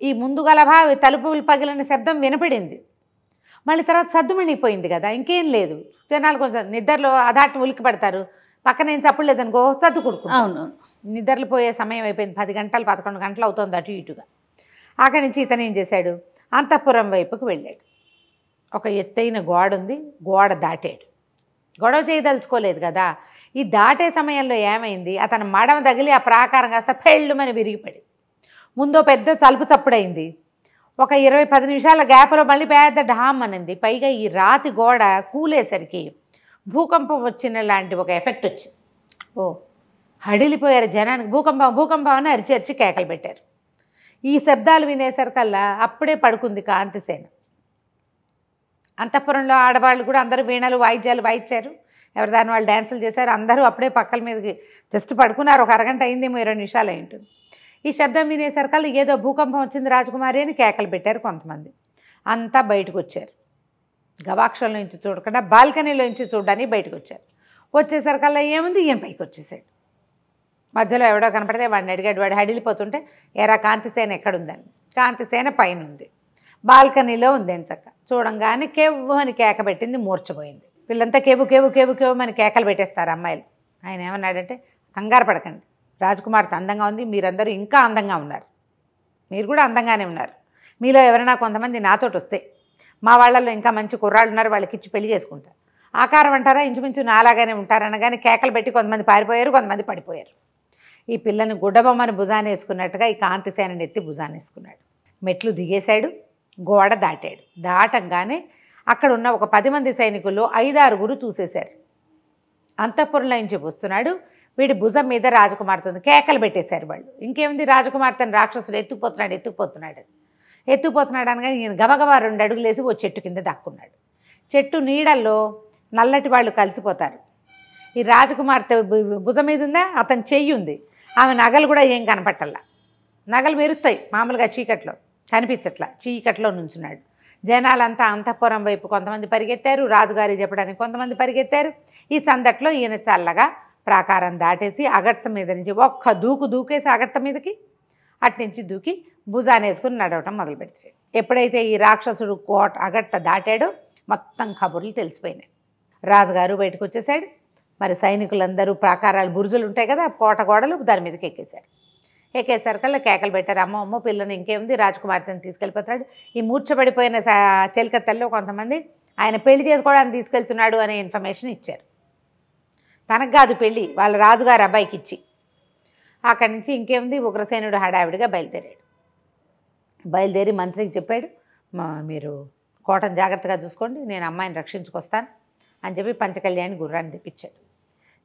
ఈ ముందు గలభా తలుపులు పగిలిన శబ్దం వినపడింది మళ్ళీ తర్వాత సద్దుమణిపోయింది కదా ఇంకేం లేదు జనాలు కొంచెం నిద్రలో అదాటి ఉలికి పడతారు పక్కన ఏం చప్పుడు లేదనుకో సర్దు అవును నిద్రలు పోయే సమయం అయిపోయింది పది గంటలు పదకొండు గంటలు అవుతుంది అటు ఇటుగా అక్కడి నుంచి ఇతను ఏం చేశాడు అంతఃపురం వైపుకు వెళ్ళాడు ఒక ఎత్తైన గోడ ఉంది గోడ దాటాడు గొడవ చేయదలుచుకోలేదు కదా ఈ దాటే సమయంలో ఏమైంది అతను మడమ తగిలి ఆ ప్రాకారం కాస్త పెళ్ళుమని విరిగిపడి ముందో పెద్ద తలుపు చప్పుడైంది ఒక ఇరవై పది నిమిషాల గ్యాప్లో మళ్ళీ పెద్ద ఢామ్ అనింది పైగా ఈ రాతి గోడ కూలేసరికి భూకంపం వచ్చిన లాంటి ఒక ఎఫెక్ట్ వచ్చింది ఓ హడిలిపోయారు జనానికి భూకంపం భూకంపం అని అరిచి అరిచి కేకలు పెట్టారు ఈ శబ్దాలు వినేసరికల్లా అప్పుడే పడుకుంది కాంతిసేన అంతఃపురంలో ఆడవాళ్ళు కూడా అందరూ వీణలు వాయిద్యాలు వాయించారు ఎవరి దాని వాళ్ళు డ్యాన్సులు చేశారు అందరూ అప్పుడే పక్కల మీదకి జస్ట్ పడుకున్నారు ఒక అరగంట అయిందేమో ఇరవై నిమిషాలు అయింటు ఈ శబ్దం వినేసరికల్లా ఏదో భూకంపం వచ్చింది రాజకుమారి అని కేకలు పెట్టారు కొంతమంది అంతా బయటకు వచ్చారు గవాక్షంలో నుంచి చూడకుండా బాల్కనీలో నుంచి చూడడానికి బయటకు వచ్చారు వచ్చేసరికల్లా ఏముంది ఈయన పైకి వచ్చేసాడు మధ్యలో ఎవడో కనపడితే వాడిని అడిగాడు వాడు హడిలిపోతుంటే ఎరా కాంతిసేన ఎక్కడుందని కాంతిసేన పైన ఉంది బాల్కనీలో ఉంది చక్క చూడంగానే కేవ్వు అని కేక పెట్టింది మూర్చపోయింది వీళ్ళంతా కేవు కేవు కేవు కేవు అని కేకలు పెట్టేస్తారు అమ్మాయిలు ఆయన ఏమన్నాడంటే కంగారు పడకండి రాజకుమార్తె అందంగా ఉంది మీరందరూ ఇంకా అందంగా ఉన్నారు మీరు కూడా అందంగానే ఉన్నారు మీలో ఎవరైనా కొంతమంది నాతోటి వస్తే మా వాళ్ళల్లో ఇంకా మంచి కుర్రాళ్ళు ఉన్నారు వాళ్ళకి ఇచ్చి పెళ్లి చేసుకుంటారు ఆకారం అంటారా ఇంచుమించు నాలాగానే ఉంటారనగానే కేకలు పెట్టి కొంతమంది పారిపోయారు కొంతమంది పడిపోయారు ఈ పిల్లని గుడ్డబొమ్మని భుజాన్ని వేసుకున్నట్టుగా ఈ కాంతిసేనని ఎత్తి భుజాన్ని వేసుకున్నాడు మెట్లు దిగేశాడు గోడ దాటాడు దాటంగానే అక్కడున్న ఒక పది మంది సైనికుల్లో ఐదారుగురు చూసేశారు అంతఃపురంలో నుంచి వస్తున్నాడు వీడి భుజం మీద రాజకుమార్తె కేకలు పెట్టేశారు వాళ్ళు ఇంకేముంది రాజకుమార్తెను రాక్షసుడు ఎత్తుకుపోతున్నాడు ఎత్తుకుపోతున్నాడు ఎత్తుకుపోతున్నాడు అనగా ఈయన గబగబా రెండు అడుగులు వేసి ఓ చెట్టు కింద దక్కున్నాడు చెట్టు నీడల్లో నల్లటి వాళ్ళు కలిసిపోతారు ఈ రాజకుమార్తె భుజం మీద ఉందా అతను చెయ్యి ఉంది ఆమె నగలు కూడా ఏం కనపట్టల్లా నగలు మెరుస్తాయి మామూలుగా చీకట్లో కనిపించట్లా చీకట్లో నుంచున్నాడు జనాలంతా అంతఃపురం వైపు కొంతమంది పరిగెత్తారు రాజుగారి చెప్పడానికి కొంతమంది పరిగెత్తారు ఈ సందట్లో ఈయన చల్లగా ప్రాకారం దాటేసి అగట్స మీద నుంచి ఒక్క దూకు దూకేసి అగట్ట మీదకి అట్నుంచి దూకి భుజానేసుకుని నడవటం మొదలుపెడతాడు ఎప్పుడైతే ఈ రాక్షసుడు కోట అగట్ట దాటాడో మొత్తం కబుర్లు తెలిసిపోయినాయి రాజుగారు బయటకు వచ్చేసాడు మరి సైనికులందరూ ప్రాకారాలు బురుజులు ఉంటాయి కదా కోట గోడలు దాని మీదకి ఎక్కేశారు సర్కల్లో కేకలు పెట్టారు అమ్మ అమ్మ పిల్లని ఇంకేముంది రాజకుమార్తెని తీసుకెళ్ళిపోతాడు ఈ మూర్చబడిపోయిన చెలికత్తల్లో కొంతమంది ఆయన పెళ్లి చేసుకోవడానికి తీసుకెళ్తున్నాడు అనే ఇన్ఫర్మేషన్ ఇచ్చారు తనకు కాదు పెళ్ళి వాళ్ళ రాజుగారు అబ్బాయికి ఇచ్చి అక్కడి నుంచి ఇంకేముంది ఉగ్రసేనుడు హడావిడిగా బయలుదేరాడు బయలుదేరి మంత్రికి చెప్పాడు మీరు కోటను జాగ్రత్తగా చూసుకోండి నేను అమ్మాయిని రక్షించుకొస్తాను అని చెప్పి పంచకళ్యాణి గుర్రాన్ని తెప్పించాడు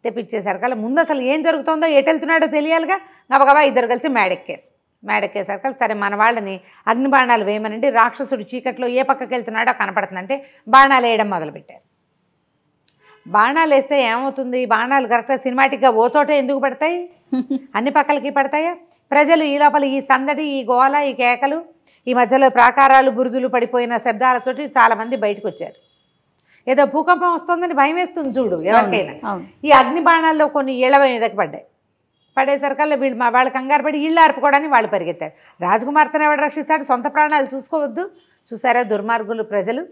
తెప్పించేసరికల్లా ముందు అసలు ఏం జరుగుతుందో ఎటు వెళ్తున్నాడో తెలియాలిగా గబగబా ఇద్దరు కలిసి మేడెక్కారు మేడెక్కేసరికి సరే మన వాళ్ళని అగ్నిబాణాలు వేయమనండి రాక్షసుడు చీకట్లో ఏ పక్కకి వెళ్తున్నాడో కనపడుతుందంటే బాణాలు వేయడం మొదలుపెట్టారు బాణాలు వేస్తే ఏమవుతుంది బాణాలు కరెక్ట్గా సినిమాటిక్గా ఓ చోట ఎందుకు పడతాయి అన్ని పక్కలకి పడతాయా ప్రజలు ఈ లోపల ఈ సందడి ఈ గోళ ఈ కేకలు ఈ మధ్యలో ప్రాకారాలు బురుదులు పడిపోయిన శబ్దాలతోటి చాలామంది బయటకు వచ్చారు ఏదో భూకంపం వస్తుందని భయం వేస్తుంది చూడు ఎవరికైనా ఈ అగ్ని బాణాల్లో కొన్ని ఏళ్ళ మీదకి పడ్డాయి పడేసరికల్లా వీళ్ళు మా వాళ్ళు కంగారు పడి ఇళ్ళు ఆర్పుకోవడానికి వాళ్ళు పరిగెత్తారు రాజకుమార్తెను ఎవడు రక్షిస్తాడు సొంత ప్రాణాలు చూసుకోవద్దు చూసారా దుర్మార్గులు ప్రజలు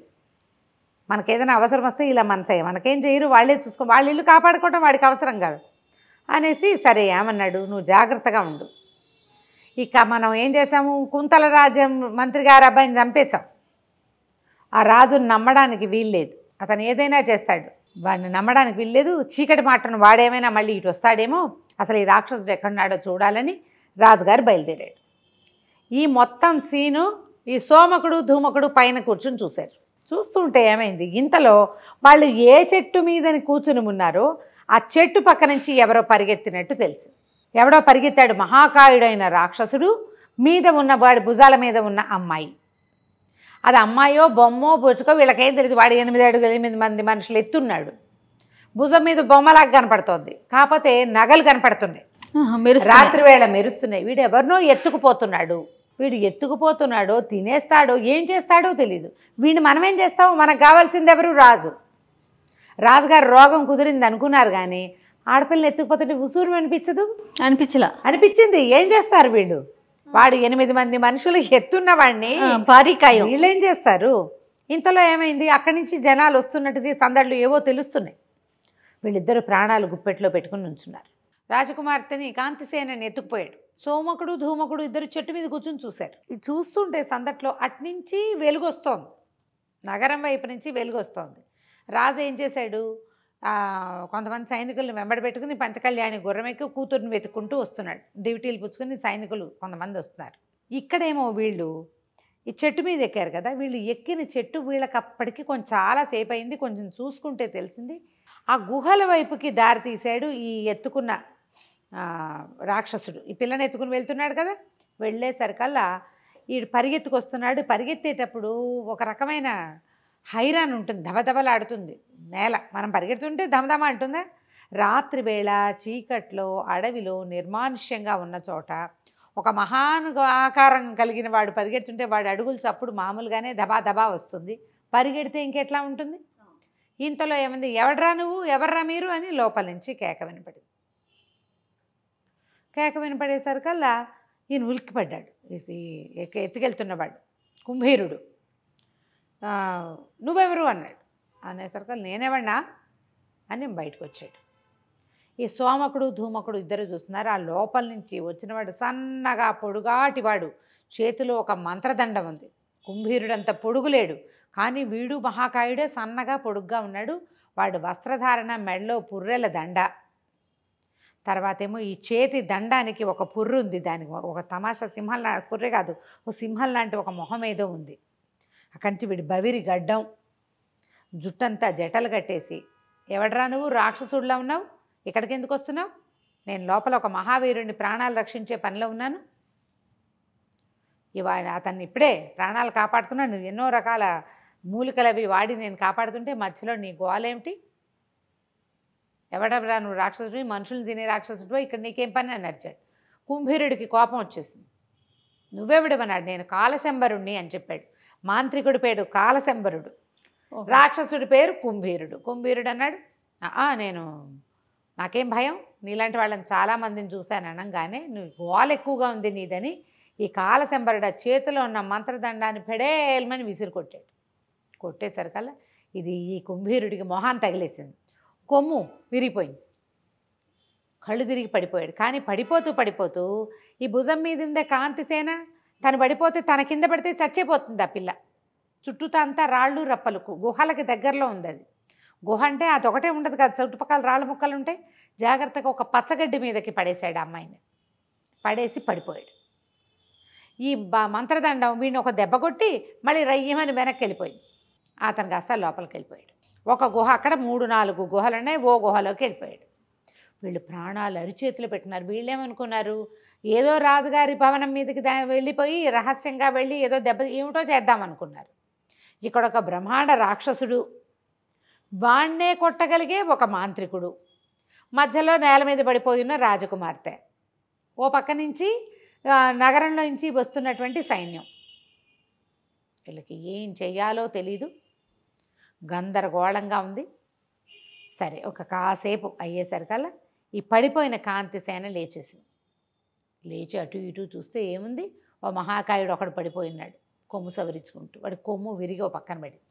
మనకేదైనా అవసరం వస్తే ఇలా మనసే మనకేం చేయరు వాళ్ళే చూసుకో వాళ్ళ ఇల్లు కాపాడుకోవటం వాడికి అవసరం కాదు అనేసి సరే ఏమన్నాడు నువ్వు జాగ్రత్తగా ఉండు ఇక మనం ఏం చేసాము కుంతల రాజ్యం మంత్రి గారు అబ్బాయిని చంపేశాం ఆ రాజును నమ్మడానికి వీల్లేదు అతను ఏదైనా చేస్తాడు వాడిని నమ్మడానికి వీల్లేదు చీకటి మాటను వాడేమైనా మళ్ళీ ఇటు వస్తాడేమో అసలు ఈ రాక్షసుడు ఎక్కడున్నాడో చూడాలని రాజుగారు బయలుదేరాడు ఈ మొత్తం సీను ఈ సోమకుడు ధూమకుడు పైన కూర్చుని చూశారు చూస్తుంటే ఏమైంది ఇంతలో వాళ్ళు ఏ చెట్టు మీదని కూర్చుని ఉన్నారో ఆ చెట్టు పక్క నుంచి ఎవరో పరిగెత్తినట్టు తెలుసు ఎవడో పరిగెత్తాడు మహాకాయుడైన రాక్షసుడు మీద ఉన్న వాడి భుజాల మీద ఉన్న అమ్మాయి అది అమ్మాయో బొమ్మో బొచ్చుకో వీళ్ళకేం తెలియదు వాడు ఎనిమిది అడుగులు ఎనిమిది మంది మనుషులు ఎత్తున్నాడు భుజం మీద బొమ్మలాగా కనపడుతోంది కాకపోతే నగలు కనపడుతున్నాయి రాత్రి వేళ మెరుస్తున్నాయి వీడు ఎవరినో ఎత్తుకుపోతున్నాడు వీడు ఎత్తుకుపోతున్నాడో తినేస్తాడో ఏం చేస్తాడో తెలియదు వీడిని మనమేం చేస్తామో మనకు కావాల్సింది ఎవరు రాజు రాజుగారు రోగం కుదిరింది అనుకున్నారు కానీ ఆడపిల్లని ఎత్తుకుపోతుంటే ఉసూరు అనిపించదు అనిపించలా అనిపించింది ఏం చేస్తారు వీళ్ళు వాడు ఎనిమిది మంది మనుషులు ఎత్తున్న వాడిని పారికాయ వీళ్ళేం చేస్తారు ఇంతలో ఏమైంది అక్కడి నుంచి జనాలు వస్తున్నట్టుది సందడులు ఏవో తెలుస్తున్నాయి వీళ్ళిద్దరు ప్రాణాలు గుప్పెట్లో పెట్టుకుని ఉంచున్నారు రాజకుమార్తెని కాంతిసేనని ఎత్తుకుపోయాడు సోమకుడు ధూమకుడు ఇద్దరు చెట్టు మీద కూర్చుని చూశారు ఇది చూస్తుంటే సందట్లో అట్నుంచి వెలుగొస్తోంది నగరం వైపు నుంచి వెలుగొస్తోంది రాజు ఏం చేశాడు కొంతమంది సైనికులను వెంబడి పెట్టుకుని పంచకళ్యాణి గుర్రమెక్కి కూతుర్ని వెతుక్కుంటూ వస్తున్నాడు దివిటీలు పుచ్చుకుని సైనికులు కొంతమంది వస్తున్నారు ఇక్కడేమో వీళ్ళు ఈ చెట్టు మీద ఎక్కారు కదా వీళ్ళు ఎక్కిన చెట్టు వీళ్ళకి అప్పటికి కొంచెం చాలాసేపు అయింది కొంచెం చూసుకుంటే తెలిసింది ఆ గుహల వైపుకి దారి తీశాడు ఈ ఎత్తుకున్న రాక్షసుడు ఈ పిల్లని ఎత్తుకుని వెళ్తున్నాడు కదా వెళ్ళేసరికల్లా పరిగెత్తుకు పరిగెత్తుకొస్తున్నాడు పరిగెత్తేటప్పుడు ఒక రకమైన హైరాన్ ఉంటుంది ధబధబలాడుతుంది నేల మనం పరిగెడుతుంటే ధమధమ అంటుందా రాత్రివేళ చీకట్లో అడవిలో నిర్మానుష్యంగా ఉన్న చోట ఒక మహాను ఆకారం కలిగిన వాడు పరిగెడుతుంటే వాడు అడుగులు చప్పుడు మామూలుగానే దబాదబా వస్తుంది పరిగెడితే ఇంకెట్లా ఉంటుంది ఇంతలో ఏమంది ఎవడ్రా నువ్వు ఎవర్రా మీరు అని లోపల నుంచి కేక వినపడింది కేక వినపడేసరికల్లా ఈయన ఉలిక్కిపడ్డాడు ఎత్తుకెళ్తున్నవాడు కుంభీరుడు నువ్వెవరు అన్నాడు అనేసరికి నేనేవన్నా అని నేను బయటకు వచ్చాడు ఈ సోమకుడు ధూమకుడు ఇద్దరు చూస్తున్నారు ఆ లోపల నుంచి వచ్చినవాడు సన్నగా పొడుగాటివాడు చేతిలో ఒక మంత్రదండం ఉంది కుంభీరుడంత పొడుగులేడు కానీ వీడు మహాకాయుడే సన్నగా పొడుగ్గా ఉన్నాడు వాడు వస్త్రధారణ మెడలో పుర్రెల దండ తర్వాత ఏమో ఈ చేతి దండానికి ఒక పుర్రు ఉంది దానికి ఒక తమాషా సింహం పుర్రె కాదు ఓ సింహం లాంటి ఒక మొహం ఏదో ఉంది అక్కడి వీడి బవిరి గడ్డం జుట్టంతా జటలు కట్టేసి ఎవడరా నువ్వు రాక్షసుడిలా ఉన్నావు ఇక్కడికి ఎందుకు వస్తున్నావు నేను లోపల ఒక మహావీరుడిని ప్రాణాలు రక్షించే పనిలో ఉన్నాను ఇవా అతన్ని ఇప్పుడే ప్రాణాలు కాపాడుతున్నా నువ్వు ఎన్నో రకాల మూలికలవి వాడి నేను కాపాడుతుంటే మధ్యలో నీ గోలేమిటి ఎవడరా నువ్వు రాక్షసుడివి మనుషులు తినే రాక్షసుడివో ఇక్కడ నీకేం పని అని అరిచాడు కుంభీరుడికి కోపం వచ్చేసింది నువ్వెవిడమన్నాడు నేను కాలశంబరుణ్ణి అని చెప్పాడు మాంత్రికుడి పేరు కాలశంబరుడు రాక్షసుడి పేరు కుంభీరుడు కుంభీరుడు అన్నాడు నేను నాకేం భయం నీలాంటి వాళ్ళని చాలామందిని చూశాను అనగానే నువ్వు గోల ఎక్కువగా ఉంది నీదని ఈ కాలశంబరుడు చేతిలో ఉన్న మంత్రదండాన్ని పెడేల్మని విసిరు కొట్టాడు కొట్టేసరికల్లా ఇది ఈ కుంభీరుడికి మొహాన్ని తగిలేసింది కొమ్ము విరిగిపోయింది కళ్ళు తిరిగి పడిపోయాడు కానీ పడిపోతూ పడిపోతూ ఈ భుజం మీదిందే కాంతిసేన తను పడిపోతే తన కింద పడితే చచ్చిపోతుంది ఆ పిల్ల చుట్టూతా అంతా రాళ్ళు రప్పలకు గుహలకి దగ్గరలో ఉంది అది గుహ అంటే అదొకటే ఉండదు కదా చుట్టుపక్కల రాళ్ళ ముక్కలు ఉంటాయి జాగ్రత్తగా ఒక పచ్చగడ్డి మీదకి పడేశాడు అమ్మాయిని పడేసి పడిపోయాడు ఈ మంత్రదండం వీడిని ఒక దెబ్బ కొట్టి మళ్ళీ రయ్యమని వెనక్కి వెళ్ళిపోయింది అతను కాస్త లోపలికి వెళ్ళిపోయాడు ఒక గుహ అక్కడ మూడు నాలుగు గుహలు ఉన్నాయి ఓ గుహలోకి వెళ్ళిపోయాడు వీళ్ళు ప్రాణాలు అరిచేతులు పెట్టినారు వీళ్ళేమనుకున్నారు ఏదో రాజుగారి భవనం మీదకి దా వెళ్ళిపోయి రహస్యంగా వెళ్ళి ఏదో దెబ్బ ఏమిటో చేద్దామనుకున్నారు ఇక్కడ ఒక బ్రహ్మాండ రాక్షసుడు వాణ్ణే కొట్టగలిగే ఒక మాంత్రికుడు మధ్యలో నేల మీద పడిపోయిన రాజకుమార్తె ఓ పక్క నుంచి నగరంలో నుంచి వస్తున్నటువంటి సైన్యం వీళ్ళకి ఏం చెయ్యాలో తెలీదు గందరగోళంగా ఉంది సరే ఒక కాసేపు అయ్యేసరికల్లా ఈ పడిపోయిన కాంతి సేన లేచేసింది లేచి అటు ఇటు చూస్తే ఏముంది ఓ మహాకాయుడు ఒకడు పడిపోయినాడు కొమ్ము సవరించుకుంటూ వాడి కొమ్ము విరిగి ఓ పక్కన పడింది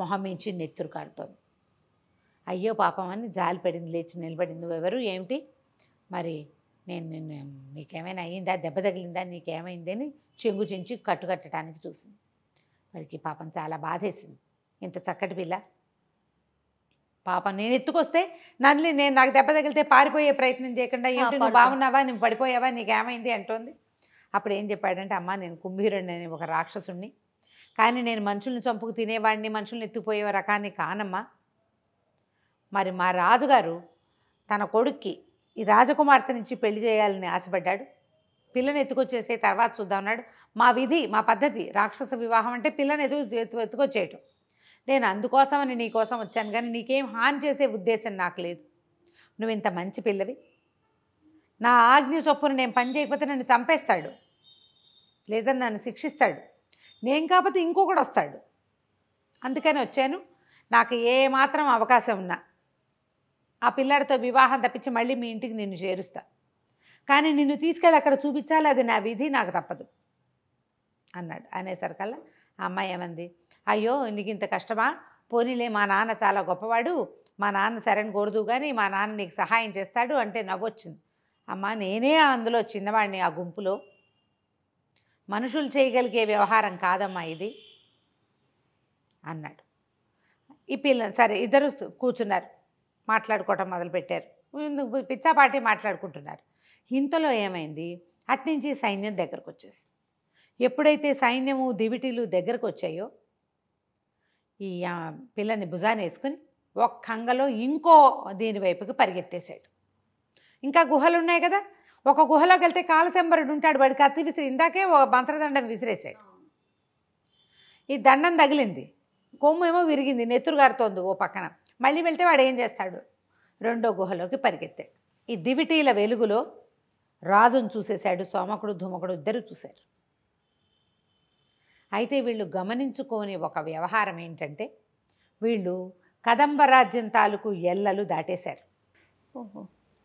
మొహం మించి నెత్తురు కాడుతోంది అయ్యో పాపం అని జాలి పడింది లేచి నిలబడింది ఎవరు ఏమిటి మరి నేను నిన్ను నీకేమైనా అయ్యిందా దెబ్బ తగిలిందా నీకేమైంది అని చెంగు చెంచి కట్టుకట్టడానికి చూసింది వాడికి పాపం చాలా బాధేసింది ఇంత చక్కటి పిల్ల పాప నేను ఎత్తుకొస్తే నన్ను నేను నాకు దెబ్బ తగిలితే పారిపోయే ప్రయత్నం చేయకుండా ఏంటి నువ్వు బాగున్నావా నువ్వు పడిపోయావా నీకేమైంది అంటోంది అప్పుడు ఏం చెప్పాడంటే అమ్మ నేను కుంభీరుణ్ణి నేను ఒక రాక్షసుణ్ణి కానీ నేను మనుషుల్ని చంపుకు తినేవాడిని మనుషుల్ని ఎత్తుకుపోయే రకాన్ని కానమ్మా మరి మా రాజుగారు తన కొడుక్కి ఈ రాజకుమార్తె నుంచి పెళ్లి చేయాలని ఆశపడ్డాడు పిల్లని ఎత్తుకొచ్చేసే తర్వాత చూద్దాం అన్నాడు మా విధి మా పద్ధతి రాక్షస వివాహం అంటే పిల్లని ఎత్తు ఎత్తుకొచ్చేయటం నేను అందుకోసమని నీకోసం వచ్చాను కానీ నీకేం హాని చేసే ఉద్దేశం నాకు లేదు నువ్వు ఇంత మంచి పిల్లవి నా ఆజ్ఞ చొప్పున నేను పని చేయకపోతే నన్ను చంపేస్తాడు లేదని నన్ను శిక్షిస్తాడు నేను కాకపోతే ఇంకొకడు వస్తాడు అందుకని వచ్చాను నాకు ఏ మాత్రం అవకాశం ఉన్నా ఆ పిల్లాడితో వివాహం తప్పించి మళ్ళీ మీ ఇంటికి నిన్ను చేరుస్తా కానీ నిన్ను తీసుకెళ్ళి అక్కడ చూపించాలి అది నా విధి నాకు తప్పదు అన్నాడు అనేసరికల్లా ఆ అమ్మాయి ఏమంది అయ్యో నీకు ఇంత కష్టమా పోనీలే మా నాన్న చాలా గొప్పవాడు మా నాన్న సరైన కొడదు కానీ మా నాన్న నీకు సహాయం చేస్తాడు అంటే నవ్వొచ్చింది అమ్మ నేనే అందులో చిన్నవాడిని ఆ గుంపులో మనుషులు చేయగలిగే వ్యవహారం కాదమ్మా ఇది అన్నాడు ఈ పిల్ల సరే ఇద్దరు కూర్చున్నారు మాట్లాడుకోవటం మొదలుపెట్టారు పిచ్చాపాటి మాట్లాడుకుంటున్నారు ఇంతలో ఏమైంది అట్నుంచి సైన్యం దగ్గరకు వచ్చేసి ఎప్పుడైతే సైన్యము దివిటీలు దగ్గరకు వచ్చాయో ఈ పిల్లని భుజాన్ని వేసుకుని ఒక కంగలో ఇంకో దీని వైపుకి ఇంకా గుహలు ఉన్నాయి కదా ఒక గుహలోకి వెళ్తే కాలసెంబరుడు ఉంటాడు వాడి కత్తి విసిరి ఇందాకే ఒక మంత్రదండం విసిరేసాడు ఈ దండం తగిలింది కొమ్ము ఏమో విరిగింది నెత్తురు గారుతోంది ఓ పక్కన మళ్ళీ వెళ్తే వాడు ఏం చేస్తాడు రెండో గుహలోకి పరిగెత్తాడు ఈ దివిటీల వెలుగులో రాజును చూసేశాడు సోమకుడు ధుమకుడు ఇద్దరు చూశారు అయితే వీళ్ళు గమనించుకోని ఒక వ్యవహారం ఏంటంటే వీళ్ళు కదంబరాజ్యం తాలూకు ఎల్లలు దాటేశారు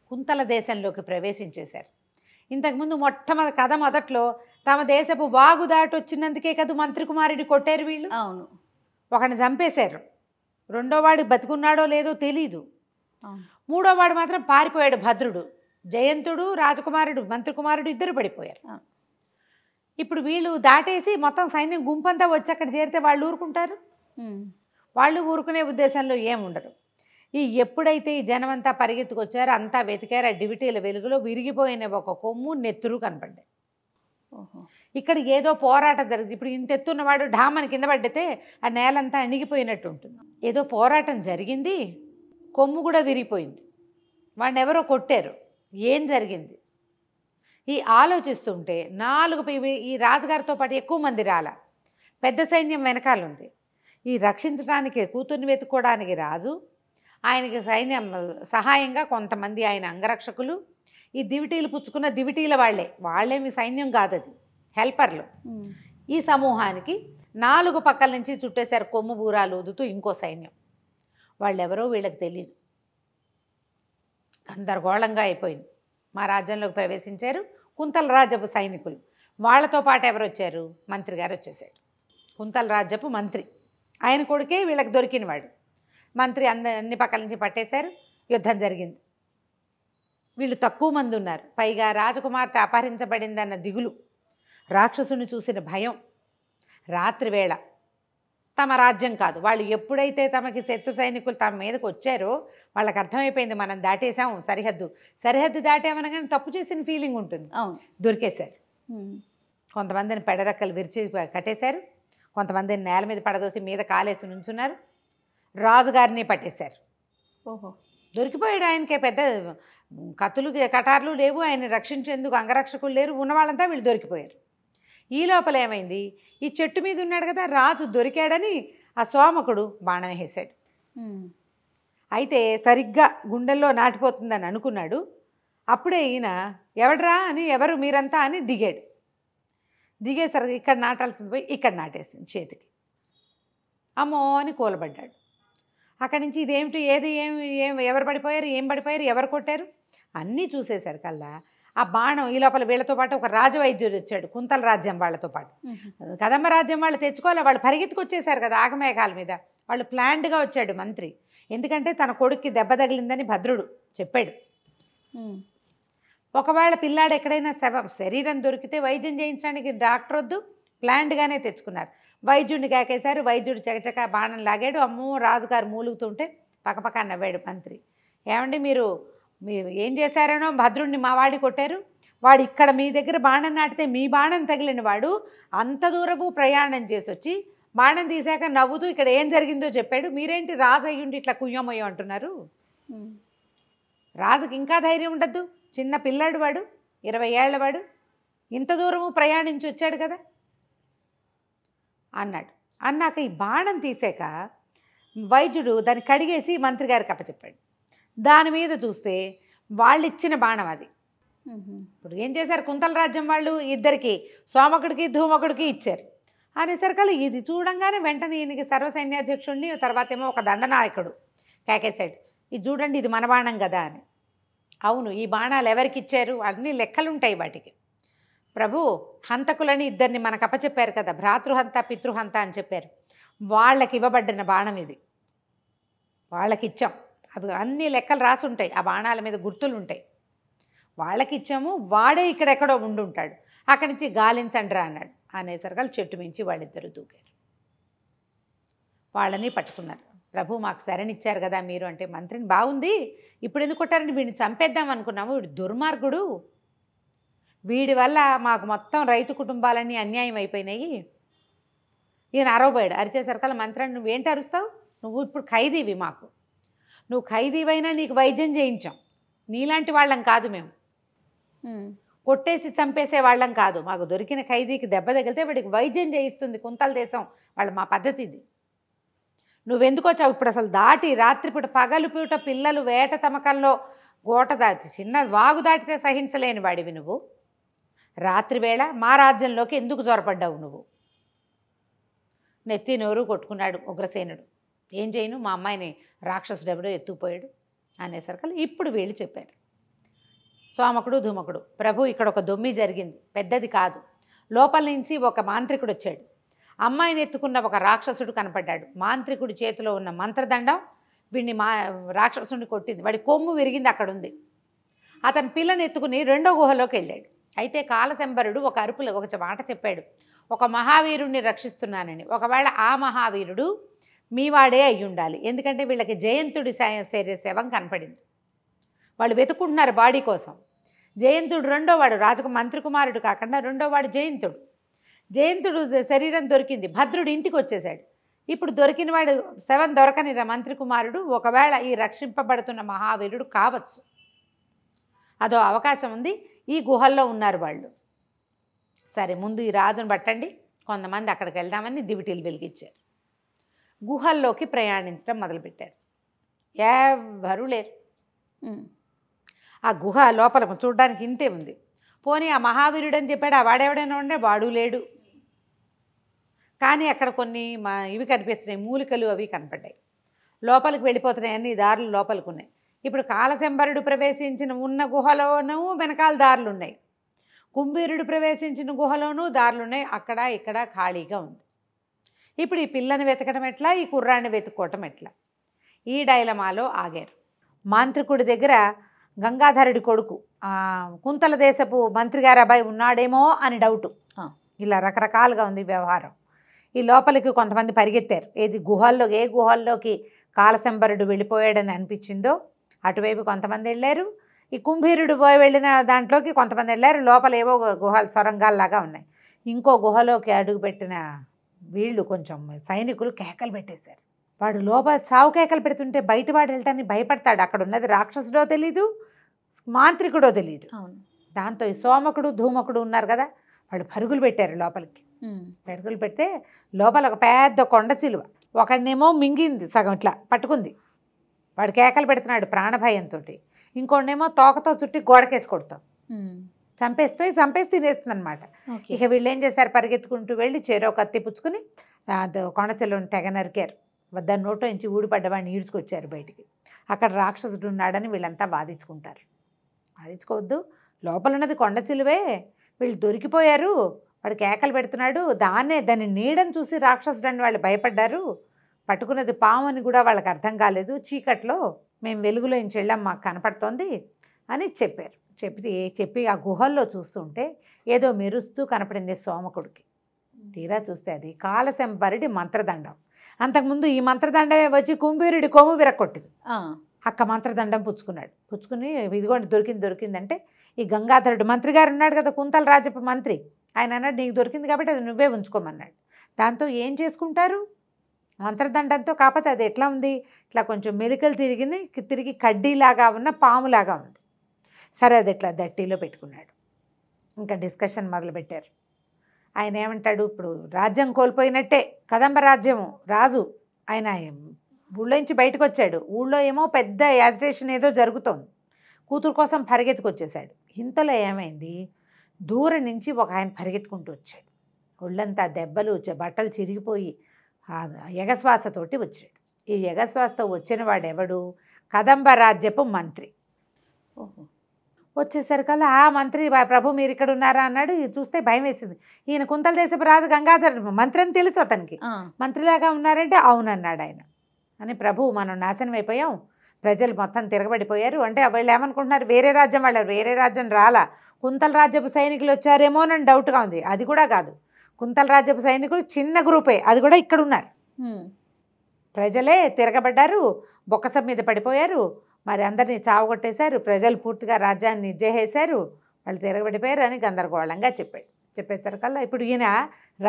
కుంతల దేశంలోకి ప్రవేశించేశారు ఇంతకుముందు మొట్టమొదటి కథ మొదట్లో తమ దేశపు వాగు దాటి వచ్చినందుకే కదా మంత్రి కొట్టారు వీళ్ళు అవును ఒకని చంపేశారు రెండోవాడు బతికున్నాడో లేదో తెలీదు మూడోవాడు మాత్రం పారిపోయాడు భద్రుడు జయంతుడు రాజకుమారుడు మంత్రి కుమారుడు ఇద్దరు పడిపోయారు ఇప్పుడు వీళ్ళు దాటేసి మొత్తం సైన్యం గుంపంతా వచ్చి అక్కడ చేరితే వాళ్ళు ఊరుకుంటారు వాళ్ళు ఊరుకునే ఉద్దేశంలో ఏముండరు ఈ ఎప్పుడైతే ఈ జనం అంతా పరిగెత్తుకొచ్చారో అంతా వెతికారు డివిటీల వెలుగులో విరిగిపోయిన ఒక కొమ్ము నెత్తురు కనపడ్డాయి ఇక్కడ ఏదో పోరాటం జరిగింది ఇప్పుడు ఇంత ఎత్తున్నవాడు ఢామని కింద పడితే ఆ నేలంతా అణిగిపోయినట్టు ఉంటుంది ఏదో పోరాటం జరిగింది కొమ్ము కూడా విరిగిపోయింది వాడిని ఎవరో కొట్టారు ఏం జరిగింది ఈ ఆలోచిస్తుంటే నాలుగు ఈ రాజుగారితో పాటు ఎక్కువ మంది రాల పెద్ద సైన్యం ఉంది ఈ రక్షించడానికి కూతుర్ని వెతుక్కోవడానికి రాజు ఆయనకి సైన్యం సహాయంగా కొంతమంది ఆయన అంగరక్షకులు ఈ దివిటీలు పుచ్చుకున్న దివిటీల వాళ్లే వాళ్ళేమి సైన్యం కాదది హెల్పర్లు ఈ సమూహానికి నాలుగు పక్కల నుంచి చుట్టేశారు కొమ్ము బూరాలు ఊదుతూ ఇంకో సైన్యం వాళ్ళెవరో వీళ్ళకి తెలియదు గందరగోళంగా అయిపోయింది మా రాజ్యంలోకి ప్రవేశించారు కుంతల రాజపు సైనికులు వాళ్ళతో పాటు ఎవరు వచ్చారు మంత్రి గారు వచ్చేసాడు కుంతల రాజపు మంత్రి ఆయన కొడుకే వీళ్ళకి దొరికినవాడు మంత్రి అంద అన్ని పక్కల నుంచి పట్టేశారు యుద్ధం జరిగింది వీళ్ళు తక్కువ మంది ఉన్నారు పైగా రాజకుమార్తె అపహరించబడిందన్న దిగులు రాక్షసుని చూసిన భయం రాత్రివేళ తమ రాజ్యం కాదు వాళ్ళు ఎప్పుడైతే తమకి శత్రు సైనికులు తమ మీదకి వచ్చారో వాళ్ళకి అర్థమైపోయింది మనం దాటేసాం సరిహద్దు సరిహద్దు దాటామనగానే తప్పు చేసిన ఫీలింగ్ ఉంటుంది దొరికేశారు కొంతమందిని పెడరక్కలు విరిచి కట్టేశారు కొంతమందిని నేల మీద పడదోసి మీద కాలేసి నుంచున్నారు రాజుగారిని పట్టేశారు ఓహో దొరికిపోయాడు ఆయనకే పెద్ద కత్తులు కటార్లు లేవు ఆయన రక్షించేందుకు అంగరక్షకులు లేరు ఉన్నవాళ్ళంతా వీళ్ళు దొరికిపోయారు ఈ లోపల ఏమైంది ఈ చెట్టు మీద ఉన్నాడు కదా రాజు దొరికాడని ఆ సోమకుడు బాణం వేసాడు అయితే సరిగ్గా గుండెల్లో నాటిపోతుందని అనుకున్నాడు అప్పుడే ఈయన ఎవడ్రా అని ఎవరు మీరంతా అని దిగాడు దిగేసరికి ఇక్కడ నాటాల్సింది పోయి ఇక్కడ నాటేసింది చేతికి అమ్మో అని కూలబడ్డాడు అక్కడి నుంచి ఇదేమిటి ఏది ఏమి ఏం ఎవరు పడిపోయారు ఏం పడిపోయారు ఎవరు కొట్టారు అన్నీ చూసేశారు కల్లా ఆ బాణం ఈ లోపల వీళ్ళతో పాటు ఒక రాజవైద్యుడు వచ్చాడు కుంతల రాజ్యం వాళ్ళతో పాటు కదమ్మ రాజ్యం వాళ్ళు తెచ్చుకోవాలి వాళ్ళు పరిగెత్తుకొచ్చేసారు కదా ఆగమేఘాల మీద వాళ్ళు ప్లాండ్గా వచ్చాడు మంత్రి ఎందుకంటే తన కొడుక్కి దెబ్బ తగిలిందని భద్రుడు చెప్పాడు ఒకవేళ పిల్లాడు ఎక్కడైనా శవం శరీరం దొరికితే వైద్యం చేయించడానికి డాక్టర్ వద్దు ప్లాండ్గానే తెచ్చుకున్నారు వైద్యుడిని కాకేశారు వైద్యుడు చకచక బాణం లాగాడు అమ్మో రాజుగారు మూలుగుతుంటే పక్కపక్క నవ్వాడు మంత్రి ఏమండి మీరు మీరు ఏం చేశారనో భద్రుడిని మా వాడి కొట్టారు వాడు ఇక్కడ మీ దగ్గర బాణం నాటితే మీ బాణం తగిలిన వాడు అంత దూరపు ప్రయాణం చేసి వచ్చి బాణం తీసాక నవ్వుతూ ఇక్కడ ఏం జరిగిందో చెప్పాడు మీరేంటి రాజు అయ్యుండి ఇట్లా కుయ్యమయ్యో అంటున్నారు రాజుకి ఇంకా ధైర్యం ఉండద్దు చిన్న పిల్లాడు వాడు ఇరవై ఏళ్ళ వాడు ఇంత దూరము ప్రయాణించి వచ్చాడు కదా అన్నాడు అన్నాక ఈ బాణం తీసాక వైద్యుడు దాన్ని కడిగేసి మంత్రి గారికి అప్పచెప్పాడు దాని మీద చూస్తే వాళ్ళు ఇచ్చిన బాణం అది ఇప్పుడు ఏం చేశారు కుంతల రాజ్యం వాళ్ళు ఇద్దరికి సోమకుడికి ధూమకుడికి ఇచ్చారు అనేసరికలు ఇది చూడంగానే వెంటనే ఈయనకి సర్వసైన్యాధ్యక్షుడిని తర్వాత ఏమో ఒక దండనాయకుడు కేకేశాడు ఇది చూడండి ఇది మన బాణం కదా అని అవును ఈ బాణాలు ఎవరికి ఇచ్చారు అన్ని లెక్కలుంటాయి వాటికి ప్రభు హంతకులని ఇద్దరిని మనకు అప్పచెప్పారు కదా భ్రాతృహంత పితృహంత అని చెప్పారు వాళ్ళకి ఇవ్వబడిన బాణం ఇది వాళ్ళకి ఇచ్చాం అవి అన్ని లెక్కలు రాసి ఉంటాయి ఆ బాణాల మీద గుర్తులు ఉంటాయి వాళ్ళకి ఇచ్చాము వాడే ఇక్కడెక్కడో ఉండుంటాడు అక్కడి నుంచి గాలించండి రా అన్నాడు అనేసరికి చెట్టు మించి వాళ్ళిద్దరూ దూకారు వాళ్ళని పట్టుకున్నారు ప్రభు మాకు ఇచ్చారు కదా మీరు అంటే మంత్రిని బాగుంది ఇప్పుడు ఎందుకు కొట్టారని వీడిని చంపేద్దాం అనుకున్నాము వీడు దుర్మార్గుడు వీడి వల్ల మాకు మొత్తం రైతు కుటుంబాలన్నీ అన్యాయం అయిపోయినాయి ఈయన అరవబోయాడు అరిచేసరికల మంత్రాన్ని నువ్వేంటి అరుస్తావు నువ్వు ఇప్పుడు ఖైదీవి మాకు నువ్వు ఖైదీవైనా నీకు వైద్యం చేయించాం నీలాంటి వాళ్ళం కాదు మేము కొట్టేసి చంపేసే వాళ్ళం కాదు మాకు దొరికిన ఖైదీకి దెబ్బ తగిలితే వాడికి వైద్యం చేయిస్తుంది కుంతల దేశం వాళ్ళ మా పద్ధతి ఇది నువ్వెందుకు వచ్చావు ఇప్పుడు అసలు దాటి రాత్రిపూట పగలుపూట పిల్లలు వేట తమకంలో గోట దాటి చిన్న వాగు దాటితే సహించలేని వాడివి నువ్వు రాత్రివేళ మా రాజ్యంలోకి ఎందుకు జొరపడ్డావు నువ్వు నెత్తి నోరు కొట్టుకున్నాడు ఉగ్రసేనుడు ఏం చేయను మా అమ్మాయిని రాక్షసుడెవడో ఎత్తుకుపోయాడు అనేసరికి ఇప్పుడు వీళ్ళు చెప్పారు సోమకుడు ధూమకుడు ప్రభు ఇక్కడ ఒక దొమ్మి జరిగింది పెద్దది కాదు లోపల నుంచి ఒక మాంత్రికుడు వచ్చాడు అమ్మాయిని ఎత్తుకున్న ఒక రాక్షసుడు కనపడ్డాడు మాంత్రికుడి చేతిలో ఉన్న మంత్రదండం వీడిని మా రాక్షసుడిని కొట్టింది వాడి కొమ్ము విరిగింది అక్కడ ఉంది అతని పిల్లని ఎత్తుకుని రెండో గుహలోకి వెళ్ళాడు అయితే కాలశంబరుడు ఒక అరుపులో ఒక మాట చెప్పాడు ఒక మహావీరుణ్ణి రక్షిస్తున్నానని ఒకవేళ ఆ మహావీరుడు మీవాడే అయి ఉండాలి ఎందుకంటే వీళ్ళకి జయంతుడి శవం కనపడింది వాళ్ళు వెతుకుంటున్నారు బాడీ కోసం జయంతుడు రెండోవాడు రాజకు మంత్రి కుమారుడు కాకుండా రెండోవాడు జయంతుడు జయంతుడు శరీరం దొరికింది భద్రుడు ఇంటికి వచ్చేసాడు ఇప్పుడు దొరికినవాడు శవం దొరకని మంత్రి కుమారుడు ఒకవేళ ఈ రక్షింపబడుతున్న మహావీరుడు కావచ్చు అదో అవకాశం ఉంది ఈ గుహల్లో ఉన్నారు వాళ్ళు సరే ముందు ఈ రాజును పట్టండి కొంతమంది అక్కడికి వెళ్దామని దివిటీలు వెలిగించారు గుహల్లోకి ప్రయాణించడం మొదలుపెట్టారు ఎవరూ లేరు ఆ గుహ లోపల చూడ్డానికి ఇంతే ఉంది పోనీ ఆ మహావీరుడు అని చెప్పాడు ఆ వాడెవడైనా ఉండే వాడు లేడు కానీ అక్కడ కొన్ని మా ఇవి కనిపిస్తున్నాయి మూలికలు అవి కనపడ్డాయి లోపలికి వెళ్ళిపోతున్నాయి అన్ని దారులు లోపలికి ఉన్నాయి ఇప్పుడు కాలశంబరుడు ప్రవేశించిన ఉన్న గుహలోనూ వెనకాల దారులు ఉన్నాయి కుంభీరుడు ప్రవేశించిన గుహలోనూ దారులు ఉన్నాయి అక్కడ ఇక్కడ ఖాళీగా ఉంది ఇప్పుడు ఈ పిల్లని వెతకడం ఎట్లా ఈ కుర్రాన్ని వెతుక్కోవటం ఎట్లా ఈ డైలమాలో ఆగారు మాంత్రికుడి దగ్గర గంగాధరుడి కొడుకు కుంతల దేశపు మంత్రి గారి అబ్బాయి ఉన్నాడేమో అని డౌటు ఇలా రకరకాలుగా ఉంది వ్యవహారం ఈ లోపలికి కొంతమంది పరిగెత్తారు ఏది గుహల్లో ఏ గుహల్లోకి కాలశంబరుడు వెళ్ళిపోయాడని అనిపించిందో అటువైపు కొంతమంది వెళ్ళారు ఈ కుంభీరుడు పోయి వెళ్ళిన దాంట్లోకి కొంతమంది వెళ్ళారు లోపల ఏవో గుహలు సొరంగాల్లాగా ఉన్నాయి ఇంకో గుహలోకి అడుగుపెట్టిన వీళ్ళు కొంచెం సైనికులు కేకలు పెట్టేశారు వాడు లోపల చావు కేకలు పెడుతుంటే బయటవాడు వెళ్ళటానికి భయపడతాడు అక్కడ ఉన్నది రాక్షసుడో తెలీదు మాంత్రికుడో తెలియదు దాంతో ఈ సోమకుడు ధూమకుడు ఉన్నారు కదా వాళ్ళు పరుగులు పెట్టారు లోపలికి పరుగులు పెడితే లోపల ఒక పెద్ద కొండ చిలువ ఒకడినేమో మింగింది సగం ఇట్లా పట్టుకుంది వాడు కేకలు పెడుతున్నాడు ప్రాణభయంతో ఇంకోడేమో తోకతో చుట్టి గోడకేసి కొడతాం చంపేస్తే చంపేసి తినేస్తుంది అనమాట ఇక వీళ్ళు ఏం చేశారు పరిగెత్తుకుంటూ వెళ్ళి చేరో కత్తి పుచ్చుకుని కొండచెల్లని తెగ నరికారు దాని నోటో నుంచి ఊడిపడ్డవాడిని ఈడ్చుకొచ్చారు బయటికి అక్కడ రాక్షసుడు ఉన్నాడని వీళ్ళంతా బాధించుకుంటారు బాధించుకోవద్దు ఉన్నది కొండ చిలువే వీళ్ళు దొరికిపోయారు వాడు కేకలు పెడుతున్నాడు దాన్నే దాని నీడని చూసి రాక్షసుడని వాళ్ళు భయపడ్డారు పట్టుకున్నది పాము అని కూడా వాళ్ళకి అర్థం కాలేదు చీకట్లో మేము వెలుగులో ఇంచి వెళ్ళాం మాకు కనపడుతోంది అని చెప్పారు చెప్పి చెప్పి ఆ గుహల్లో చూస్తుంటే ఏదో మెరుస్తూ కనపడింది సోమకుడికి తీరా చూస్తే అది బరిడి మంత్రదండం అంతకుముందు ఈ మంత్రదండమే వచ్చి కుంభీరుడి కొమ్ము విరక్కొట్టింది అక్క మంత్రదండం పుచ్చుకున్నాడు పుచ్చుకుని ఇదిగోండి దొరికింది దొరికిందంటే ఈ గంగాధరుడు మంత్రి గారు ఉన్నాడు కదా కుంతల రాజప్ప మంత్రి ఆయన అన్నాడు నీకు దొరికింది కాబట్టి అది నువ్వే ఉంచుకోమన్నాడు దాంతో ఏం చేసుకుంటారు మంత్రదండంతో కాకపోతే అది ఎట్లా ఉంది ఇట్లా కొంచెం మెలికలు తిరిగింది తిరిగి కడ్డీలాగా ఉన్న పాములాగా ఉంది సరే అది ఇట్లా దట్టీలో పెట్టుకున్నాడు ఇంకా డిస్కషన్ మొదలుపెట్టారు ఆయన ఏమంటాడు ఇప్పుడు రాజ్యం కోల్పోయినట్టే కదంబ రాజ్యము రాజు ఆయన ఊళ్ళోంచి బయటకు వచ్చాడు ఊళ్ళో ఏమో పెద్ద యాజిటేషన్ ఏదో జరుగుతోంది కూతురు కోసం పరిగెత్తుకొచ్చేసాడు ఇంతలో ఏమైంది దూరం నుంచి ఒక ఆయన పరిగెత్తుకుంటూ వచ్చాడు ఒళ్ళంతా దెబ్బలు బట్టలు చిరిగిపోయి యగశ్వాసతోటి వచ్చాడు ఈ యగశ్వాసతో వచ్చిన వాడెవడు కదంబ రాజ్యపు మంత్రి వచ్చేసరికల్లా ఆ మంత్రి ప్రభు మీరు ఇక్కడ ఉన్నారా అన్నాడు ఇది చూస్తే భయం వేసింది ఈయన కుంతల దేశపు రాజు గంగాధర్ మంత్రి అని తెలుసు అతనికి మంత్రిలాగా ఉన్నారంటే అవునన్నాడు ఆయన అని ప్రభు మనం నాశనం అయిపోయాం ప్రజలు మొత్తం తిరగబడిపోయారు అంటే వాళ్ళు ఏమనుకుంటున్నారు వేరే రాజ్యం వాళ్ళు వేరే రాజ్యం రాలా కుంతల రాజ్యపు సైనికులు వచ్చారేమో అని డౌట్గా ఉంది అది కూడా కాదు కుంతల రాజ్యపు సైనికులు చిన్న గ్రూపే అది కూడా ఇక్కడ ఉన్నారు ప్రజలే తిరగబడ్డారు బొక్కస మీద పడిపోయారు మరి అందరినీ చావగొట్టేశారు ప్రజలు పూర్తిగా రాజ్యాన్ని నిజేసారు వాళ్ళు తిరగబడిపోయారు అని గందరగోళంగా చెప్పాడు చెప్పేసరికల్లా ఇప్పుడు ఈయన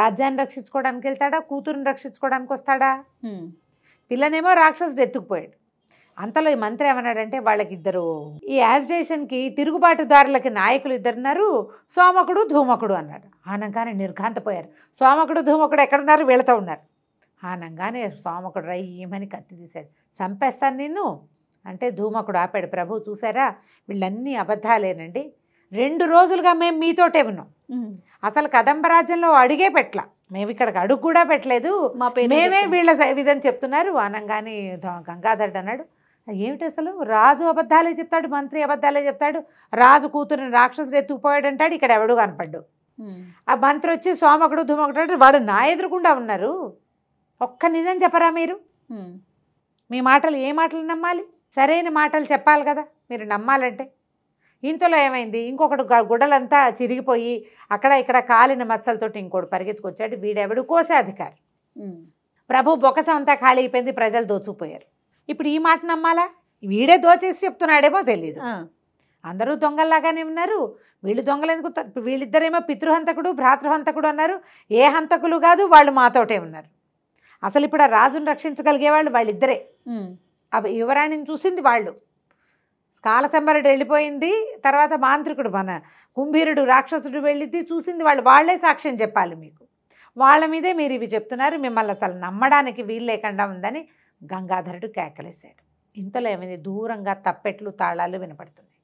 రాజ్యాన్ని రక్షించుకోవడానికి వెళ్తాడా కూతురుని రక్షించుకోవడానికి వస్తాడా పిల్లనేమో రాక్షసుడు ఎత్తుకుపోయాడు అంతలో ఈ మంత్రి ఏమన్నాడంటే వాళ్ళకి ఇద్దరు ఈ యాజిటేషన్కి తిరుగుబాటుదారులకి నాయకులు ఇద్దరున్నారు సోమకుడు ధూమకుడు అన్నాడు ఆనంగానే నిర్ఘాంతపోయారు సోమకుడు ధూమకుడు ఎక్కడున్నారు వెళుతూ ఉన్నారు ఆనంగానే సోమకుడు రయ్యమని కత్తి తీశాడు చంపేస్తాను నిన్ను అంటే ధూమకుడు ఆపాడు ప్రభు చూసారా వీళ్ళన్నీ అబద్ధాలేనండి రెండు రోజులుగా మేము మీతోటే ఉన్నాం అసలు కదంబరాజ్యంలో అడిగే పెట్ల మేము ఇక్కడికి అడుగు కూడా పెట్టలేదు మా మేమే వీళ్ళ విధంగా చెప్తున్నారు అనంగాని గంగాధర్ అన్నాడు ఏమిటి అసలు రాజు అబద్ధాలే చెప్తాడు మంత్రి అబద్ధాలే చెప్తాడు రాజు కూతురిని రాక్షసులు ఎత్తుకుపోయాడు అంటాడు ఇక్కడ ఎవడు కనపడ్డు ఆ మంత్రి వచ్చి సోమకుడు ధూమకుడు వాడు నా ఎదురుకుండా ఉన్నారు ఒక్క నిజం చెప్పరా మీరు మీ మాటలు ఏ మాటలు నమ్మాలి సరైన మాటలు చెప్పాలి కదా మీరు నమ్మాలంటే ఇంతలో ఏమైంది ఇంకొకటి గుడ్డలంతా చిరిగిపోయి అక్కడ ఇక్కడ కాలిన మచ్చలతోటి ఇంకోటి పరిగెత్తుకొచ్చాడు వీడెవడు కోశాధికారి ప్రభు బొకస అంతా ఖాళీ అయిపోయింది ప్రజలు దోచుకుపోయారు ఇప్పుడు ఈ మాట నమ్మాలా వీడే దోచేసి చెప్తున్నాడేమో తెలియదు అందరూ దొంగల్లాగానే ఉన్నారు వీళ్ళు దొంగలు ఎందుకు వీళ్ళిద్దరేమో పితృహంతకుడు భ్రాతృహంతకుడు అన్నారు ఏ హంతకులు కాదు వాళ్ళు మాతోటే ఉన్నారు అసలు ఇప్పుడు ఆ రాజును రక్షించగలిగే వాళ్ళు వాళ్ళిద్దరే అవి యువరాణిని చూసింది వాళ్ళు కాలసంబరుడు వెళ్ళిపోయింది తర్వాత మాంత్రికుడు మన కుంభీరుడు రాక్షసుడు వెళ్ళింది చూసింది వాళ్ళు వాళ్లే సాక్ష్యం చెప్పాలి మీకు వాళ్ళ మీదే మీరు ఇవి చెప్తున్నారు మిమ్మల్ని అసలు నమ్మడానికి వీలు లేకుండా ఉందని గంగాధరుడు కేకలేశాడు ఇంతలో ఏమైంది దూరంగా తప్పెట్లు తాళాలు వినపడుతున్నాయి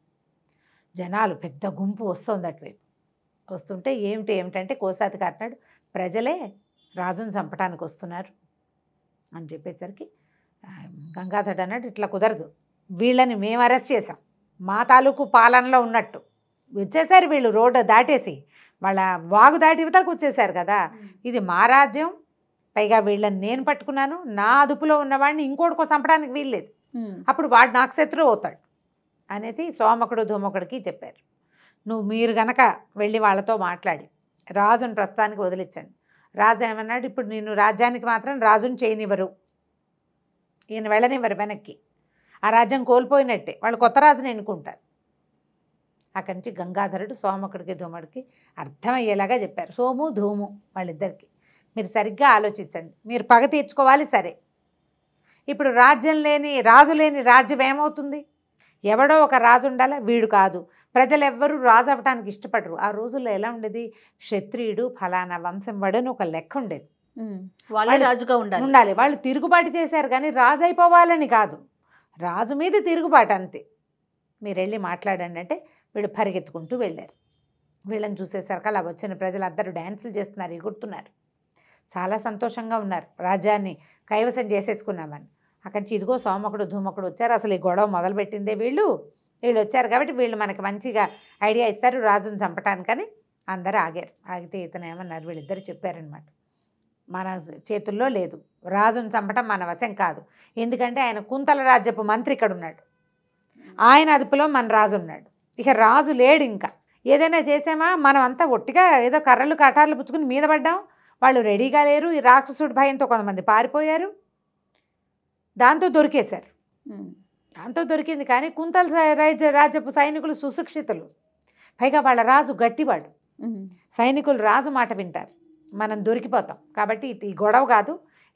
జనాలు పెద్ద గుంపు వస్తుంది అటువైపు వస్తుంటే ఏమిటి ఏమిటంటే కోసాతి కట్టినాడు ప్రజలే రాజును చంపడానికి వస్తున్నారు అని చెప్పేసరికి గంగాధరుడు అన్నాడు ఇట్లా కుదరదు వీళ్ళని మేము అరెస్ట్ చేసాం మా తాలూకు పాలనలో ఉన్నట్టు వచ్చేసారు వీళ్ళు రోడ్డు దాటేసి వాళ్ళ వాగు దాటి ఇవతలకు వచ్చేసారు కదా ఇది మా రాజ్యం పైగా వీళ్ళని నేను పట్టుకున్నాను నా అదుపులో ఉన్నవాడిని ఇంకోటికో చంపడానికి వీల్లేదు అప్పుడు వాడు నాకు శత్రువు అవుతాడు అనేసి సోమకుడు ధూమకుడికి చెప్పారు నువ్వు మీరు గనక వెళ్ళి వాళ్ళతో మాట్లాడి రాజుని ప్రస్తుతానికి వదిలించండి రాజు ఏమన్నాడు ఇప్పుడు నేను రాజ్యానికి మాత్రం రాజుని చేయనివ్వరు ఈయన వెళ్ళనివ్వరు వెనక్కి ఆ రాజ్యం కోల్పోయినట్టే వాళ్ళు కొత్త రాజుని ఎన్నుకుంటారు అక్కడి నుంచి గంగాధరుడు సోమకుడికి దోమడికి అర్థమయ్యేలాగా చెప్పారు సోము ధూము వాళ్ళిద్దరికి మీరు సరిగ్గా ఆలోచించండి మీరు పగ తీర్చుకోవాలి సరే ఇప్పుడు రాజ్యం లేని రాజు లేని రాజ్యం ఏమవుతుంది ఎవడో ఒక రాజు ఉండాలా వీడు కాదు ప్రజలు ఎవ్వరూ రాజు అవ్వటానికి ఇష్టపడరు ఆ రోజుల్లో ఎలా ఉండేది క్షత్రియుడు ఫలానా వంశం వాడని ఒక లెక్క ఉండేది వాళ్ళే రాజుగా ఉండాలి ఉండాలి వాళ్ళు తిరుగుబాటు చేశారు కానీ రాజు అయిపోవాలని కాదు రాజు మీద తిరుగుబాటు అంతే మీరు వెళ్ళి మాట్లాడండి అంటే వీళ్ళు పరిగెత్తుకుంటూ వెళ్ళారు వీళ్ళని చూసేసరికి అలా వచ్చిన ప్రజలందరూ డ్యాన్సులు చేస్తున్నారు ఎగురుతున్నారు చాలా సంతోషంగా ఉన్నారు రాజ్యాన్ని కైవసం చేసేసుకున్నామని అక్కడి నుంచి ఇదిగో సోమకుడు ధూమకుడు వచ్చారు అసలు ఈ గొడవ మొదలుపెట్టిందే వీళ్ళు వీళ్ళు వచ్చారు కాబట్టి వీళ్ళు మనకి మంచిగా ఐడియా ఇస్తారు రాజుని చంపటానికని అందరూ ఆగారు ఆగితే ఇతను ఏమన్నారు వీళ్ళిద్దరు చెప్పారనమాట మన చేతుల్లో లేదు రాజును చంపటం మన వశం కాదు ఎందుకంటే ఆయన కుంతల రాజ్యపు మంత్రి ఇక్కడ ఉన్నాడు ఆయన అదుపులో మన రాజు ఉన్నాడు ఇక రాజు లేడు ఇంకా ఏదైనా చేసామా మనం అంతా ఒట్టిగా ఏదో కర్రలు కటార్లు పుచ్చుకుని మీద పడ్డాం వాళ్ళు రెడీగా లేరు ఈ రాక్షసుడి భయంతో కొంతమంది పారిపోయారు దాంతో దొరికేశారు దాంతో దొరికింది కానీ కుంతల రాజ్య రాజ్యపు సైనికులు సుశిక్షితులు పైగా వాళ్ళ రాజు గట్టివాడు సైనికులు రాజు మాట వింటారు మనం దొరికిపోతాం కాబట్టి ఇది గొడవ కాదు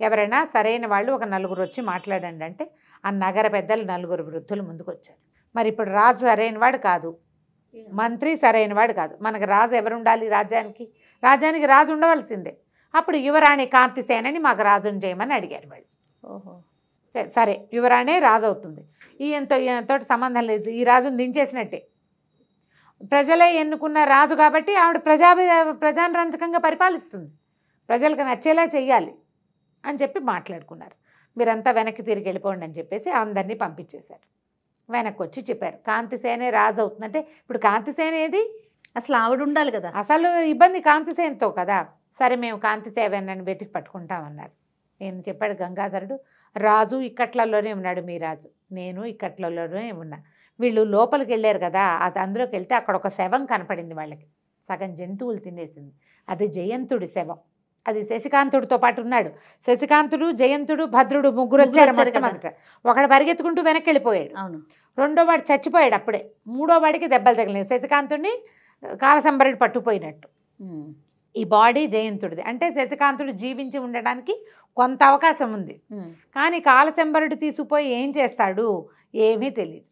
ఎవరైనా సరైన వాళ్ళు ఒక నలుగురు వచ్చి మాట్లాడండి అంటే ఆ నగర పెద్దలు నలుగురు వృద్ధులు ముందుకు వచ్చారు మరి ఇప్పుడు రాజు సరైనవాడు కాదు మంత్రి సరైనవాడు కాదు మనకు రాజు ఎవరు ఉండాలి రాజ్యానికి రాజ్యానికి రాజు ఉండవలసిందే అప్పుడు యువరాణి కాంతిసేనని మాకు రాజుని చేయమని అడిగారు వాళ్ళు ఓహో సరే యువరాణే రాజు అవుతుంది ఈయనతో ఈయనతో సంబంధం లేదు ఈ రాజును దించేసినట్టే ప్రజలే ఎన్నుకున్న రాజు కాబట్టి ఆవిడ ప్రజాభి రంజకంగా పరిపాలిస్తుంది ప్రజలకు నచ్చేలా చేయాలి అని చెప్పి మాట్లాడుకున్నారు మీరంతా వెనక్కి తిరిగి వెళ్ళిపోండి అని చెప్పేసి అందరినీ పంపించేశారు వెనక్కి వచ్చి చెప్పారు కాంతిసేనే రాజు అవుతుందంటే ఇప్పుడు కాంతిసేన ఏది అసలు ఆవిడ ఉండాలి కదా అసలు ఇబ్బంది కాంతిసేనతో కదా సరే మేము కాంతిసేవనని వెతికి పట్టుకుంటామన్నారు నేను చెప్పాడు గంగాధరుడు రాజు ఇక్కట్లలోనే ఉన్నాడు మీ రాజు నేను ఇక్కట్లలోనే ఉన్నా వీళ్ళు లోపలికి వెళ్ళారు కదా అది అందులోకి వెళ్తే అక్కడ ఒక శవం కనపడింది వాళ్ళకి సగం జంతువులు తినేసింది అది జయంతుడి శవం అది శశికాంతుడితో పాటు ఉన్నాడు శశికాంతుడు జయంతుడు భద్రుడు ముగ్గురు వచ్చారు మొట్టమొదట ఒకడు పరిగెత్తుకుంటూ వెనక్కి వెళ్ళిపోయాడు అవును రెండో వాడు చచ్చిపోయాడు అప్పుడే మూడో వాడికి దెబ్బలు తగిలింది శశికాంతుడిని కాలసంబరుడు పట్టుపోయినట్టు ఈ బాడీ జయంతుడిది అంటే శశికాంతుడు జీవించి ఉండడానికి కొంత అవకాశం ఉంది కానీ కాలసంబరుడు తీసుకుపోయి ఏం చేస్తాడు ఏమీ తెలియదు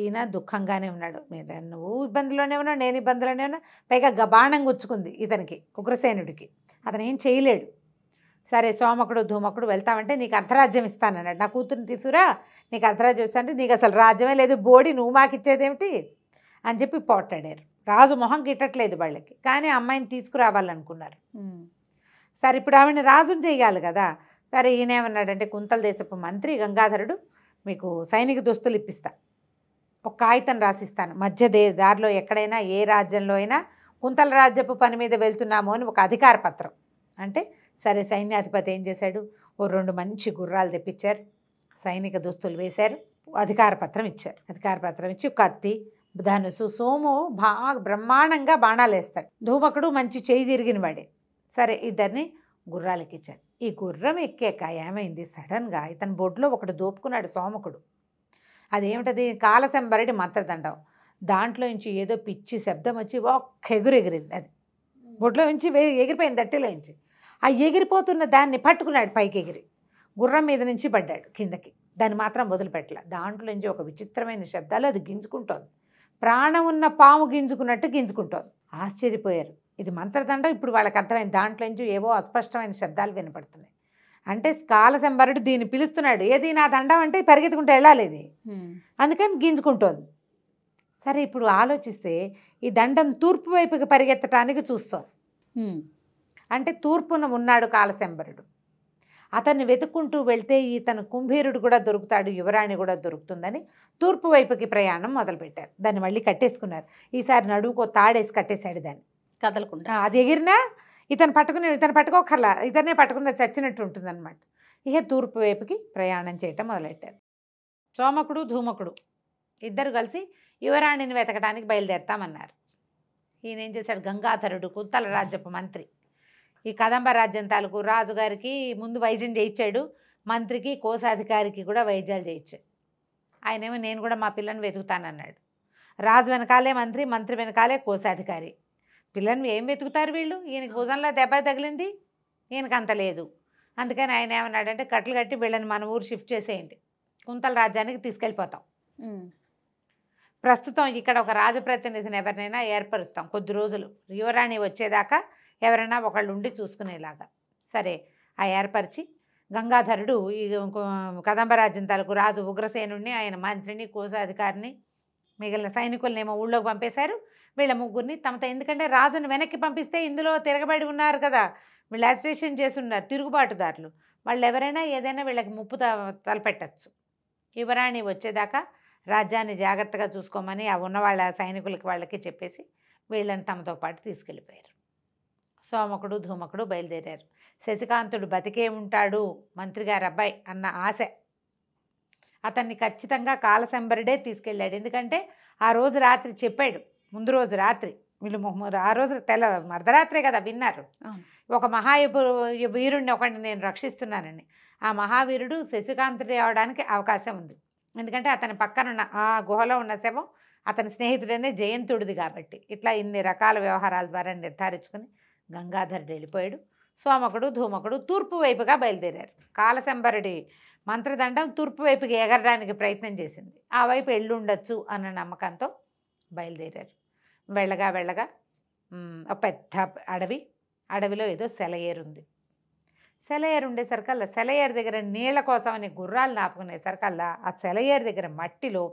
ఈయన దుఃఖంగానే ఉన్నాడు నేను నువ్వు ఇబ్బందిలోనే ఉన్నావు నేను ఇబ్బందిలోనే ఉన్నా పైగా గబాణం గుచ్చుకుంది ఇతనికి ఉగ్రసేనుడికి అతను ఏం చేయలేడు సరే సోమకుడు ధూమకుడు వెళ్తామంటే నీకు అర్ధరాజ్యం ఇస్తానన్నాడు నా కూతురిని తీసుకురా నీకు అర్ధరాజ్యం ఇస్తానంటే నీకు అసలు రాజ్యమే లేదు బోడి నువ్వు మాకు ఇచ్చేదేమిటి అని చెప్పి పోట్టాడారు రాజు మొహం గిట్టట్లేదు వాళ్ళకి కానీ అమ్మాయిని తీసుకురావాలనుకున్నారు సరే ఇప్పుడు ఆవిడని రాజుని చేయాలి కదా సరే ఈయనేమన్నాడంటే కుంతల దేశపు మంత్రి గంగాధరుడు మీకు సైనిక దుస్తులు ఇప్పిస్తా ఒక కాగితం రాసిస్తాను మధ్య దారిలో ఎక్కడైనా ఏ రాజ్యంలో అయినా కుంతల రాజ్యపు పని మీద వెళ్తున్నాము అని ఒక అధికార పత్రం అంటే సరే సైన్యాధిపతి ఏం చేశాడు ఓ రెండు మంచి గుర్రాలు తెప్పించారు సైనిక దుస్తులు వేశారు అధికార పత్రం ఇచ్చారు అధికార పత్రం ఇచ్చి కత్తి ధనుసు సోము బాగా బ్రహ్మాండంగా బాణాలు వేస్తాడు ధూమకుడు మంచి చేయి తిరిగిన వాడే సరే ఇద్దరిని గుర్రాలకి ఇచ్చారు ఈ గుర్రం ఎక్కాక ఏమైంది సడన్గా ఇతని బొడ్లో ఒకడు దోపుకున్నాడు సోమకుడు అదేమిటది కాలసెంబరటి మత్తది అంటాం దాంట్లో నుంచి ఏదో పిచ్చి శబ్దం వచ్చి ఒక్క ఎగురు ఎగిరింది అది బొట్లో నుంచి ఎగిరిపోయింది దట్టిలో నుంచి ఆ ఎగిరిపోతున్న దాన్ని పట్టుకున్నాడు పైకి ఎగిరి గుర్రం మీద నుంచి పడ్డాడు కిందకి దాన్ని మాత్రం వదిలిపెట్టలే దాంట్లో నుంచి ఒక విచిత్రమైన శబ్దాలు అది గింజుకుంటోంది ప్రాణం ఉన్న పాము గింజుకున్నట్టు గింజుకుంటోంది ఆశ్చర్యపోయారు ఇది మంత్రదండం ఇప్పుడు వాళ్ళకి అర్థమైంది దాంట్లో నుంచి ఏవో అస్పష్టమైన శబ్దాలు వినపడుతున్నాయి అంటే కాల సంబరుడు దీన్ని పిలుస్తున్నాడు ఏది నా దండం అంటే పరిగెత్తుకుంటూ వెళ్ళాలి ఇది అందుకని గింజుకుంటోంది సరే ఇప్పుడు ఆలోచిస్తే ఈ దండం తూర్పు వైపుకి పరిగెత్తటానికి చూస్తాం అంటే తూర్పున ఉన్నాడు కాలశంబరుడు అతన్ని వెతుక్కుంటూ వెళ్తే ఇతను కుంభీరుడు కూడా దొరుకుతాడు యువరాణి కూడా దొరుకుతుందని తూర్పు వైపుకి ప్రయాణం మొదలుపెట్టారు దాన్ని మళ్ళీ కట్టేసుకున్నారు ఈసారి నడువుకో తాడేసి కట్టేశాడు దాన్ని కదలకుండా అది ఎగిరినా ఇతను పట్టుకుని ఇతను పట్టుకోకర్లా ఇతనే పట్టుకున్న చచ్చినట్టు ఉంటుంది అనమాట ఇక తూర్పు వైపుకి ప్రయాణం చేయటం మొదలెట్టారు సోమకుడు ధూమకుడు ఇద్దరు కలిసి యువరాణిని వెతకడానికి బయలుదేరతామన్నారు ఈయన ఏం చేశాడు గంగాధరుడు కుంతల రాజ్యపు మంత్రి ఈ కదంబ రాజ్యం తాలూకు రాజుగారికి ముందు వైద్యం చేయించాడు మంత్రికి కోశాధికారికి కూడా వైద్యాలు చేయించాడు ఆయనేమో నేను కూడా మా పిల్లని వెతుకుతానన్నాడు రాజు వెనకాలే మంత్రి మంత్రి వెనకాలే కోశాధికారి పిల్లల్ని ఏం వెతుకుతారు వీళ్ళు ఈయనకి భుజంలో దెబ్బ తగిలింది ఈయనకు అంత లేదు అందుకని ఆయన ఏమన్నాడంటే కట్లు కట్టి వీళ్ళని మన ఊరు షిఫ్ట్ చేసేయండి కుంతల రాజ్యానికి తీసుకెళ్ళిపోతాం ప్రస్తుతం ఇక్కడ ఒక రాజప్రతినిధిని ఎవరినైనా ఏర్పరుస్తాం కొద్ది రోజులు యువరాణి వచ్చేదాకా ఎవరైనా ఒకళ్ళు ఉండి చూసుకునేలాగా సరే ఆ ఏర్పరిచి గంగాధరుడు ఈ కదంబరాజ్యం తాలకు రాజు ఉగ్రసేనుడిని ఆయన మంత్రిని కోశాధికారిని మిగిలిన సైనికులనేమో ఊళ్ళోకి పంపేశారు వీళ్ళ ముగ్గురిని తమతో ఎందుకంటే రాజును వెనక్కి పంపిస్తే ఇందులో తిరగబడి ఉన్నారు కదా వీళ్ళు అజిటేషన్ చేస్తున్నారు తిరుగుబాటుదారులు వాళ్ళు ఎవరైనా ఏదైనా వీళ్ళకి ముప్పు తలపెట్టచ్చు యువరాణి వచ్చేదాకా రాజ్యాన్ని జాగ్రత్తగా చూసుకోమని ఆ ఉన్న వాళ్ళ సైనికులకి వాళ్ళకి చెప్పేసి వీళ్ళని తమతో పాటు తీసుకెళ్ళిపోయారు సోమకుడు ధూమకుడు బయలుదేరారు శశికాంతుడు బతికే ఉంటాడు మంత్రిగారు అబ్బాయి అన్న ఆశ అతన్ని ఖచ్చితంగా కాలసెంబరుడే తీసుకెళ్ళాడు ఎందుకంటే ఆ రోజు రాత్రి చెప్పాడు ముందు రోజు రాత్రి వీళ్ళు ఆ రోజు తెల్ల అర్ధరాత్రే కదా విన్నారు ఒక మహాయుపు వీరుడిని ఒకడిని నేను రక్షిస్తున్నానని ఆ మహావీరుడు శశికాంతుడి అవడానికి అవకాశం ఉంది ఎందుకంటే అతని పక్కన ఉన్న ఆ గుహలో ఉన్న శవం అతని స్నేహితుడనే జయంతుడిది కాబట్టి ఇట్లా ఇన్ని రకాల వ్యవహారాల ద్వారా నిర్ధారించుకుని గంగాధరుడు వెళ్ళిపోయాడు సోమకుడు ధూమకుడు తూర్పు వైపుగా బయలుదేరారు కాలశంబరుడి మంత్రదండం తూర్పు వైపుకి ఎగరడానికి ప్రయత్నం చేసింది ఆ వైపు ఎల్లుండొచ్చు అన్న నమ్మకంతో బయలుదేరారు వెళ్ళగా వెళ్ళగా ఒక పెద్ద అడవి అడవిలో ఏదో సెలయేరు ఉంది సెలయేరు ఉండేసరికల్లా సెలయేరు దగ్గర నీళ్ళ కోసం అనే గుర్రాలు నాపుకునేసరికల్లా ఆ సెలయేరు దగ్గర మట్టిలో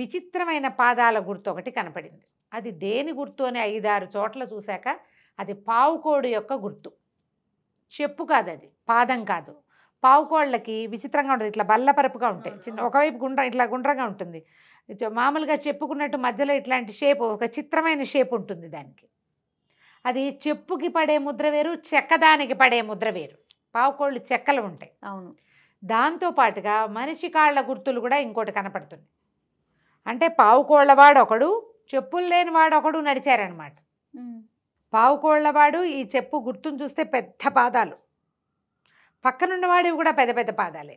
విచిత్రమైన పాదాల గుర్తు ఒకటి కనపడింది అది దేని గుర్తు అని ఐదారు చోట్ల చూశాక అది పావుకోడి యొక్క గుర్తు చెప్పు కాదు అది పాదం కాదు పావుకోళ్ళకి విచిత్రంగా ఉంటుంది ఇట్లా బల్లపరపుగా ఉంటాయి చిన్న ఒకవైపు గుండ్ర ఇట్లా గుండ్రంగా ఉంటుంది మామూలుగా చెప్పుకున్నట్టు మధ్యలో ఇట్లాంటి షేప్ ఒక చిత్రమైన షేప్ ఉంటుంది దానికి అది చెప్పుకి పడే ముద్ర వేరు చెక్కదానికి పడే ముద్ర వేరు పావుకోళ్ళు చెక్కలు ఉంటాయి అవును దాంతోపాటుగా మనిషి కాళ్ళ గుర్తులు కూడా ఇంకోటి కనపడుతున్నాయి అంటే పావుకోళ్ళవాడు ఒకడు చెప్పులు వాడు ఒకడు నడిచారనమాట పావుకోళ్ళవాడు ఈ చెప్పు గుర్తును చూస్తే పెద్ద పాదాలు పక్కనున్నవాడు కూడా పెద్ద పెద్ద పాదాలే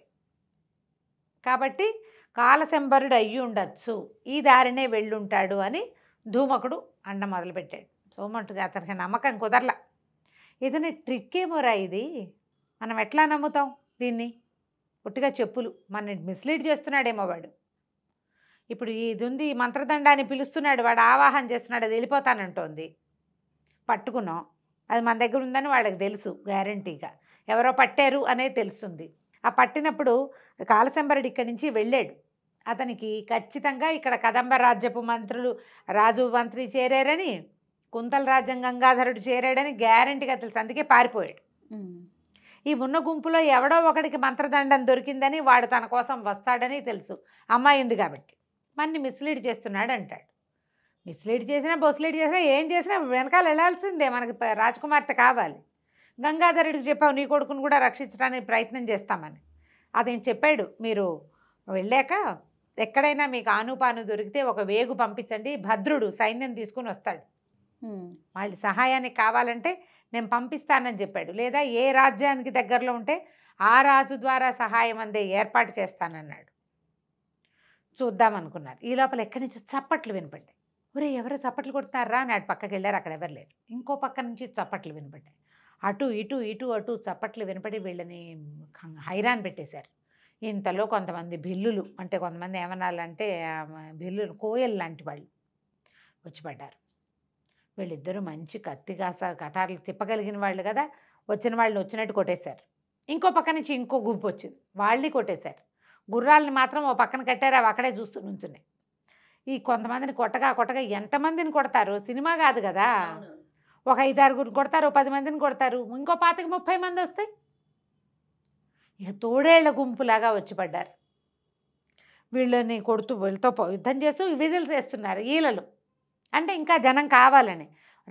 కాబట్టి కాలశంబరుడు అయ్యి ఉండొచ్చు ఈ దారినే వెళ్ళుంటాడు అని ధూమకుడు అండ మొదలుపెట్టాడు సోమంటుగా అతనికి నమ్మకం కుదరల ఏదైనా ట్రిక్ ఏమోరా ఇది మనం ఎట్లా నమ్ముతాం దీన్ని ఒట్టిగా చెప్పులు మన మిస్లీడ్ చేస్తున్నాడేమో వాడు ఇప్పుడు ఇది ఉంది మంత్రదండాన్ని పిలుస్తున్నాడు వాడు ఆవాహన చేస్తున్నాడు అది వెళ్ళిపోతానంటోంది పట్టుకున్నాం అది మన దగ్గర ఉందని వాళ్ళకి తెలుసు గ్యారంటీగా ఎవరో పట్టారు అనేది తెలుస్తుంది ఆ పట్టినప్పుడు కాలసంబరుడు ఇక్కడి నుంచి వెళ్ళాడు అతనికి ఖచ్చితంగా ఇక్కడ కదంబ రాజ్యపు మంత్రులు రాజు మంత్రి చేరారని కుంతల రాజ్యం గంగాధరుడు చేరాడని గ్యారంటీగా తెలుసు అందుకే పారిపోయాడు ఈ ఉన్న గుంపులో ఎవడో ఒకడికి మంత్రదండం దొరికిందని వాడు తన కోసం వస్తాడని తెలుసు అమ్మాయింది కాబట్టి మన్ని మిస్లీడ్ చేస్తున్నాడు అంటాడు మిస్లీడ్ చేసినా బొస్లీడ్ చేసినా ఏం చేసినా వెనకాల వెళ్ళాల్సిందే మనకి రాజకుమార్తె కావాలి గంగాధరుడికి చెప్పావు నీ కొడుకును కూడా రక్షించడానికి ప్రయత్నం చేస్తామని అతను చెప్పాడు మీరు వెళ్ళాక ఎక్కడైనా మీకు ఆనుపాను దొరికితే ఒక వేగు పంపించండి భద్రుడు సైన్యం తీసుకుని వస్తాడు వాళ్ళ సహాయానికి కావాలంటే నేను పంపిస్తానని చెప్పాడు లేదా ఏ రాజ్యానికి దగ్గరలో ఉంటే ఆ రాజు ద్వారా సహాయం అందే ఏర్పాటు చేస్తానన్నాడు చూద్దాం అనుకున్నారు ఈ లోపల ఎక్కడి నుంచి చప్పట్లు వినపడ్డాయి ఒరే ఎవరో చప్పట్లు కొడుతున్నారా అని అటు పక్కకి వెళ్ళారు అక్కడ ఎవరు లేరు ఇంకో పక్క నుంచి చప్పట్లు వినపడ్డాయి అటు ఇటు ఇటు అటు చప్పట్లు వినపడి వీళ్ళని హైరాన్ పెట్టేశారు ఇంతలో కొంతమంది బిల్లులు అంటే కొంతమంది ఏమనాలంటే బిల్లులు కోయలు లాంటి వాళ్ళు వచ్చి పడ్డారు వీళ్ళిద్దరూ మంచి కత్తిగా కటార్లు తిప్పగలిగిన వాళ్ళు కదా వచ్చిన వాళ్ళని వచ్చినట్టు కొట్టేశారు ఇంకో పక్క నుంచి ఇంకో గుంపు వచ్చింది వాళ్ళని కొట్టేశారు గుర్రాలని మాత్రం ఓ పక్కన కట్టారు అవి అక్కడే చూస్తూ నుంచున్నాయి ఈ కొంతమందిని కొట్టగా కొట్టగా ఎంతమందిని కొడతారు సినిమా కాదు కదా ఒక ఐదారుగురు కొడతారు పది మందిని కొడతారు ఇంకో పాతకి ముప్పై మంది వస్తాయి ఇక తోడేళ్ల గుంపులాగా వచ్చి పడ్డారు వీళ్ళని కొడుతూ వీళ్ళతో యుద్ధం చేస్తూ విజిల్స్ వేస్తున్నారు ఈలలు అంటే ఇంకా జనం కావాలని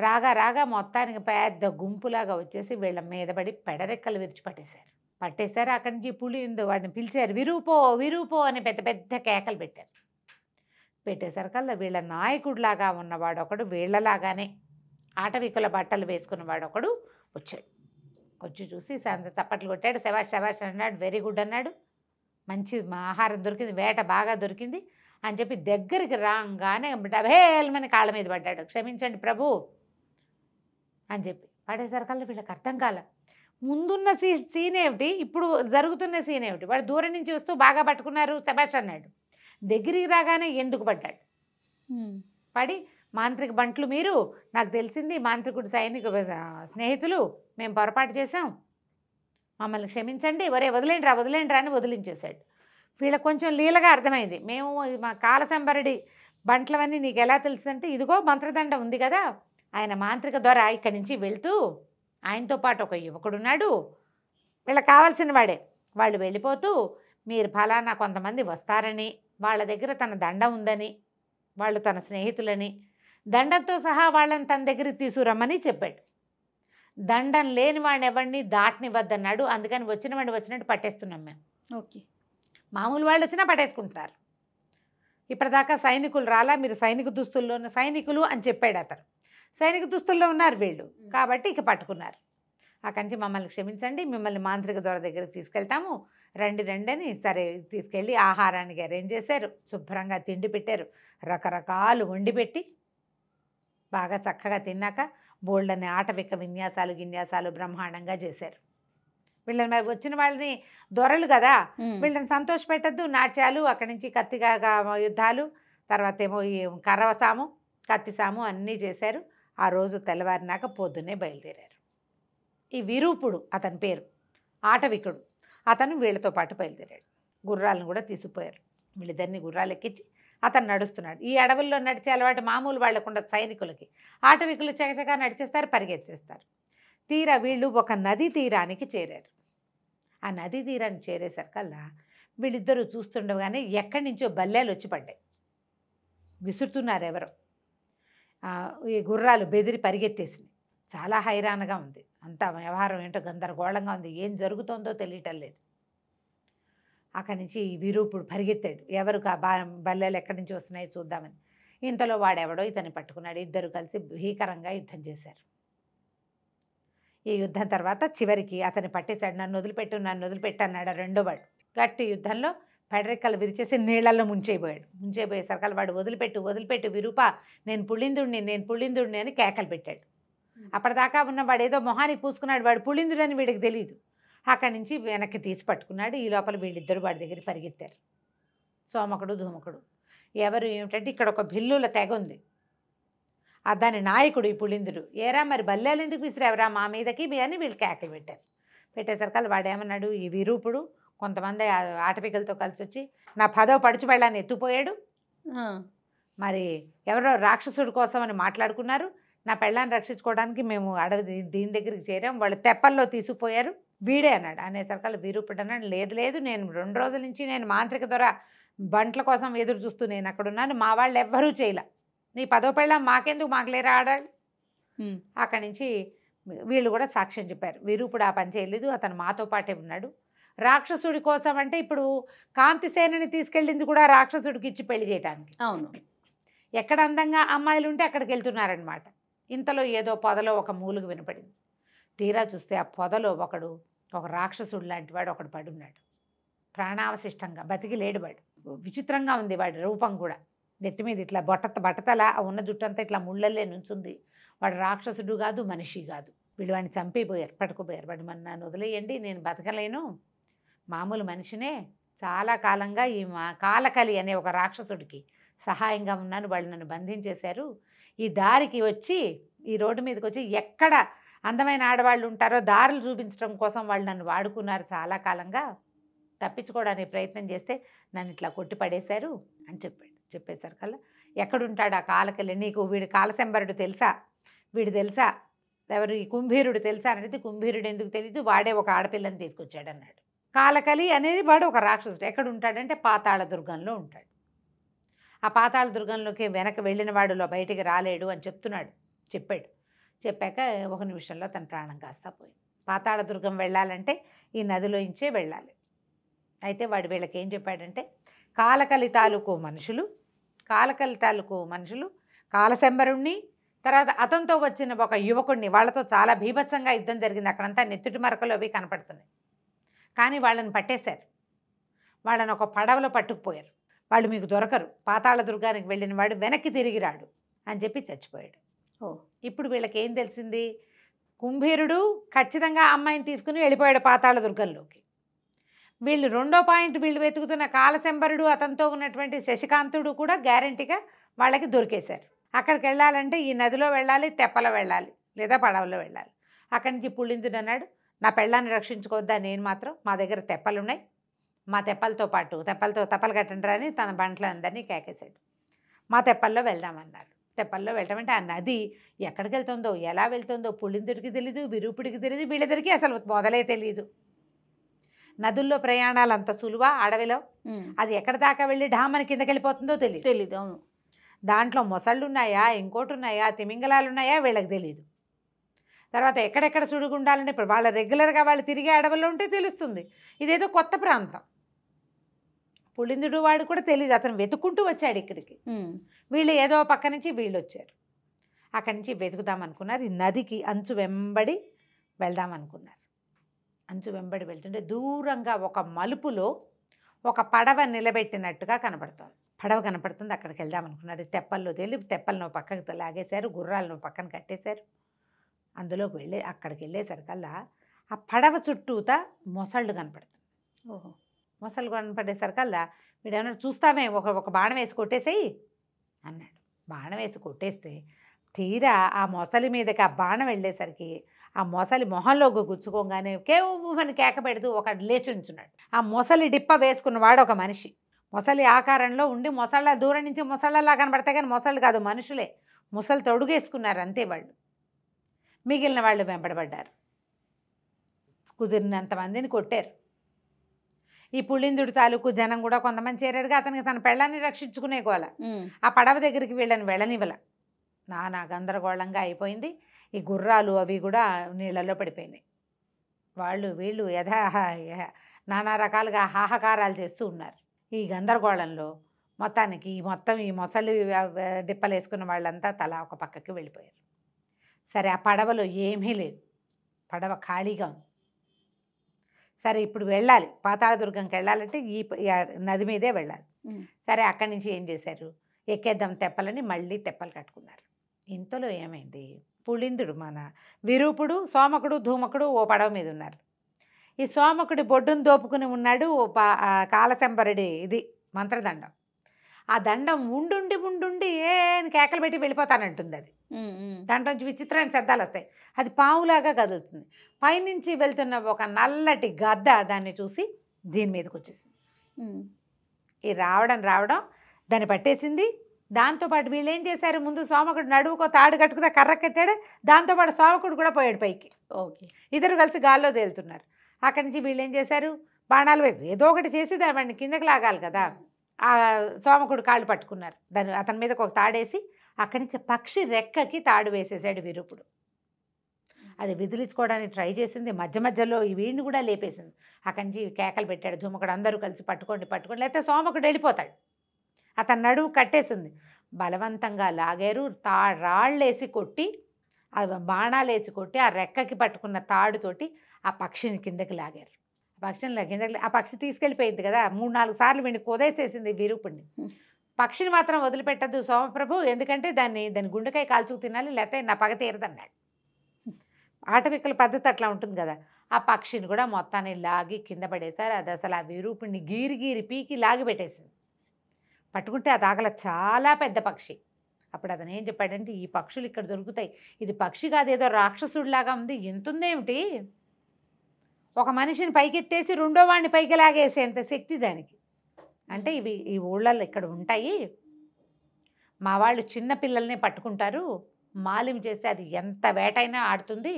రాగా రాగా మొత్తానికి పెద్ద గుంపులాగా వచ్చేసి వీళ్ళ మీద పడి పెడరెక్కలు విరిచి పట్టేశారు పట్టేశారు అక్కడి నుంచి పులి వాడిని పిలిచారు విరూపో విరూపో అని పెద్ద పెద్ద కేకలు పెట్టారు పెట్టేసరికల్లా వీళ్ళ నాయకుడిలాగా ఉన్నవాడు ఒకడు వీళ్ళలాగానే ఆటవికుల బట్టలు వేసుకున్నవాడు ఒకడు వచ్చాడు వచ్చి చూసి సాయంత్రం తప్పట్లు కొట్టాడు శవాష్ శవాష్ అన్నాడు వెరీ గుడ్ అన్నాడు మంచి ఆహారం దొరికింది వేట బాగా దొరికింది అని చెప్పి దగ్గరికి రాగానే డబేల్మని కాళ్ళ మీద పడ్డాడు క్షమించండి ప్రభు అని చెప్పి పడేసరికల్లా వీళ్ళకి అర్థం కాల ముందున్న సీ సీన్ ఏమిటి ఇప్పుడు జరుగుతున్న సీన్ ఏమిటి వాడు దూరం నుంచి వస్తూ బాగా పట్టుకున్నారు శభాష్ అన్నాడు దగ్గరికి రాగానే ఎందుకు పడ్డాడు పడి మాంత్రిక బంట్లు మీరు నాకు తెలిసింది మాంత్రికుడు సైనిక స్నేహితులు మేము పొరపాటు చేశాం మమ్మల్ని క్షమించండి ఒరే వదిలేండి రా వదిలేండి రా అని వదిలించేశాడు వీళ్ళకి కొంచెం లీలగా అర్థమైంది మేము మా కాలసంబరుడి బంట్లవన్నీ నీకు ఎలా తెలుసంటే ఇదిగో మంత్రదండ ఉంది కదా ఆయన మాంత్రిక ద్వారా ఇక్కడి నుంచి వెళ్తూ ఆయనతో పాటు ఒక యువకుడున్నాడు వీళ్ళకి కావాల్సిన వాడే వాళ్ళు వెళ్ళిపోతూ మీరు ఫలానా కొంతమంది వస్తారని వాళ్ళ దగ్గర తన దండ ఉందని వాళ్ళు తన స్నేహితులని దండంతో సహా వాళ్ళని తన దగ్గరికి తీసుకురమ్మని చెప్పాడు దండం లేని వాడిని ఎవరిని దాటనివ్వద్దన్నాడు అందుకని వచ్చిన వాడిని వచ్చినట్టు పట్టేస్తున్నాం మేము ఓకే మామూలు వాళ్ళు వచ్చినా పట్టేసుకుంటున్నారు ఇప్పటిదాకా సైనికులు రాలా మీరు సైనిక దుస్తుల్లో ఉన్న సైనికులు అని చెప్పాడు అతను సైనిక దుస్తుల్లో ఉన్నారు వీళ్ళు కాబట్టి ఇక పట్టుకున్నారు అక్కడి నుంచి మమ్మల్ని క్షమించండి మిమ్మల్ని మాంత్రిక దొర దగ్గరికి తీసుకెళ్తాము రండి రండి అని సరే తీసుకెళ్ళి ఆహారానికి అరేంజ్ చేశారు శుభ్రంగా తిండి పెట్టారు రకరకాలు వండి పెట్టి బాగా చక్కగా తిన్నాక బోల్డని ఆటవిక విన్యాసాలు గిన్యాసాలు బ్రహ్మాండంగా చేశారు వీళ్ళని మరి వచ్చిన వాళ్ళని దొరలు కదా వీళ్ళని సంతోష పెట్టద్దు నాట్యాలు అక్కడి నుంచి కత్తిగా యుద్ధాలు తర్వాత ఏమో ఈ కర్రవసాము కత్తిసాము అన్నీ చేశారు ఆ రోజు తెల్లవారినాక పొద్దున్నే బయలుదేరారు ఈ విరూపుడు అతని పేరు ఆటవికుడు అతను వీళ్ళతో పాటు బయలుదేరాడు గుర్రాలను కూడా తీసుకుపోయారు వీళ్ళిద్దరిని గుర్రాలు ఎక్కించి అతను నడుస్తున్నాడు ఈ అడవుల్లో నడిచే అలవాటు మామూలు వాళ్లకు ఉండదు సైనికులకి ఆటవికులు చకచకా నడిచేస్తారు పరిగెత్తేస్తారు తీరా వీళ్ళు ఒక నది తీరానికి చేరారు ఆ నది తీరానికి చేరేసరికల్లా వీళ్ళిద్దరూ చూస్తుండగానే ఎక్కడి నుంచో బల్లెలు వచ్చి పడ్డాయి విసురుతున్నారు ఎవరో ఈ గుర్రాలు బెదిరి పరిగెత్తేసినాయి చాలా హైరాణగా ఉంది అంత వ్యవహారం ఏంటో గందరగోళంగా ఉంది ఏం జరుగుతోందో తెలియటం లేదు అక్కడి నుంచి విరూపుడు పరిగెత్తాడు ఎవరు బల్లెలు ఎక్కడి నుంచి వస్తున్నాయి చూద్దామని ఇంతలో వాడెవడో ఇతన్ని పట్టుకున్నాడు ఇద్దరు కలిసి భీకరంగా యుద్ధం చేశారు ఈ యుద్ధం తర్వాత చివరికి అతన్ని పట్టేశాడు నన్ను వదిలిపెట్టు నన్ను వదిలిపెట్టు అన్నాడు రెండో వాడు గట్టి యుద్ధంలో పెడరెక్కలు విరిచేసి నీళ్లలో ముంచైపోయాడు ముంచేయిపోయేసరికి వాడు వదిలిపెట్టు వదిలిపెట్టు విరూప నేను పుళ్ళిందుడిని నేను పుళ్ళిందుడిని అని కేకలు పెట్టాడు అప్పటిదాకా ఉన్న వాడు ఏదో మొహానికి పూసుకున్నాడు వాడు పుళ్ళిందుడని వీడికి తెలియదు అక్కడి నుంచి వెనక్కి తీసి పట్టుకున్నాడు ఈ లోపల వీళ్ళిద్దరు వాడి దగ్గర పరిగెత్తారు సోమకుడు ధూమకుడు ఎవరు ఏమిటంటే ఇక్కడ ఒక బిల్లుల తెగ ఉంది దాని నాయకుడు ఈ పులిందుడు ఏరా మరి బల్లేలు ఎందుకు విసిరేవరా మా మీదకి మీ అని వీళ్ళు కేకలు పెట్టారు పెట్టేసరికల్ వాడేమన్నాడు ఈ విరూపుడు కొంతమంది ఆటపికలతో కలిసి వచ్చి నా పదవ పడుచు వెళ్ళాన్ని ఎత్తుపోయాడు మరి ఎవరో రాక్షసుడు కోసం అని మాట్లాడుకున్నారు నా పెళ్ళాన్ని రక్షించుకోవడానికి మేము అడవి దీని దగ్గరికి చేరాం వాళ్ళు తెప్పల్లో తీసుకుపోయారు వీడే అన్నాడు అనేసరికల్ వీరూపుడు అన్నాడు లేదు లేదు నేను రెండు రోజుల నుంచి నేను మాంత్రిక దొర బంట్ల కోసం ఎదురు చూస్తూ నేను అక్కడ ఉన్నాను మా వాళ్ళు ఎవ్వరూ చేయలే నీ పదో పెళ్ళ మాకెందుకు మాకు లేరా ఆడాడు అక్కడి నుంచి వీళ్ళు కూడా సాక్ష్యం చెప్పారు వీరూపుడు ఆ పని చేయలేదు అతను మాతో పాటే ఉన్నాడు రాక్షసుడి కోసం అంటే ఇప్పుడు కాంతిసేనని తీసుకెళ్ళింది కూడా రాక్షసుడికి ఇచ్చి పెళ్లి చేయడానికి అవును ఎక్కడ అందంగా అమ్మాయిలు ఉంటే అక్కడికి వెళ్తున్నారనమాట ఇంతలో ఏదో పొదలో ఒక మూలుగు వినపడింది తీరా చూస్తే ఆ పొదలో ఒకడు ఒక రాక్షసుడు లాంటి వాడు ఒకడు ఉన్నాడు ప్రాణావశిష్టంగా బతికి లేడు వాడు విచిత్రంగా ఉంది వాడి రూపం కూడా నెత్తి మీద ఇట్లా బొట్ట బట్టతల ఉన్న జుట్టంతా ఇట్లా ముళ్ళల్లే నుంచుంది వాడు రాక్షసుడు కాదు మనిషి కాదు వీళ్ళు వాడిని చంపిపోయారు పట్టుకుపోయారు వాడు మన నన్ను వదిలేయండి నేను బతకలేను మామూలు మనిషినే చాలా కాలంగా ఈ మా కాలకలి అనే ఒక రాక్షసుడికి సహాయంగా ఉన్నాను వాళ్ళు నన్ను బంధించేశారు ఈ దారికి వచ్చి ఈ రోడ్డు మీదకి వచ్చి ఎక్కడ అందమైన ఆడవాళ్ళు ఉంటారో దారులు చూపించడం కోసం వాళ్ళు నన్ను వాడుకున్నారు చాలా కాలంగా తప్పించుకోవడానికి ప్రయత్నం చేస్తే నన్ను ఇట్లా కొట్టి పడేశారు అని చెప్పాడు చెప్పేశారు కల్లా ఎక్కడుంటాడు ఆ కాలకెళ్ళి నీకు వీడి కాలశంబరుడు తెలుసా వీడు తెలుసా ఎవరు ఈ కుంభీరుడు తెలుసా అనేది కుంభీరుడు ఎందుకు తెలియదు వాడే ఒక ఆడపిల్లని తీసుకొచ్చాడు అన్నాడు కాలకలి అనేది వాడు ఒక రాక్షసుడు ఎక్కడ ఉంటాడంటే పాతాళ దుర్గంలో ఉంటాడు ఆ పాతాళ దుర్గంలోకి వెనక వెళ్ళిన వాడులో బయటికి రాలేడు అని చెప్తున్నాడు చెప్పాడు చెప్పాక ఒక నిమిషంలో తన ప్రాణం కాస్త పోయింది పాతాళదుర్గం వెళ్ళాలంటే ఈ నదిలో ఇంచే వెళ్ళాలి అయితే వాడు వీళ్ళకి ఏం చెప్పాడంటే కాలకలి తాలూకు మనుషులు కాలకలి తాలూకు మనుషులు కాలశంబరుణ్ణి తర్వాత అతనితో వచ్చిన ఒక యువకుడిని వాళ్ళతో చాలా భీభత్సంగా యుద్ధం జరిగింది అక్కడంతా నెత్తుటి మరకలు అవి కనపడుతున్నాయి కానీ వాళ్ళని పట్టేశారు వాళ్ళని ఒక పడవలో పట్టుకుపోయారు వాళ్ళు మీకు దొరకరు పాతాళదుర్గానికి వెళ్ళిన వాడు వెనక్కి తిరిగి రాడు అని చెప్పి చచ్చిపోయాడు ఓ ఇప్పుడు వీళ్ళకి ఏం తెలిసింది కుంభీరుడు ఖచ్చితంగా అమ్మాయిని తీసుకుని వెళ్ళిపోయాడు పాతాళ దుర్గంలోకి వీళ్ళు రెండో పాయింట్ వీళ్ళు వెతుకుతున్న కాలశంబరుడు అతనితో ఉన్నటువంటి శశికాంతుడు కూడా గ్యారంటీగా వాళ్ళకి దొరికేశారు అక్కడికి వెళ్ళాలంటే ఈ నదిలో వెళ్ళాలి తెప్పలో వెళ్ళాలి లేదా పడవలో వెళ్ళాలి అక్కడి నుంచి పుళ్ళిందుడు అన్నాడు నా పెళ్ళాన్ని రక్షించుకోవద్దా నేను మాత్రం మా దగ్గర తెప్పలున్నాయి మా తెప్పలతో పాటు తెప్పలతో తెప్పలు కట్టండి రాని తన బంట్లందరినీ కేకేశాడు మా తెప్పల్లో వెళ్దామన్నారు తెప్పల్లో వెళ్ళటం ఆ నది ఎక్కడికి వెళ్తుందో ఎలా వెళ్తుందో పుళ్ళిందుడికి తెలీదు విరూపుడికి తెలియదు వీళ్ళిద్దరికీ అసలు మొదలే తెలియదు నదుల్లో ప్రయాణాలు అంత సులువ అడవిలో అది ఎక్కడ దాకా వెళ్ళి ఢామని కిందకి వెళ్ళిపోతుందో తెలియదు తెలియదు అవును దాంట్లో మొసళ్ళు ఉన్నాయా ఇంకోటి ఉన్నాయా తిమింగలాలు ఉన్నాయా వీళ్ళకి తెలియదు తర్వాత ఎక్కడెక్కడ సుడిగుండాలని ఇప్పుడు వాళ్ళ రెగ్యులర్గా వాళ్ళు తిరిగే అడవిలో ఉంటే తెలుస్తుంది ఇదేదో కొత్త ప్రాంతం పులిందుడు వాడు కూడా తెలియదు అతను వెతుక్కుంటూ వచ్చాడు ఇక్కడికి వీళ్ళు ఏదో పక్క నుంచి వీళ్ళు వచ్చారు అక్కడి నుంచి వెతుకుదాం అనుకున్నారు ఈ నదికి అంచు వెంబడి వెళ్దాం అనుకున్నారు అంచు వెంబడి వెళ్తుంటే దూరంగా ఒక మలుపులో ఒక పడవ నిలబెట్టినట్టుగా కనబడుతుంది పడవ కనపడుతుంది అక్కడికి వెళ్దాం అనుకున్నారు తెప్పల్లో తేలి తెప్పలను పక్కకు లాగేశారు గుర్రాలను పక్కన కట్టేశారు అందులోకి వెళ్ళే అక్కడికి వెళ్ళేసరికల్లా ఆ పడవ చుట్టూత మొసళ్ళు కనపడుతుంది ఓహో మొసళ్ళు కనపడేసరికల్లా వీడేమన్నా చూస్తామే ఒక ఒక బాణం వేసి కొట్టేసేయి అన్నాడు బాణం వేసి కొట్టేస్తే తీరా ఆ మొసలి మీదకి ఆ బాణం వెళ్ళేసరికి ఆ మొసలి మొహంలోకి గుచ్చుకోగానే కేవని కేక పెడుతూ ఒక లేచి ఉంచున్నాడు ఆ మొసలి డిప్ప వేసుకున్నవాడు ఒక మనిషి మొసలి ఆకారంలో ఉండి మొసళ్ళ దూరం నుంచి మొసళ్ళలా కనబడతాయి కానీ మొసళ్ళు కాదు మనుషులే ముసలు తొడుగేసుకున్నారు అంతే వాళ్ళు మిగిలిన వాళ్ళు వెంబడబడ్డారు కుదిరినంతమందిని కొట్టారు ఈ పుళ్ళిందుడి తాలూకు జనం కూడా కొంతమంది చేరాడుగా అతనికి తన పెళ్ళాన్ని రక్షించుకునే గోల ఆ పడవ దగ్గరికి వీళ్ళని వెళ్ళనివ్వల నానా గందరగోళంగా అయిపోయింది ఈ గుర్రాలు అవి కూడా నీళ్ళల్లో పడిపోయినాయి వాళ్ళు వీళ్ళు యథా నానా రకాలుగా హాహాకారాలు చేస్తూ ఉన్నారు ఈ గందరగోళంలో మొత్తానికి ఈ మొత్తం ఈ మొసలు డిప్పలేసుకున్న వాళ్ళంతా తల ఒక పక్కకి వెళ్ళిపోయారు సరే ఆ పడవలో ఏమీ లేదు పడవ ఖాళీగా ఉంది సరే ఇప్పుడు వెళ్ళాలి పాతాళదుర్గంకి వెళ్ళాలంటే ఈ నది మీదే వెళ్ళాలి సరే అక్కడి నుంచి ఏం చేశారు ఎక్కేద్దాం తెప్పలని మళ్ళీ తెప్పలు కట్టుకున్నారు ఇంతలో ఏమైంది పుళిందుడు మన విరూపుడు సోమకుడు ధూమకుడు ఓ పడవ మీద ఉన్నారు ఈ సోమకుడి బొడ్డును దోపుకుని ఉన్నాడు కాలశంబరుడి ఇది మంత్రదండం ఆ దండం ఉండుండి ఉండుండి ఏ కేకలు పెట్టి వెళ్ళిపోతానంటుంది అది దాంట్లో నుంచి విచిత్రమైన శబ్దాలు వస్తాయి అది పావులాగా కదులుతుంది పైనుంచి వెళ్తున్న ఒక నల్లటి గద్ద దాన్ని చూసి దీని మీదకి వచ్చేసింది ఈ రావడం రావడం దాన్ని పట్టేసింది దాంతోపాటు వీళ్ళు ఏం చేశారు ముందు సోమకుడు నడువుకో తాడు కట్టుకున్న కర్ర కట్టాడు దాంతోపాటు సోమకుడు కూడా పోయాడు పైకి ఓకే ఇద్దరు కలిసి గాల్లో తేలుతున్నారు అక్కడి నుంచి వీళ్ళు ఏం చేశారు బాణాలు వేసి ఏదో ఒకటి చేసి దాన్ని కిందకి లాగాలి కదా ఆ సోమకుడు కాళ్ళు పట్టుకున్నారు దాని అతని మీద ఒక తాడేసి అక్కడి నుంచి పక్షి రెక్కకి తాడు వేసేసాడు విరూపుడు అది విదిలించుకోవడానికి ట్రై చేసింది మధ్య మధ్యలో వీడిని కూడా లేపేసింది అక్కడి నుంచి కేకలు పెట్టాడు ధూమకుడు అందరూ కలిసి పట్టుకోండి పట్టుకోండి లేకపోతే సోమకుడు వెళ్ళిపోతాడు అతని నడువు కట్టేసింది బలవంతంగా లాగారు తా రాళ్ళేసి కొట్టి బాణాలు వేసి కొట్టి ఆ రెక్కకి పట్టుకున్న తాడుతోటి ఆ పక్షిని కిందకి లాగారు పక్షిని కిందకి ఆ పక్షి తీసుకెళ్ళిపోయింది కదా మూడు నాలుగు సార్లు వీడిని కుదేసేసింది విరూపుణ్ణి పక్షిని మాత్రం వదిలిపెట్టద్దు సోమప్రభు ఎందుకంటే దాన్ని దాని గుండెకాయ కాల్చుకు తినాలి లేకపోతే నా పగ తీరదన్నాడు ఆటవిక్కల పద్ధతి అట్లా ఉంటుంది కదా ఆ పక్షిని కూడా మొత్తాన్ని లాగి కింద పడేశారు అది అసలు ఆ విరూపుణ్ణి గీరి గీరి పీకి లాగి పెట్టేసింది పట్టుకుంటే అది ఆగల చాలా పెద్ద పక్షి అప్పుడు అతను ఏం చెప్పాడంటే ఈ పక్షులు ఇక్కడ దొరుకుతాయి ఇది పక్షి కాదు ఏదో రాక్షసుడిలాగా ఉంది ఎంతుందేమిటి ఒక మనిషిని పైకెత్తేసి రెండో వాడిని పైకి లాగేసేంత శక్తి దానికి అంటే ఇవి ఈ ఊళ్ళల్లో ఇక్కడ ఉంటాయి మా వాళ్ళు చిన్న పిల్లల్ని పట్టుకుంటారు మాలిం చేస్తే అది ఎంత వేటైనా ఆడుతుంది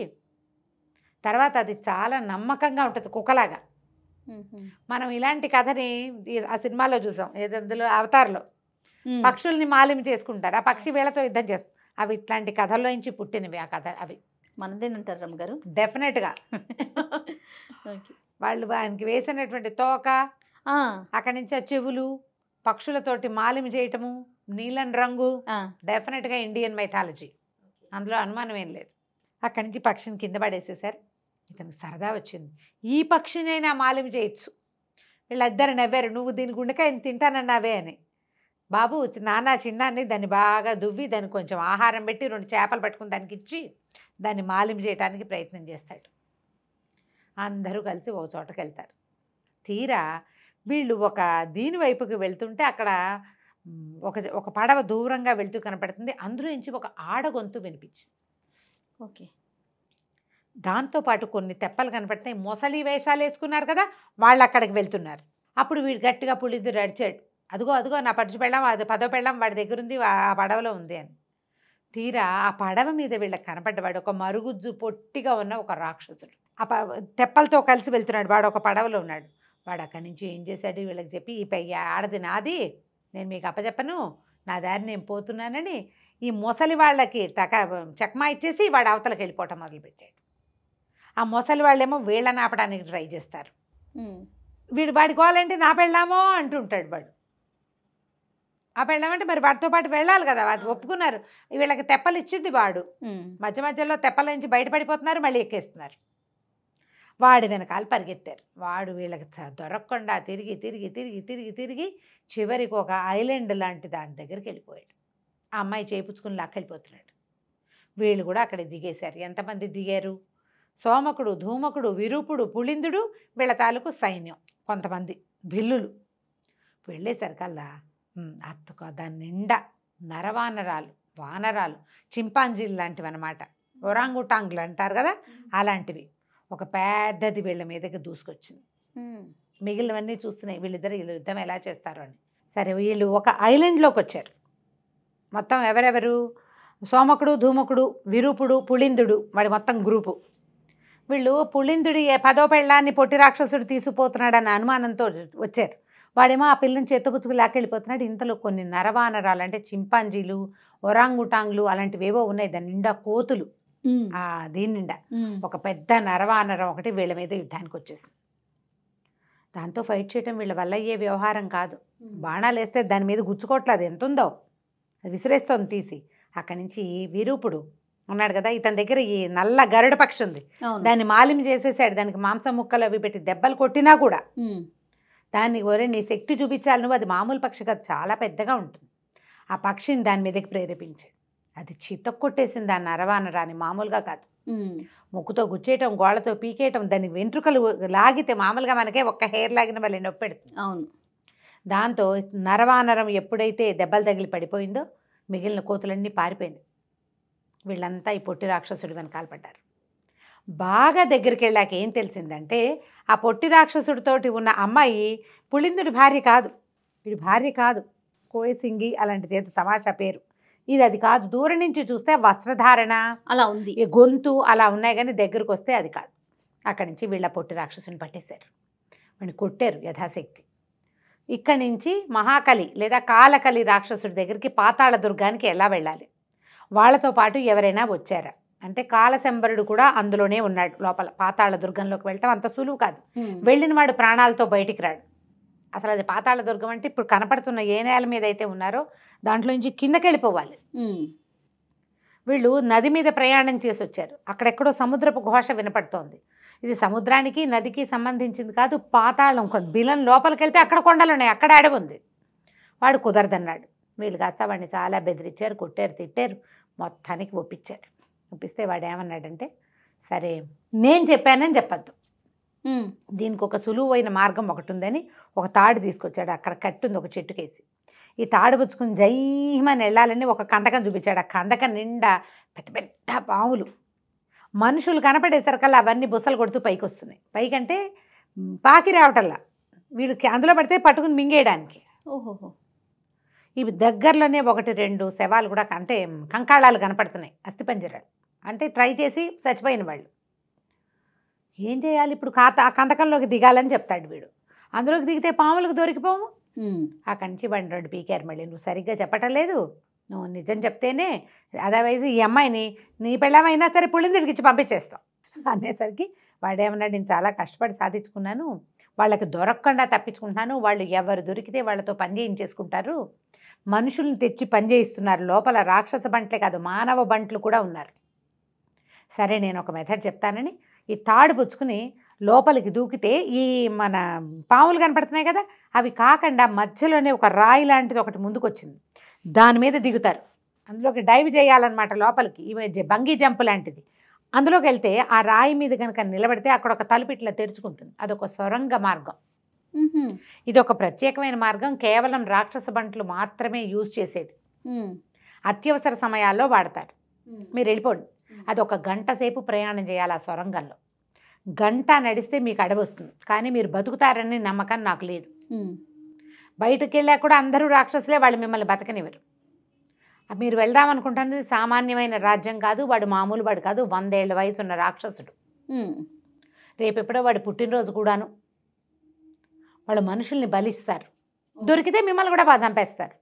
తర్వాత అది చాలా నమ్మకంగా ఉంటుంది కుక్కలాగా మనం ఇలాంటి కథని ఆ సినిమాలో చూసాం ఏదో అవతార్లో పక్షుల్ని మాలిం చేసుకుంటారు ఆ పక్షి వీళ్ళతో యుద్ధం చేస్తారు అవి ఇట్లాంటి కథల్లోంచి పుట్టినవి ఆ కథ అవి మనదేనంటారు రమ్మగారు డెఫినెట్గా వాళ్ళు ఆయనకి వేసినటువంటి తోక అక్కడి నుంచి ఆ చెవులు పక్షులతోటి మాలిమి చేయటము నీలం రంగు డెఫినెట్గా ఇండియన్ మైథాలజీ అందులో అనుమానం ఏం లేదు అక్కడి నుంచి పక్షిని కింద పడేసేసారు ఇతనికి సరదా వచ్చింది ఈ పక్షినైనా మాలిమి చేయొచ్చు వీళ్ళిద్దరు నవ్వారు నువ్వు దీని గుండెకాయ తింటానన్నావే అని బాబు నాన్న చిన్నాన్ని దాన్ని బాగా దువ్వి దాన్ని కొంచెం ఆహారం పెట్టి రెండు చేపలు పట్టుకుని దానికి ఇచ్చి దాన్ని మాలిం చేయడానికి ప్రయత్నం చేస్తాడు అందరూ కలిసి ఓ చోటకి వెళ్తారు తీరా వీళ్ళు ఒక దీని వైపుకి వెళ్తుంటే అక్కడ ఒక ఒక పడవ దూరంగా వెళ్తూ కనపడుతుంది అందులో నుంచి ఒక ఆడ గొంతు వినిపించింది ఓకే దాంతోపాటు కొన్ని తెప్పలు కనపడతాయి మొసలి వేషాలు వేసుకున్నారు కదా వాళ్ళు అక్కడికి వెళ్తున్నారు అప్పుడు వీడు గట్టిగా పులిద్దు అడిచాడు అదిగో అదిగో నా పడుచు పెళ్ళాం అది పదో పెళ్ళాం వాడి దగ్గరుంది ఆ పడవలో ఉంది అని తీరా ఆ పడవ మీద వీళ్ళకి కనపడ్డవాడు ఒక మరుగుజ్జు పొట్టిగా ఉన్న ఒక రాక్షసుడు ఆ తెప్పలతో కలిసి వెళ్తున్నాడు వాడు ఒక పడవలో ఉన్నాడు వాడు అక్కడి నుంచి ఏం చేశాడు వీళ్ళకి చెప్పి ఈ పై ఆడది నాది నేను మీకు అప్పచెప్పను నా దారి నేను పోతున్నానని ఈ ముసలి వాళ్ళకి తక చక్మా ఇచ్చేసి వాడు అవతలకి వెళ్ళిపోవటం మొదలుపెట్టాడు ఆ ముసలి వాళ్ళేమో వీళ్ళని ఆపడానికి ట్రై చేస్తారు వీడు వాడి కావాలంటే నా పెళ్ళామో అంటుంటాడు వాడు ఆ పెళ్ళమంటే మరి వాటితో పాటు వెళ్ళాలి కదా వాడు ఒప్పుకున్నారు వీళ్ళకి తెప్పలు ఇచ్చింది వాడు మధ్య మధ్యలో తెప్పల నుంచి బయటపడిపోతున్నారు మళ్ళీ ఎక్కేస్తున్నారు వాడి వెనకాల పరిగెత్తారు వాడు వీళ్ళకి దొరకకుండా తిరిగి తిరిగి తిరిగి తిరిగి తిరిగి చివరికి ఒక ఐలాండ్ లాంటి దాని దగ్గరికి వెళ్ళిపోయాడు ఆ అమ్మాయి చేయించుకుని లాక్కెళ్ళిపోతున్నాడు వీళ్ళు కూడా అక్కడ దిగేశారు ఎంతమంది దిగారు సోమకుడు ధూమకుడు విరూపుడు పుళిందుడు వీళ్ళ తాలూకు సైన్యం కొంతమంది బిల్లులు వెళ్ళేసరికల్లా అత్తుకో దాని నిండా నరవానరాలు వానరాలు చింపాంజీలు లాంటివి అనమాట ఒరాంగుటాంగులు అంటారు కదా అలాంటివి ఒక పెద్దది వీళ్ళ మీదకి దూసుకొచ్చింది మిగిలినవన్నీ చూస్తున్నాయి వీళ్ళిద్దరు వీళ్ళు యుద్ధం ఎలా చేస్తారు అని సరే వీళ్ళు ఒక ఐలాండ్లోకి వచ్చారు మొత్తం ఎవరెవరు సోమకుడు ధూమకుడు విరూపుడు పుళిందుడు వాడి మొత్తం గ్రూపు వీళ్ళు పుళిందుడి పదో పెళ్ళాన్ని పొట్టి రాక్షసుడు తీసుకుపోతున్నాడన్న అనుమానంతో వచ్చారు వాడేమో ఆ పిల్లని చేతపుచ్చుకు వెళ్ళిపోతున్నాడు ఇంతలో కొన్ని నరవానరాలు అంటే చింపాంజీలు ఒరాంగుటాంగ్లు అలాంటివి ఏవో ఉన్నాయి దాని నిండా కోతులు దీని నిండా ఒక పెద్ద నరవానరం ఒకటి వీళ్ళ మీద యుద్ధానికి వచ్చేసింది దాంతో ఫైట్ చేయటం వీళ్ళ వల్ల అయ్యే వ్యవహారం కాదు బాణాలు వేస్తే దాని మీద గుచ్చుకోవట్లేదు ఎంత ఉందో అది విసిరేస్తుంది తీసి అక్కడి నుంచి విరూపుడు ఉన్నాడు కదా ఇతని దగ్గర ఈ నల్ల గరుడ పక్షి ఉంది దాన్ని మాలిమి చేసేసాడు దానికి మాంసం ముక్కలు అవి పెట్టి దెబ్బలు కొట్టినా కూడా దాన్ని ఒరే నీ శక్తి చూపించాలి నువ్వు అది మామూలు పక్షి కాదు చాలా పెద్దగా ఉంటుంది ఆ పక్షిని దాని మీదకి ప్రేరేపించాడు అది చిత్త కొట్టేసింది దాన్ని అరవాన రాని మామూలుగా కాదు ముక్కుతో గుచ్చేయటం గోడతో పీకేయటం దాని వెంట్రుకలు లాగితే మామూలుగా మనకే ఒక్క హెయిర్ లాగిన వాళ్ళే నొప్పి పెడుతుంది అవును దాంతో నరవానరం ఎప్పుడైతే దెబ్బలు తగిలి పడిపోయిందో మిగిలిన కోతులన్నీ పారిపోయింది వీళ్ళంతా ఈ పొట్టి రాక్షసుడు వెనకాల పడ్డారు బాగా దగ్గరికి వెళ్ళాక ఏం తెలిసిందంటే ఆ పొట్టి రాక్షసుడితోటి ఉన్న అమ్మాయి పులిందుడి భార్య కాదు వీడి భార్య కాదు కోయసింగి అలాంటిది ఏదో తమాషా పేరు ఇది అది కాదు దూరం నుంచి చూస్తే వస్త్రధారణ అలా ఉంది గొంతు అలా ఉన్నాయి కానీ దగ్గరకు వస్తే అది కాదు అక్కడి నుంచి వీళ్ళ పొట్టి రాక్షసుని పట్టేశారు వాడిని కొట్టారు యథాశక్తి ఇక్కడి నుంచి మహాకలి లేదా కాలకలి రాక్షసుడి దగ్గరికి పాతాళ దుర్గానికి ఎలా వెళ్ళాలి వాళ్ళతో పాటు ఎవరైనా వచ్చారా అంటే కాలశంబరుడు కూడా అందులోనే ఉన్నాడు లోపల పాతాళ దుర్గంలోకి వెళ్ళటం అంత సులువు కాదు వెళ్ళిన వాడు ప్రాణాలతో బయటికి రాడు అసలు అది పాతాళ దుర్గం అంటే ఇప్పుడు కనపడుతున్న ఏ నేల మీద అయితే ఉన్నారో దాంట్లో నుంచి కిందకి వెళ్ళిపోవాలి వీళ్ళు నది మీద ప్రయాణం చేసి వచ్చారు అక్కడెక్కడో సముద్రపు ఘోష వినపడుతోంది ఇది సముద్రానికి నదికి సంబంధించింది కాదు పాతాళం బిలం లోపలికి వెళ్తే అక్కడ కొండలు ఉన్నాయి అక్కడ అడవి ఉంది వాడు కుదరదన్నాడు వీళ్ళు కాస్త వాడిని చాలా బెదిరించారు కొట్టారు తిట్టారు మొత్తానికి ఒప్పించారు చూపిస్తే వాడు ఏమన్నాడంటే సరే నేను చెప్పానని చెప్పద్దు దీనికి ఒక సులువైన మార్గం ఒకటి ఉందని ఒక తాడు తీసుకొచ్చాడు అక్కడ కట్టుంది ఒక చెట్టుకేసి ఈ తాడు పుచ్చుకుని జైమని వెళ్ళాలని ఒక కందకం చూపించాడు ఆ కందకం నిండా పెద్ద పెద్ద పాములు మనుషులు కనపడేసరికల్లా అవన్నీ బుసలు కొడుతూ పైకి వస్తున్నాయి పైకంటే పాకి రావటల్లా వీళ్ళకి అందులో పడితే పట్టుకుని మింగేయడానికి ఓహోహో ఇవి దగ్గరలోనే ఒకటి రెండు శవాలు కూడా అంటే కంకాళాలు కనపడుతున్నాయి అస్థిపంజరాలు అంటే ట్రై చేసి చచ్చిపోయిన వాళ్ళు ఏం చేయాలి ఇప్పుడు ఖాతా కందకంలోకి దిగాలని చెప్తాడు వీడు అందులోకి దిగితే పాములకు దొరికిపోము ఆ నుంచి బండి రెండు పీకారు మళ్ళీ నువ్వు సరిగ్గా చెప్పటం లేదు నువ్వు నిజం చెప్తేనే అదర్వైజ్ ఈ అమ్మాయిని నీ పెళ్ళమైనా సరే పుళ్ళిని తిరిగిచ్చి పంపించేస్తావు అనేసరికి వాడేమన్నాడు నేను చాలా కష్టపడి సాధించుకున్నాను వాళ్ళకి దొరకకుండా తప్పించుకుంటున్నాను వాళ్ళు ఎవరు దొరికితే వాళ్ళతో పని చేయించేసుకుంటారు మనుషుల్ని తెచ్చి పనిచేయిస్తున్నారు లోపల రాక్షస బంట్లే కాదు మానవ బంట్లు కూడా ఉన్నారు సరే నేను ఒక మెథడ్ చెప్తానని ఈ తాడు పుచ్చుకుని లోపలికి దూకితే ఈ మన పాములు కనపడుతున్నాయి కదా అవి కాకుండా మధ్యలోనే ఒక రాయి లాంటిది ఒకటి ముందుకు వచ్చింది దాని మీద దిగుతారు అందులోకి డైవ్ చేయాలన్నమాట లోపలికి ఇవి బంగీ జంప్ లాంటిది అందులోకి వెళ్తే ఆ రాయి మీద కనుక నిలబడితే అక్కడ ఒక తలుపు ఇట్లా తెరుచుకుంటుంది అదొక సొరంగ మార్గం ఇది ఒక ప్రత్యేకమైన మార్గం కేవలం రాక్షస బంట్లు మాత్రమే యూజ్ చేసేది అత్యవసర సమయాల్లో వాడతారు మీరు వెళ్ళిపోండి అది ఒక గంట సేపు ప్రయాణం చేయాలి ఆ సొరంగంలో గంట నడిస్తే మీకు అడవి వస్తుంది కానీ మీరు బతుకుతారని నమ్మకం నాకు లేదు బయటకు వెళ్ళా కూడా అందరూ రాక్షసులే వాళ్ళు మిమ్మల్ని బతకనివ్వరు మీరు వెళ్దాం అనుకుంటుంది సామాన్యమైన రాజ్యం కాదు వాడు మామూలు వాడు కాదు వందేళ్ల వయసు ఉన్న రాక్షసుడు రేపెప్పుడో వాడు పుట్టినరోజు కూడాను వాళ్ళు మనుషుల్ని బలిస్తారు దొరికితే మిమ్మల్ని కూడా బాధంపేస్తారు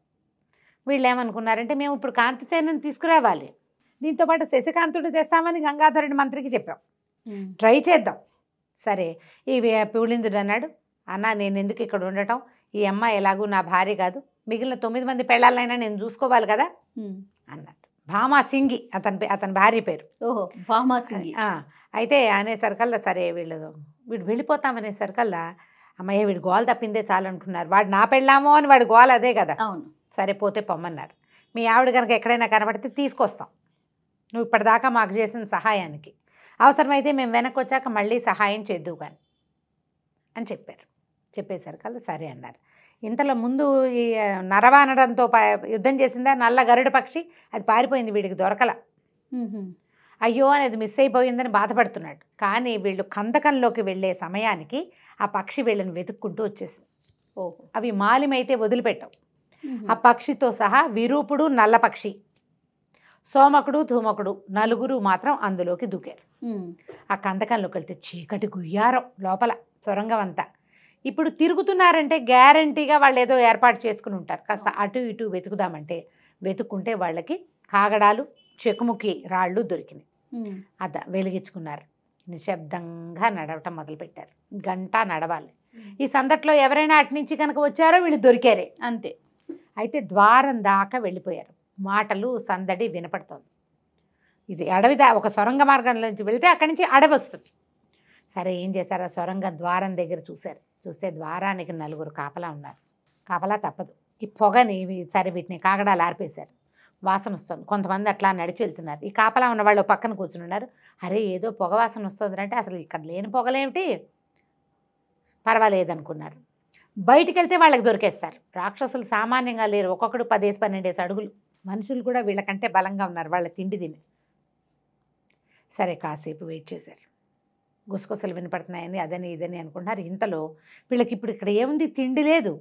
వీళ్ళు ఏమనుకున్నారంటే మేము ఇప్పుడు కాంతిసేనని తీసుకురావాలి దీంతో పాటు శశికాంతుడు తెస్తామని గంగాధరుడి మంత్రికి చెప్పాం ట్రై చేద్దాం సరే ఈ పులిందుడు అన్నాడు అన్న నేను ఎందుకు ఇక్కడ ఉండటం ఈ అమ్మాయి ఎలాగూ నా భార్య కాదు మిగిలిన తొమ్మిది మంది పెళ్ళాలైనా నేను చూసుకోవాలి కదా అన్నాడు భామా సింగి అతని అతని భార్య పేరు ఓహో భామా సింగి అయితే అనేసరికల్లా సరే వీళ్ళు వీడు వెళ్ళిపోతామనే సరికల్లా అమ్మయ్య వీడు గోల తప్పిందే చాలనుకున్నారు వాడు నా పెళ్ళామో అని వాడు గోల అదే కదా అవును సరే పోతే పొమ్మన్నారు మీ ఆవిడ కనుక ఎక్కడైనా కనబడితే తీసుకొస్తాం నువ్వు ఇప్పటిదాకా మాకు చేసిన సహాయానికి అవసరమైతే మేము వెనక్కి వచ్చాక మళ్ళీ సహాయం చేద్దువు కానీ అని చెప్పారు చెప్పేసరికి సరే అన్నారు ఇంతలో ముందు ఈ నరవానడంతో యుద్ధం చేసిందా నల్ల గరుడ పక్షి అది పారిపోయింది వీడికి దొరకల అయ్యో అనేది మిస్ అయిపోయిందని బాధపడుతున్నాడు కానీ వీళ్ళు కందకంలోకి వెళ్ళే సమయానికి ఆ పక్షి వీళ్ళని వెతుక్కుంటూ వచ్చేసింది ఓ అవి మాలిమైతే వదిలిపెట్టవు ఆ పక్షితో సహా విరూపుడు నల్ల పక్షి సోమకుడు ధూమకుడు నలుగురు మాత్రం అందులోకి దూకారు ఆ కందకంలోకి వెళ్తే చీకటి గుయ్యారం లోపల సొరంగం అంతా ఇప్పుడు తిరుగుతున్నారంటే గ్యారంటీగా వాళ్ళు ఏదో ఏర్పాటు చేసుకుని ఉంటారు కాస్త అటు ఇటు వెతుకుదామంటే వెతుక్కుంటే వాళ్ళకి కాగడాలు చెకుముకి రాళ్ళు దొరికినాయి అద వెలిగించుకున్నారు నిశ్శబ్దంగా నడవటం మొదలుపెట్టారు గంట నడవాలి ఈ సందట్లో ఎవరైనా అటు నుంచి కనుక వచ్చారో వీళ్ళు దొరికారే అంతే అయితే ద్వారం దాకా వెళ్ళిపోయారు మాటలు సందడి వినపడుతుంది ఇది అడవి ఒక సొరంగ మార్గంలోంచి వెళ్తే అక్కడి నుంచి అడవి వస్తుంది సరే ఏం చేశారు ఆ సొరంగ ద్వారం దగ్గర చూశారు చూస్తే ద్వారానికి నలుగురు కాపలా ఉన్నారు కాపలా తప్పదు ఈ పొగని సరే వీటిని కాగడాలు ఆర్పేశారు వాసన వస్తుంది కొంతమంది అట్లా నడిచి వెళ్తున్నారు ఈ కాపలా ఉన్న వాళ్ళు పక్కన కూర్చుని ఉన్నారు అరే ఏదో పొగ వాసన వస్తుంది అంటే అసలు ఇక్కడ లేని పొగలేమిటి పర్వాలేదనుకున్నారు బయటికి వెళ్తే వాళ్ళకి దొరికేస్తారు రాక్షసులు సామాన్యంగా లేరు ఒక్కొక్కడు పదేసి పన్నెండేసి అడుగులు మనుషులు కూడా వీళ్ళకంటే బలంగా ఉన్నారు వాళ్ళ తిండి తిని సరే కాసేపు వెయిట్ చేశారు గుసగుసలు వినపడుతున్నాయని అదని ఇదని అనుకుంటున్నారు ఇంతలో వీళ్ళకి ఇప్పుడు ఇక్కడ ఏముంది తిండి లేదు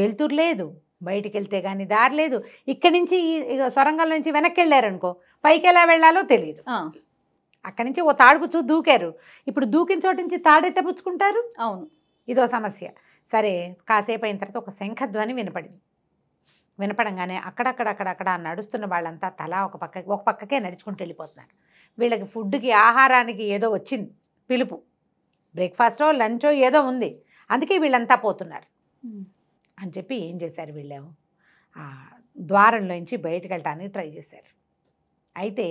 వెళ్తురు లేదు బయటికి వెళ్తే కానీ దారి లేదు ఇక్కడి నుంచి సొరంగం నుంచి వెనక్కి వెళ్ళారనుకో పైకి ఎలా వెళ్ళాలో తెలియదు అక్కడి నుంచి ఓ తాడుపుచ్చు దూకారు ఇప్పుడు దూకిన చోటు నుంచి తాడెట్ట పుచ్చుకుంటారు అవును ఇదో సమస్య సరే కాసేపు అయిన తర్వాత ఒక శంఖధ్వని వినపడింది వినపడంగానే అక్కడక్కడక్కడక్కడ నడుస్తున్న వాళ్ళంతా తలా ఒక పక్క ఒక పక్కకే నడుచుకుంటూ వెళ్ళిపోతున్నారు వీళ్ళకి ఫుడ్కి ఆహారానికి ఏదో వచ్చింది పిలుపు బ్రేక్ఫాస్టో లంచో ఏదో ఉంది అందుకే వీళ్ళంతా పోతున్నారు అని చెప్పి ఏం చేశారు వీళ్ళేమో ద్వారంలోంచి బయటకు వెళ్ళటానికి ట్రై చేశారు అయితే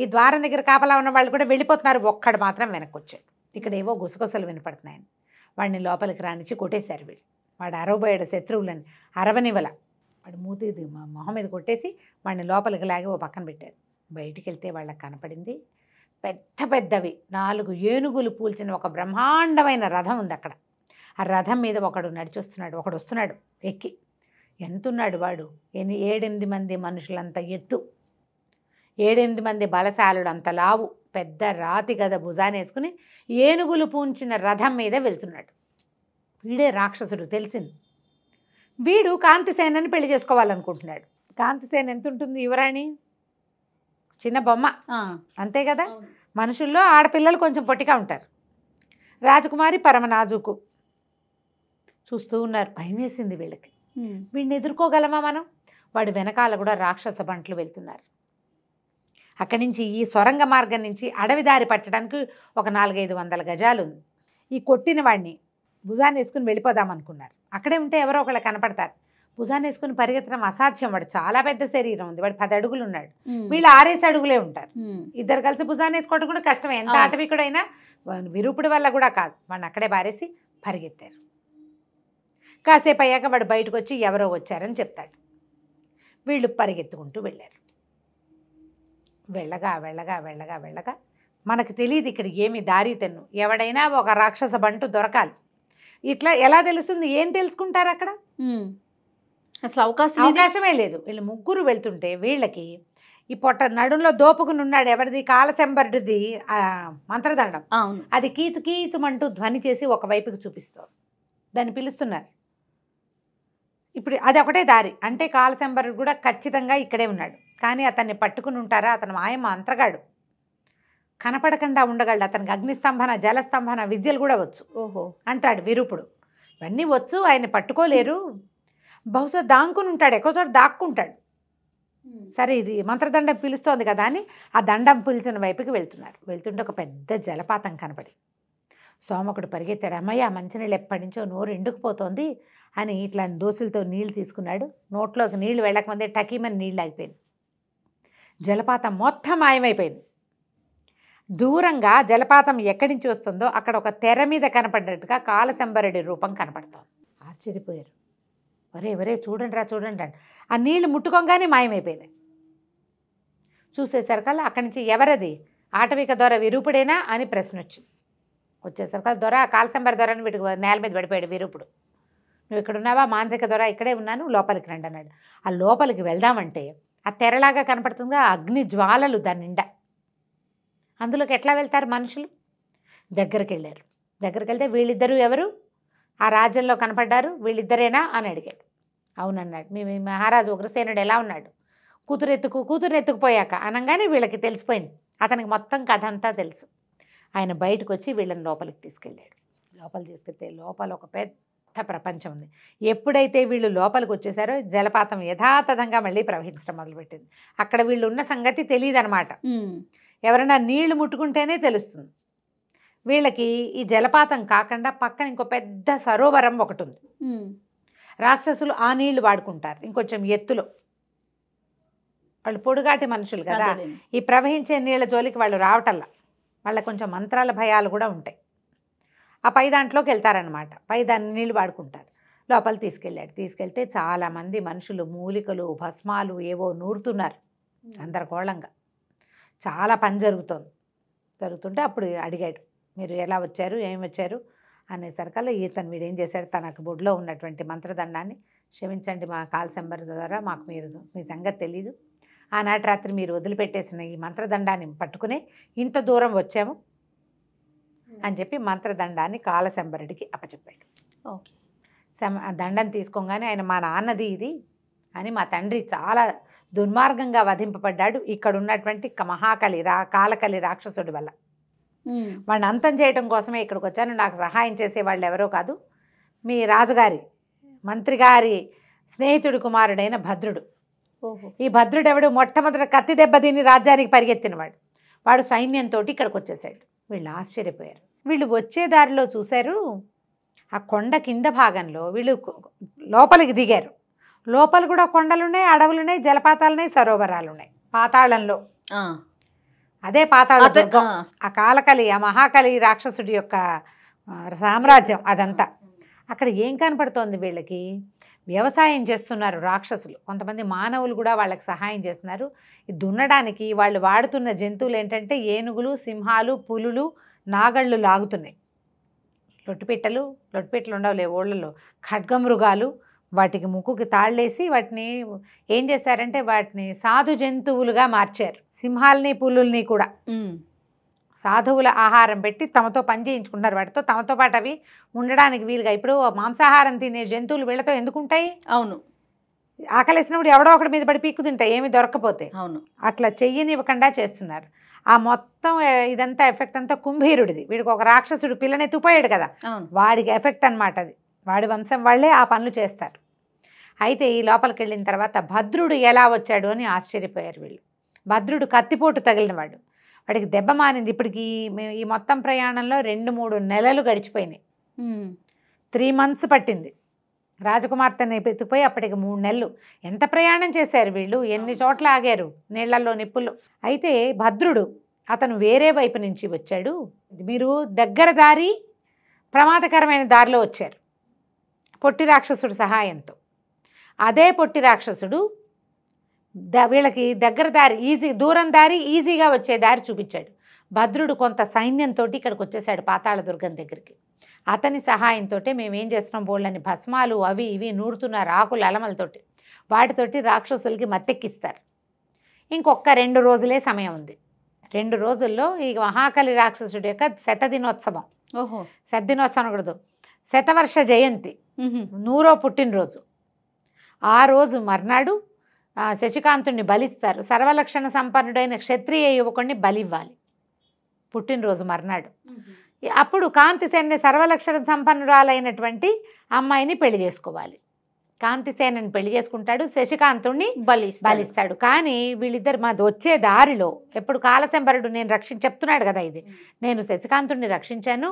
ఈ ద్వారం దగ్గర కాపలా ఉన్న వాళ్ళు కూడా వెళ్ళిపోతున్నారు ఒక్కడు మాత్రం వెనక్కి వచ్చాడు ఇక్కడ ఏవో గుసగుసలు వినపడుతున్నాయని వాడిని లోపలికి రానిచ్చి కొట్టేశారు వీళ్ళు వాడు అరవబోయాడు శత్రువులని అరవనివల వాడు మూతి మొహం మీద కొట్టేసి వాడిని లోపలికి లాగి ఓ పక్కన పెట్టారు బయటికి వెళ్తే వాళ్ళకి కనపడింది పెద్ద పెద్దవి నాలుగు ఏనుగులు పూల్చిన ఒక బ్రహ్మాండమైన రథం ఉంది అక్కడ ఆ రథం మీద ఒకడు నడిచొస్తున్నాడు ఒకడు వస్తున్నాడు ఎక్కి ఎంతున్నాడు వాడు ఎన్ని ఏడెనిమిది మంది మనుషులంత ఎత్తు ఏడెనిమిది మంది బలశాలుడు అంత లావు పెద్ద రాతి గద భుజానేసుకుని ఏనుగులు పూంచిన రథం మీద వెళ్తున్నాడు వీడే రాక్షసుడు తెలిసింది వీడు కాంతిసేనని పెళ్లి చేసుకోవాలనుకుంటున్నాడు కాంతిసేన ఎంత ఉంటుంది యువరాణి చిన్న బొమ్మ అంతే కదా మనుషుల్లో ఆడపిల్లలు కొంచెం పొట్టిగా ఉంటారు రాజకుమారి పరమ నాజుకు చూస్తూ ఉన్నారు భయం వేసింది వీళ్ళకి వీడిని ఎదుర్కోగలమా మనం వాడు వెనకాల కూడా రాక్షస బంట్లు వెళ్తున్నారు అక్కడి నుంచి ఈ సొరంగ మార్గం నుంచి అడవి దారి పట్టడానికి ఒక నాలుగైదు వందల గజాలు ఉంది ఈ కొట్టిన వాడిని భుజాన్ని వేసుకుని వెళ్ళిపోదాం అనుకున్నారు అక్కడే ఉంటే ఎవరో ఒకళ్ళు కనపడతారు భుజాన్ని వేసుకుని పరిగెత్తడం అసాధ్యం వాడు చాలా పెద్ద శరీరం ఉంది వాడు పది అడుగులు ఉన్నాడు వీళ్ళు ఆరేసి అడుగులే ఉంటారు ఇద్దరు కలిసి భుజాన్ని వేసుకోవడం కూడా కష్టం ఎంత ఆటవికుడైనా విరూపుడి వల్ల కూడా కాదు వాడిని అక్కడే బారేసి పరిగెత్తారు కాసేపు అయ్యాక వాడు బయటకు వచ్చి ఎవరో వచ్చారని చెప్తాడు వీళ్ళు పరిగెత్తుకుంటూ వెళ్ళారు వెళ్ళగా వెళ్ళగా వెళ్ళగా వెళ్ళగా మనకు తెలియదు ఇక్కడ ఏమి దారి తెన్ను ఎవడైనా ఒక రాక్షస బంటు దొరకాలి ఇట్లా ఎలా తెలుస్తుంది ఏం తెలుసుకుంటారు అక్కడ అసలు అవకాశం అవకాశమే లేదు వీళ్ళు ముగ్గురు వెళ్తుంటే వీళ్ళకి ఈ పొట్ట నడుంలో దోపుకుని ఉన్నాడు ఎవరిది కాలసెంబరుడిది మంత్రదండం అది కీచు కీచుమంటూ ధ్వని చేసి ఒకవైపుకి చూపిస్తుంది దాన్ని పిలుస్తున్నారు ఇప్పుడు అది ఒకటే దారి అంటే కాలశంబరుడు కూడా ఖచ్చితంగా ఇక్కడే ఉన్నాడు కానీ అతన్ని పట్టుకుని ఉంటారా అతను మాయమ్మ మంత్రగాడు కనపడకుండా ఉండగలడు అతనికి అగ్నిస్తంభన జలస్తంభన విద్యలు కూడా వచ్చు ఓహో అంటాడు విరూపుడు ఇవన్నీ వచ్చు ఆయన పట్టుకోలేరు బహుశా దాంకుని ఉంటాడు ఎక్కువ చోట దాక్కుంటాడు సరే ఇది మంత్రదండం పిలుస్తోంది కదా అని ఆ దండం పిలిచిన వైపుకి వెళ్తున్నారు వెళ్తుంటే ఒక పెద్ద జలపాతం కనపడి సోమకుడు పరిగెత్తాడు అమ్మయ్య మంచినీళ్ళు ఎప్పటి నుంచో నోరు ఎండుకుపోతోంది అని ఇట్లా దోసులతో నీళ్ళు తీసుకున్నాడు నోట్లోకి నీళ్లు వెళ్ళకముందే టకీమని నీళ్ళు ఆగిపోయింది జలపాతం మొత్తం మాయమైపోయింది దూరంగా జలపాతం ఎక్కడి నుంచి వస్తుందో అక్కడ ఒక తెర మీద కనపడినట్టుగా కాలసంబరెడ్డి రూపం కనపడతాం ఆశ్చర్యపోయారు ఒరే ఒరే చూడండి రా చూడండి రండి ఆ నీళ్ళు ముట్టుకోగానే మాయమైపోయింది చూసేసరికల్లా అక్కడి నుంచి ఎవరది ఆటవిక దొర విరూపుడేనా అని ప్రశ్న వచ్చింది వచ్చేసరికి దొర కాలశంబర దొరని వీటికి నేల మీద పడిపోయాడు విరూపుడు నువ్వు ఇక్కడ ఉన్నావా మాంత్రిక దొర ఇక్కడే ఉన్నాను లోపలికి రండి అన్నాడు ఆ లోపలికి వెళ్దామంటే ఆ తెరలాగా కనపడుతుందిగా అగ్ని జ్వాలలు దాని నిండా అందులోకి ఎట్లా వెళ్తారు మనుషులు దగ్గరికి వెళ్ళారు దగ్గరికి వెళ్తే వీళ్ళిద్దరూ ఎవరు ఆ రాజ్యంలో కనపడ్డారు వీళ్ళిద్దరేనా అని అడిగాడు అవునన్నాడు మీ మహారాజు ఉగ్రసేనుడు ఎలా ఉన్నాడు కూతురు ఎత్తుకు కూతురు ఎత్తుకుపోయాక అనగానే వీళ్ళకి తెలిసిపోయింది అతనికి మొత్తం కథ అంతా తెలుసు ఆయన బయటకు వచ్చి వీళ్ళని లోపలికి తీసుకెళ్ళాడు లోపల తీసుకెళ్తే లోపల ఒక పెద్ద ప్రపంచం ఉంది ఎప్పుడైతే వీళ్ళు లోపలికి వచ్చేసారో జలపాతం యథాతథంగా మళ్ళీ ప్రవహించడం మొదలుపెట్టింది అక్కడ వీళ్ళు ఉన్న సంగతి తెలియదు అనమాట ఎవరైనా నీళ్లు ముట్టుకుంటేనే తెలుస్తుంది వీళ్ళకి ఈ జలపాతం కాకుండా పక్కన ఇంకో పెద్ద సరోవరం ఒకటి ఉంది రాక్షసులు ఆ నీళ్లు వాడుకుంటారు ఇంకొంచెం ఎత్తులో వాళ్ళు పొడుగాటి మనుషులు కదా ఈ ప్రవహించే నీళ్ళ జోలికి వాళ్ళు రావటల్లా వాళ్ళ కొంచెం మంత్రాల భయాలు కూడా ఉంటాయి ఆ పై దాంట్లోకి వెళ్తారనమాట పై దాన్ని నీళ్ళు వాడుకుంటారు లోపల తీసుకెళ్ళాడు తీసుకెళ్తే చాలామంది మనుషులు మూలికలు భస్మాలు ఏవో నూరుతున్నారు గందరగోళంగా చాలా పని జరుగుతుంది జరుగుతుంటే అప్పుడు అడిగాడు మీరు ఎలా వచ్చారు ఏమి వచ్చారు అనేసరికల్లా ఈతను వీడు ఏం చేశాడు తనకు బొడ్లో ఉన్నటువంటి మంత్రదండాన్ని క్షమించండి మా కాల్ సెంబర్ ద్వారా మాకు మీరు మీ సంగతి తెలీదు ఆనాటి రాత్రి మీరు వదిలిపెట్టేసిన ఈ మంత్రదండాన్ని పట్టుకుని ఇంత దూరం వచ్చాము అని చెప్పి మంత్రదండాన్ని కాలసెంబరుడికి అప్పచెప్పాడు ఓకే దండం తీసుకోగానే ఆయన మా నాన్నది ఇది అని మా తండ్రి చాలా దుర్మార్గంగా వధింపబడ్డాడు ఇక్కడ ఉన్నటువంటి మహాకలి రా కాలకలి రాక్షసుడి వల్ల వాడిని అంతం చేయడం కోసమే ఇక్కడికి వచ్చాను నాకు సహాయం చేసే వాళ్ళు ఎవరో కాదు మీ రాజుగారి మంత్రి గారి స్నేహితుడు కుమారుడైన భద్రుడు ఈ భద్రుడు ఎవడు మొట్టమొదటి కత్తి దెబ్బతిని రాజ్యానికి పరిగెత్తినవాడు వాడు సైన్యంతో ఇక్కడికి వచ్చేసాడు వీళ్ళు ఆశ్చర్యపోయారు వీళ్ళు వచ్చే దారిలో చూశారు ఆ కొండ కింద భాగంలో వీళ్ళు లోపలికి దిగారు లోపల కూడా కొండలున్నాయి అడవులున్నాయి జలపాతాలున్నాయి సరోవరాలున్నాయి పాతాళంలో అదే పాతాళ ఆ కాలకలి ఆ మహాకలి రాక్షసుడి యొక్క సామ్రాజ్యం అదంతా అక్కడ ఏం కనపడుతోంది వీళ్ళకి వ్యవసాయం చేస్తున్నారు రాక్షసులు కొంతమంది మానవులు కూడా వాళ్ళకి సహాయం చేస్తున్నారు దున్నడానికి వాళ్ళు వాడుతున్న జంతువులు ఏంటంటే ఏనుగులు సింహాలు పులులు నాగళ్ళు లాగుతున్నాయి లొట్టుపిట్టలు లొట్టుపిట్టలు ఉండవులే ఓళ్ళలో ఖడ్గమృగాలు వాటికి ముక్కుకి తాళ్ళేసి వాటిని ఏం చేశారంటే వాటిని సాధు జంతువులుగా మార్చారు సింహాలని పులుల్ని కూడా సాధువుల ఆహారం పెట్టి తమతో పని చేయించుకున్నారు వాటితో తమతో పాటు అవి ఉండడానికి వీలుగా ఇప్పుడు మాంసాహారం తినే జంతువులు వీళ్ళతో ఎందుకు ఉంటాయి అవును ఆకలిసినప్పుడు ఎవడో ఒకటి మీద పడి పీక్కు తింటాయి ఏమి దొరకపోతే అవును అట్లా చెయ్యనివ్వకుండా చేస్తున్నారు ఆ మొత్తం ఇదంతా ఎఫెక్ట్ అంతా కుంభీరుడిది వీడికి ఒక రాక్షసుడు పిల్లని తుపోయాడు కదా వాడికి ఎఫెక్ట్ అనమాట అది వాడి వంశం వాళ్ళే ఆ పనులు చేస్తారు అయితే ఈ లోపలికి వెళ్ళిన తర్వాత భద్రుడు ఎలా వచ్చాడు అని ఆశ్చర్యపోయారు వీళ్ళు భద్రుడు కత్తిపోటు తగిలినవాడు వాడికి దెబ్బ మానింది ఇప్పటికి ఈ మొత్తం ప్రయాణంలో రెండు మూడు నెలలు గడిచిపోయినాయి త్రీ మంత్స్ పట్టింది రాజకుమార్తెని ఎత్తుకుపోయి అప్పటికి మూడు నెలలు ఎంత ప్రయాణం చేశారు వీళ్ళు ఎన్ని చోట్ల ఆగారు నీళ్లలో నిప్పులు అయితే భద్రుడు అతను వేరే వైపు నుంచి వచ్చాడు మీరు దగ్గర దారి ప్రమాదకరమైన దారిలో వచ్చారు పొట్టి రాక్షసుడి సహాయంతో అదే పొట్టి రాక్షసుడు ద వీళ్ళకి దగ్గర దారి ఈజీ దూరం దారి ఈజీగా వచ్చే దారి చూపించాడు భద్రుడు కొంత సైన్యంతో ఇక్కడికి వచ్చేసాడు పాతాళదుర్గం దగ్గరికి అతని సహాయంతో మేమేం చేస్తున్నాం బోళ్ళని భస్మాలు అవి ఇవి నూరుతున్న రాకుల అలమలతోటి వాటితోటి రాక్షసులకి మత్తెక్కిస్తారు ఇంకొక రెండు రోజులే సమయం ఉంది రెండు రోజుల్లో ఈ మహాకలి రాక్షసుడి యొక్క శతదినోత్సవం ఓహో శతదినోత్సవం కూడదు శతవర్ష జయంతి నూరో పుట్టినరోజు ఆ రోజు మర్నాడు శశికాంతుణ్ణి బలిస్తారు సర్వలక్షణ సంపన్నుడైన క్షత్రియ యువకుడిని బలివ్వాలి పుట్టినరోజు మర్నాడు అప్పుడు కాంతిసేనని సర్వలక్షణ సంపన్నురాలైనటువంటి అమ్మాయిని పెళ్లి చేసుకోవాలి కాంతిసేనని పెళ్లి చేసుకుంటాడు శశికాంతుణ్ణి బలి బలిస్తాడు కానీ వీళ్ళిద్దరు మాది వచ్చే దారిలో ఎప్పుడు కాలశంబరుడు నేను రక్షించి చెప్తున్నాడు కదా ఇది నేను శశికాంతుణ్ణి రక్షించాను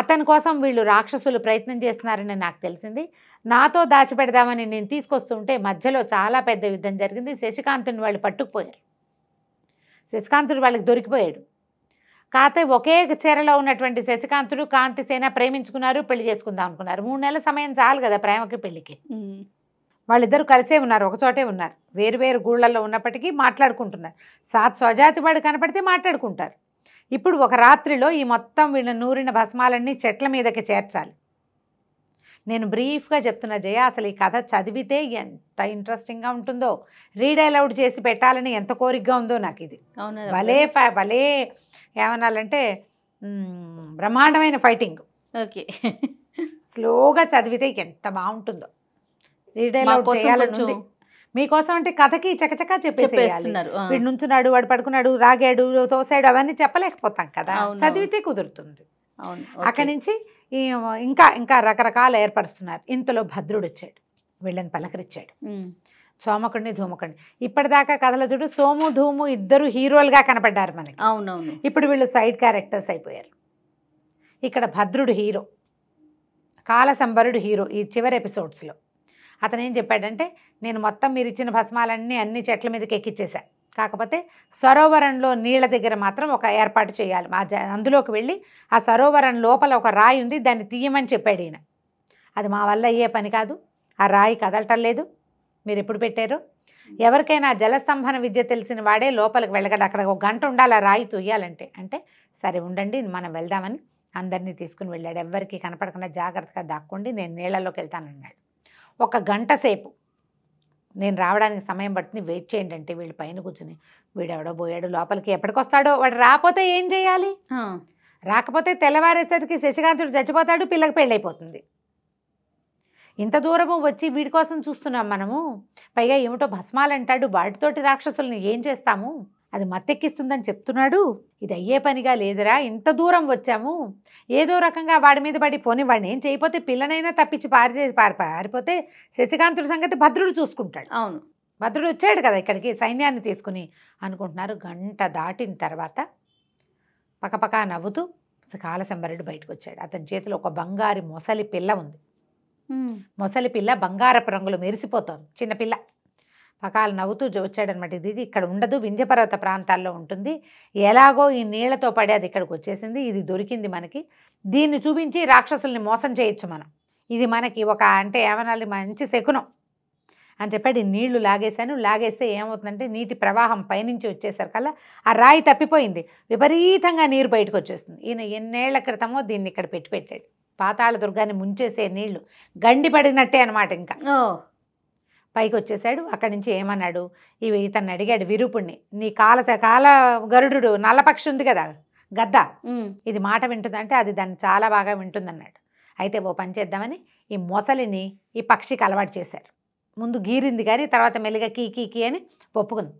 అతని కోసం వీళ్ళు రాక్షసులు ప్రయత్నం చేస్తున్నారని నాకు తెలిసింది నాతో దాచిపెడదామని నేను తీసుకొస్తుంటే మధ్యలో చాలా పెద్ద యుద్ధం జరిగింది శశికాంతుని వాళ్ళు పట్టుకుపోయారు శశికాంతుడు వాళ్ళకి దొరికిపోయాడు కాకపోతే ఒకే చీరలో ఉన్నటువంటి శశికాంతుడు కాంతిసేన ప్రేమించుకున్నారు పెళ్లి చేసుకుందాం అనుకున్నారు మూడు నెలల సమయం చాలు కదా ప్రేమకి పెళ్లికి వాళ్ళిద్దరు కలిసే ఉన్నారు ఒకచోటే ఉన్నారు వేరు వేరు గూళ్ళల్లో ఉన్నప్పటికీ మాట్లాడుకుంటున్నారు సాత్ స్వజాతి వాడు కనపడితే మాట్లాడుకుంటారు ఇప్పుడు ఒక రాత్రిలో ఈ మొత్తం వీళ్ళ నూరిన భస్మాలన్నీ చెట్ల మీదకి చేర్చాలి నేను బ్రీఫ్గా చెప్తున్న జయ అసలు ఈ కథ చదివితే ఎంత ఇంట్రెస్టింగ్గా ఉంటుందో రీడ్ అలౌడ్ చేసి పెట్టాలని ఎంత కోరికగా ఉందో నాకు ఇది భలే భలే ఏమనాలంటే బ్రహ్మాండమైన ఫైటింగ్ ఓకే స్లోగా చదివితే ఎంత బాగుంటుందో రీడ్ అలౌడ్ చేయాలని మీకోసం అంటే కథకి చకచకా చెప్పేస్తున్నారు వీడు నుంచున్నాడు వాడు పడుకున్నాడు రాగాడు తోసాడు అవన్నీ చెప్పలేకపోతాం కదా చదివితే కుదురుతుంది అక్కడి నుంచి ఇంకా ఇంకా రకరకాలు ఏర్పరుస్తున్నారు ఇంతలో భద్రుడు వచ్చాడు వీళ్ళని పలకరించాడు సోమకుడిని ధూమకుడిని ఇప్పటిదాకా కథల చూడు సోము ధూము ఇద్దరు హీరోలుగా కనపడ్డారు మనకి అవునవును ఇప్పుడు వీళ్ళు సైడ్ క్యారెక్టర్స్ అయిపోయారు ఇక్కడ భద్రుడు హీరో కాలసంబరుడు హీరో ఈ చివరి ఎపిసోడ్స్లో అతను ఏం చెప్పాడంటే నేను మొత్తం మీరు ఇచ్చిన భస్మాలన్నీ అన్ని చెట్ల మీదకి ఎక్కిచ్చేశాను కాకపోతే సరోవరంలో నీళ్ళ దగ్గర మాత్రం ఒక ఏర్పాటు చేయాలి మా అందులోకి వెళ్ళి ఆ సరోవరం లోపల ఒక రాయి ఉంది దాన్ని తీయమని చెప్పాడు ఈయన అది మా వల్ల అయ్యే పని కాదు ఆ రాయి కదలటం లేదు మీరు ఎప్పుడు పెట్టారు ఎవరికైనా జలస్తంభన విద్య తెలిసిన వాడే లోపలికి వెళ్ళగడ అక్కడ ఒక గంట ఉండాలి ఆ రాయి తొయ్యాలంటే అంటే సరే ఉండండి మనం వెళ్దామని అందరినీ తీసుకుని వెళ్ళాడు ఎవ్వరికి కనపడకుండా జాగ్రత్తగా దాక్కోండి నేను నీళ్ళలోకి వెళ్తానన్నాడు ఒక గంట సేపు నేను రావడానికి సమయం పడుతుంది వెయిట్ చేయండి అంటే వీళ్ళు పైన కూర్చుని వీడు ఎవడో పోయాడు లోపలికి ఎప్పటికొస్తాడో వాడు రాకపోతే ఏం చేయాలి రాకపోతే తెల్లవారేసరికి శశికాంతుడు చచ్చిపోతాడు పిల్లకి పెళ్ళైపోతుంది ఇంత దూరము వచ్చి వీడి కోసం చూస్తున్నాం మనము పైగా ఏమిటో భస్మాలు అంటాడు వాటితోటి రాక్షసుల్ని ఏం చేస్తాము అది మత్తెక్కిస్తుందని చెప్తున్నాడు ఇది అయ్యే పనిగా లేదురా ఇంత దూరం వచ్చాము ఏదో రకంగా వాడి మీద పడి పోని వాడిని ఏం చేయకపోతే పిల్లనైనా తప్పించి పారిచేసి పారి పారిపోతే శశికాంతుడి సంగతి భద్రుడు చూసుకుంటాడు అవును భద్రుడు వచ్చాడు కదా ఇక్కడికి సైన్యాన్ని తీసుకుని అనుకుంటున్నారు గంట దాటిన తర్వాత పకపకా నవ్వుతూ కాలసంబరెడ్డి బయటకు వచ్చాడు అతని చేతిలో ఒక బంగారి మొసలి పిల్ల ఉంది మొసలి పిల్ల బంగారపు రంగులు మెరిసిపోతోంది చిన్నపిల్ల పకాలు నవ్వుతూ వచ్చాడనమాట ఇది ఇక్కడ ఉండదు వింధ్యపర్వత ప్రాంతాల్లో ఉంటుంది ఎలాగో ఈ నీళ్లతో పడి అది ఇక్కడికి వచ్చేసింది ఇది దొరికింది మనకి దీన్ని చూపించి రాక్షసుల్ని మోసం చేయొచ్చు మనం ఇది మనకి ఒక అంటే ఏమనాలి మంచి శకునం అని చెప్పాడు నీళ్లు లాగేశాను లాగేస్తే ఏమవుతుందంటే నీటి ప్రవాహం పైనుంచి వచ్చేసరికల్లా ఆ రాయి తప్పిపోయింది విపరీతంగా నీరు బయటకు వచ్చేస్తుంది ఈయన ఎన్నేళ్ల క్రితమో దీన్ని ఇక్కడ పెట్టి పెట్టాడు పాతాళ దుర్గాన్ని ముంచేసే నీళ్లు గండి పడినట్టే అనమాట ఇంకా పైకి వచ్చేసాడు అక్కడి నుంచి ఏమన్నాడు ఇవి ఇతన్ని అడిగాడు విరూపుణ్ణి నీ కాల కాల గరుడు నల్లపక్షి ఉంది కదా గద్ద ఇది మాట వింటుందంటే అది దాన్ని చాలా బాగా వింటుందన్నాడు అయితే ఓ పని చేద్దామని ఈ మొసలిని ఈ పక్షికి అలవాటు చేశారు ముందు గీరింది కానీ తర్వాత మెల్లిగా కీ కీ కీ అని ఒప్పుకుంది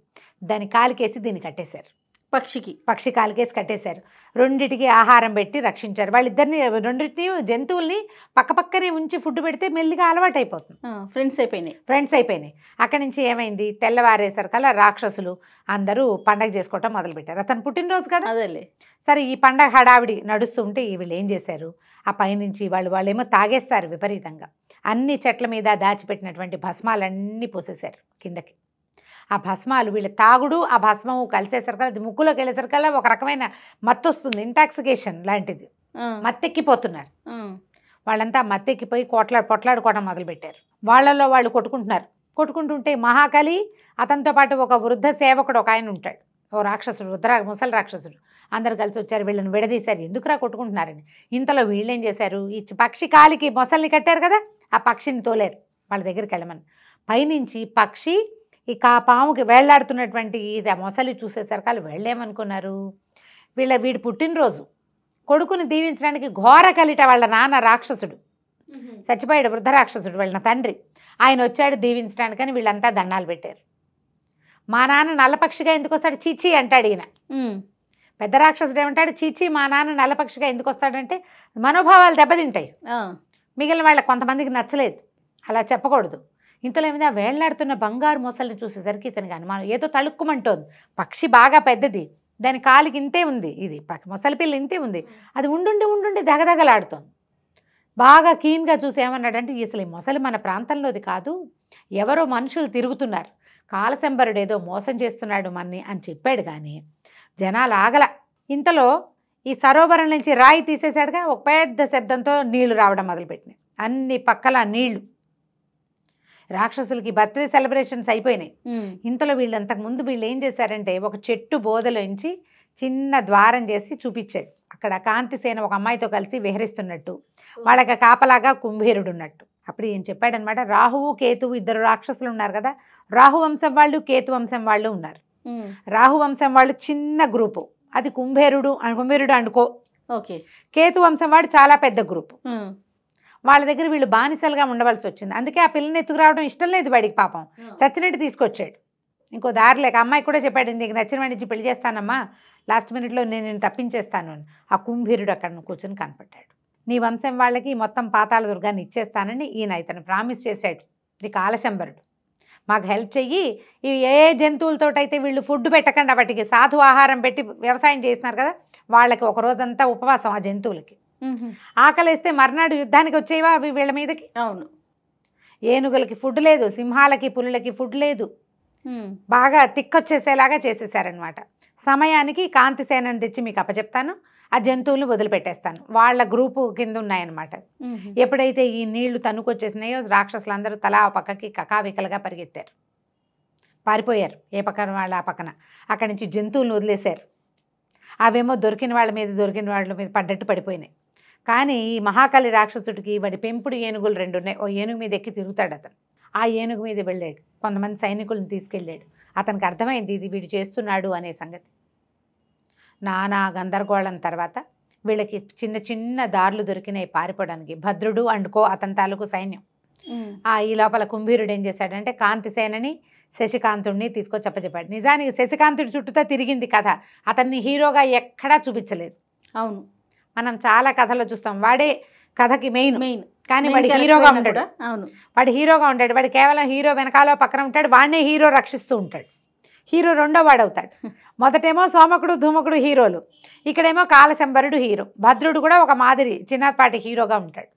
దాని కాలికేసి దీన్ని కట్టేశారు పక్షికి పక్షి కాలికేసి కట్టేశారు రెండిటికి ఆహారం పెట్టి రక్షించారు వాళ్ళిద్దరిని రెండింటిని జంతువుల్ని పక్కపక్కనే ఉంచి ఫుడ్ పెడితే మెల్లిగా అలవాటు అయిపోతుంది ఫ్రెండ్స్ అయిపోయినాయి ఫ్రెండ్స్ అయిపోయినాయి అక్కడి నుంచి ఏమైంది కల రాక్షసులు అందరూ పండగ చేసుకోవటం మొదలుపెట్టారు అతను పుట్టినరోజు కదా అదే సరే ఈ పండగ హడావిడి నడుస్తుంటే వీళ్ళు ఏం చేశారు ఆ పైనుంచి వాళ్ళు వాళ్ళేమో తాగేస్తారు విపరీతంగా అన్ని చెట్ల మీద దాచిపెట్టినటువంటి భస్మాలన్నీ పోసేశారు కిందకి ఆ భస్మాలు వీళ్ళ తాగుడు ఆ భస్మము కలిసేసరికి అది ముక్కులోకి వెళ్ళేసరికల్లా ఒక రకమైన మత్తు వస్తుంది ఇంటాక్సికేషన్ లాంటిది మత్తెక్కిపోతున్నారు వాళ్ళంతా మత్తెక్కిపోయి కొట్లాడు పొట్లాడుకోవడం మొదలుపెట్టారు వాళ్ళలో వాళ్ళు కొట్టుకుంటున్నారు కొట్టుకుంటుంటే మహాకలి అతనితో పాటు ఒక వృద్ధ సేవకుడు ఒక ఆయన ఉంటాడు ఓ రాక్షసుడు వృద్ధ ముసలి రాక్షసుడు అందరు కలిసి వచ్చారు వీళ్ళని విడదీశారు ఎందుకురా కొట్టుకుంటున్నారని ఇంతలో వీళ్ళేం చేశారు ఈ పక్షి కాలికి మొసల్ని కట్టారు కదా ఆ పక్షిని తోలేరు వాళ్ళ దగ్గరికి వెళ్ళమని పైనుంచి పక్షి ఇక ఆ పాముకి వేళ్లాడుతున్నటువంటి ఇది మొసలి చూసేసరికి వాళ్ళు వెళ్ళేమనుకున్నారు వీళ్ళ వీడి పుట్టినరోజు కొడుకుని దీవించడానికి ఘోర కలిట వాళ్ళ నాన్న రాక్షసుడు చచ్చిపోయాడు వృద్ధ రాక్షసుడు వాళ్ళ తండ్రి ఆయన వచ్చాడు దీవించడానికని వీళ్ళంతా దండాలు పెట్టారు మా నాన్న నల్లపక్షిగా ఎందుకు వస్తాడు చీచీ అంటాడు ఈయన పెద్ద రాక్షసుడు ఏమంటాడు చీచీ మా నాన్న నల్లపక్షిగా ఎందుకు వస్తాడంటే మనోభావాలు దెబ్బతింటాయి మిగిలిన వాళ్ళ కొంతమందికి నచ్చలేదు అలా చెప్పకూడదు ఇంతలో ఏమైంది ఆ వేళ్లాడుతున్న బంగారు మొసల్ని చూసేసరికి ఇతనికి అనుమానం ఏదో తళుక్కుమంటోంది పక్షి బాగా పెద్దది దాని కాలికి ఇంతే ఉంది ఇది మొసలి పిల్ల ఇంతే ఉంది అది ఉండుండి ఉండుండి దగదగలాడుతోంది బాగా క్లీన్గా చూసి ఏమన్నాడంటే అసలు ఈ మొసలి మన ప్రాంతంలోది కాదు ఎవరో మనుషులు తిరుగుతున్నారు కాలసెంబరుడు ఏదో మోసం చేస్తున్నాడు మన్ని అని చెప్పాడు కానీ జనాలు ఆగల ఇంతలో ఈ సరోవరం నుంచి రాయి తీసేశాడుగా ఒక పెద్ద శబ్దంతో నీళ్లు రావడం మొదలుపెట్టినాయి అన్ని పక్కల నీళ్లు రాక్షసులకి బర్త్డే సెలబ్రేషన్స్ అయిపోయినాయి ఇంతలో వీళ్ళు అంతకు ముందు వీళ్ళు ఏం చేశారంటే ఒక చెట్టు బోధలోంచి చిన్న ద్వారం చేసి చూపించాడు అక్కడ కాంతిసేన ఒక అమ్మాయితో కలిసి విహరిస్తున్నట్టు వాళ్ళకి కాపలాగా కుంభేరుడు ఉన్నట్టు అప్పుడు ఈయన చెప్పాడనమాట రాహువు కేతువు ఇద్దరు రాక్షసులు ఉన్నారు కదా రాహు వంశం వాళ్ళు కేతు వంశం వాళ్ళు ఉన్నారు రాహు వంశం వాళ్ళు చిన్న గ్రూపు అది కుంభేరుడు కుంభేరుడు అనుకో ఓకే కేతు వంశం వాడు చాలా పెద్ద గ్రూపు వాళ్ళ దగ్గర వీళ్ళు బానిసలుగా ఉండవలసి వచ్చింది అందుకే ఆ పిల్లని ఎత్తుకురావడం ఇష్టం లేదు బడికి పాపం చచ్చినట్టు తీసుకొచ్చాడు ఇంకో దారి లేక అమ్మాయి కూడా చెప్పాడు నీకు నచ్చిన వాడి నుంచి పెళ్లి చేస్తానమ్మా లాస్ట్ మినిట్లో నేను నేను తప్పించేస్తాను అని ఆ కుంభీరుడు అక్కడ కూర్చొని కనపడ్డాడు నీ వంశం వాళ్ళకి మొత్తం పాతాళ దుర్గాన్ని ఇచ్చేస్తానని ఈయన ఇతను ప్రామిస్ చేశాడు ఇది కాలశంబరుడు మాకు హెల్ప్ చెయ్యి ఈ ఏ జంతువులతోటైతే వీళ్ళు ఫుడ్ పెట్టకుండా వాటికి సాధు ఆహారం పెట్టి వ్యవసాయం చేస్తున్నారు కదా వాళ్ళకి ఒక రోజంతా ఉపవాసం ఆ జంతువులకి ఆకలిస్తే మర్నాడు యుద్ధానికి వచ్చేవా అవి వీళ్ళ మీదకి అవును ఏనుగులకి ఫుడ్ లేదు సింహాలకి పులులకి ఫుడ్ లేదు బాగా తిక్కొచ్చేసేలాగా చేసేసారనమాట సమయానికి కాంతి సేనని తెచ్చి మీకు అప్పచెప్తాను ఆ జంతువులు వదిలిపెట్టేస్తాను వాళ్ళ గ్రూపు కింద ఉన్నాయన్నమాట ఎప్పుడైతే ఈ నీళ్లు తనుకొచ్చేసినాయో రాక్షసులందరూ తలా పక్కకి కకావికలుగా పరిగెత్తారు పారిపోయారు ఏ పక్కన వాళ్ళ ఆ పక్కన అక్కడి నుంచి జంతువులను వదిలేశారు అవేమో దొరికిన వాళ్ళ మీద దొరికిన వాళ్ళ మీద పడ్డట్టు పడిపోయినాయి కానీ ఈ మహాకాళి రాక్షసుడికి వాడి పెంపుడు ఏనుగులు రెండు ఉన్నాయి ఓ ఏనుగు మీద ఎక్కి తిరుగుతాడు అతను ఆ ఏనుగు మీద వెళ్ళాడు కొంతమంది సైనికులను తీసుకెళ్ళాడు అతనికి అర్థమైంది ఇది వీడు చేస్తున్నాడు అనే సంగతి నానా గందరగోళం తర్వాత వీళ్ళకి చిన్న చిన్న దారులు దొరికినాయి పారిపోవడానికి భద్రుడు అండుకో అతని తాలూకు సైన్యం ఆ ఈ లోపల కుంభీరుడు ఏం చేశాడంటే కాంతిసేనని శశికాంతుడిని చెప్పచెప్పాడు నిజానికి శశికాంతుడి చుట్టూతో తిరిగింది కథ అతన్ని హీరోగా ఎక్కడా చూపించలేదు అవును మనం చాలా కథలో చూస్తాం వాడే కథకి మెయిన్ మెయిన్ కానీ వాడు హీరోగా ఉంటాడు అవును వాడు హీరోగా ఉంటాడు వాడు కేవలం హీరో వెనకాల పక్కన ఉంటాడు వాడినే హీరో రక్షిస్తూ ఉంటాడు హీరో రెండో వాడవుతాడు మొదటేమో సోమకుడు ధూమకుడు హీరోలు ఇక్కడేమో కాలశంబరుడు హీరో భద్రుడు కూడా ఒక మాదిరి చిన్నపాటి హీరోగా ఉంటాడు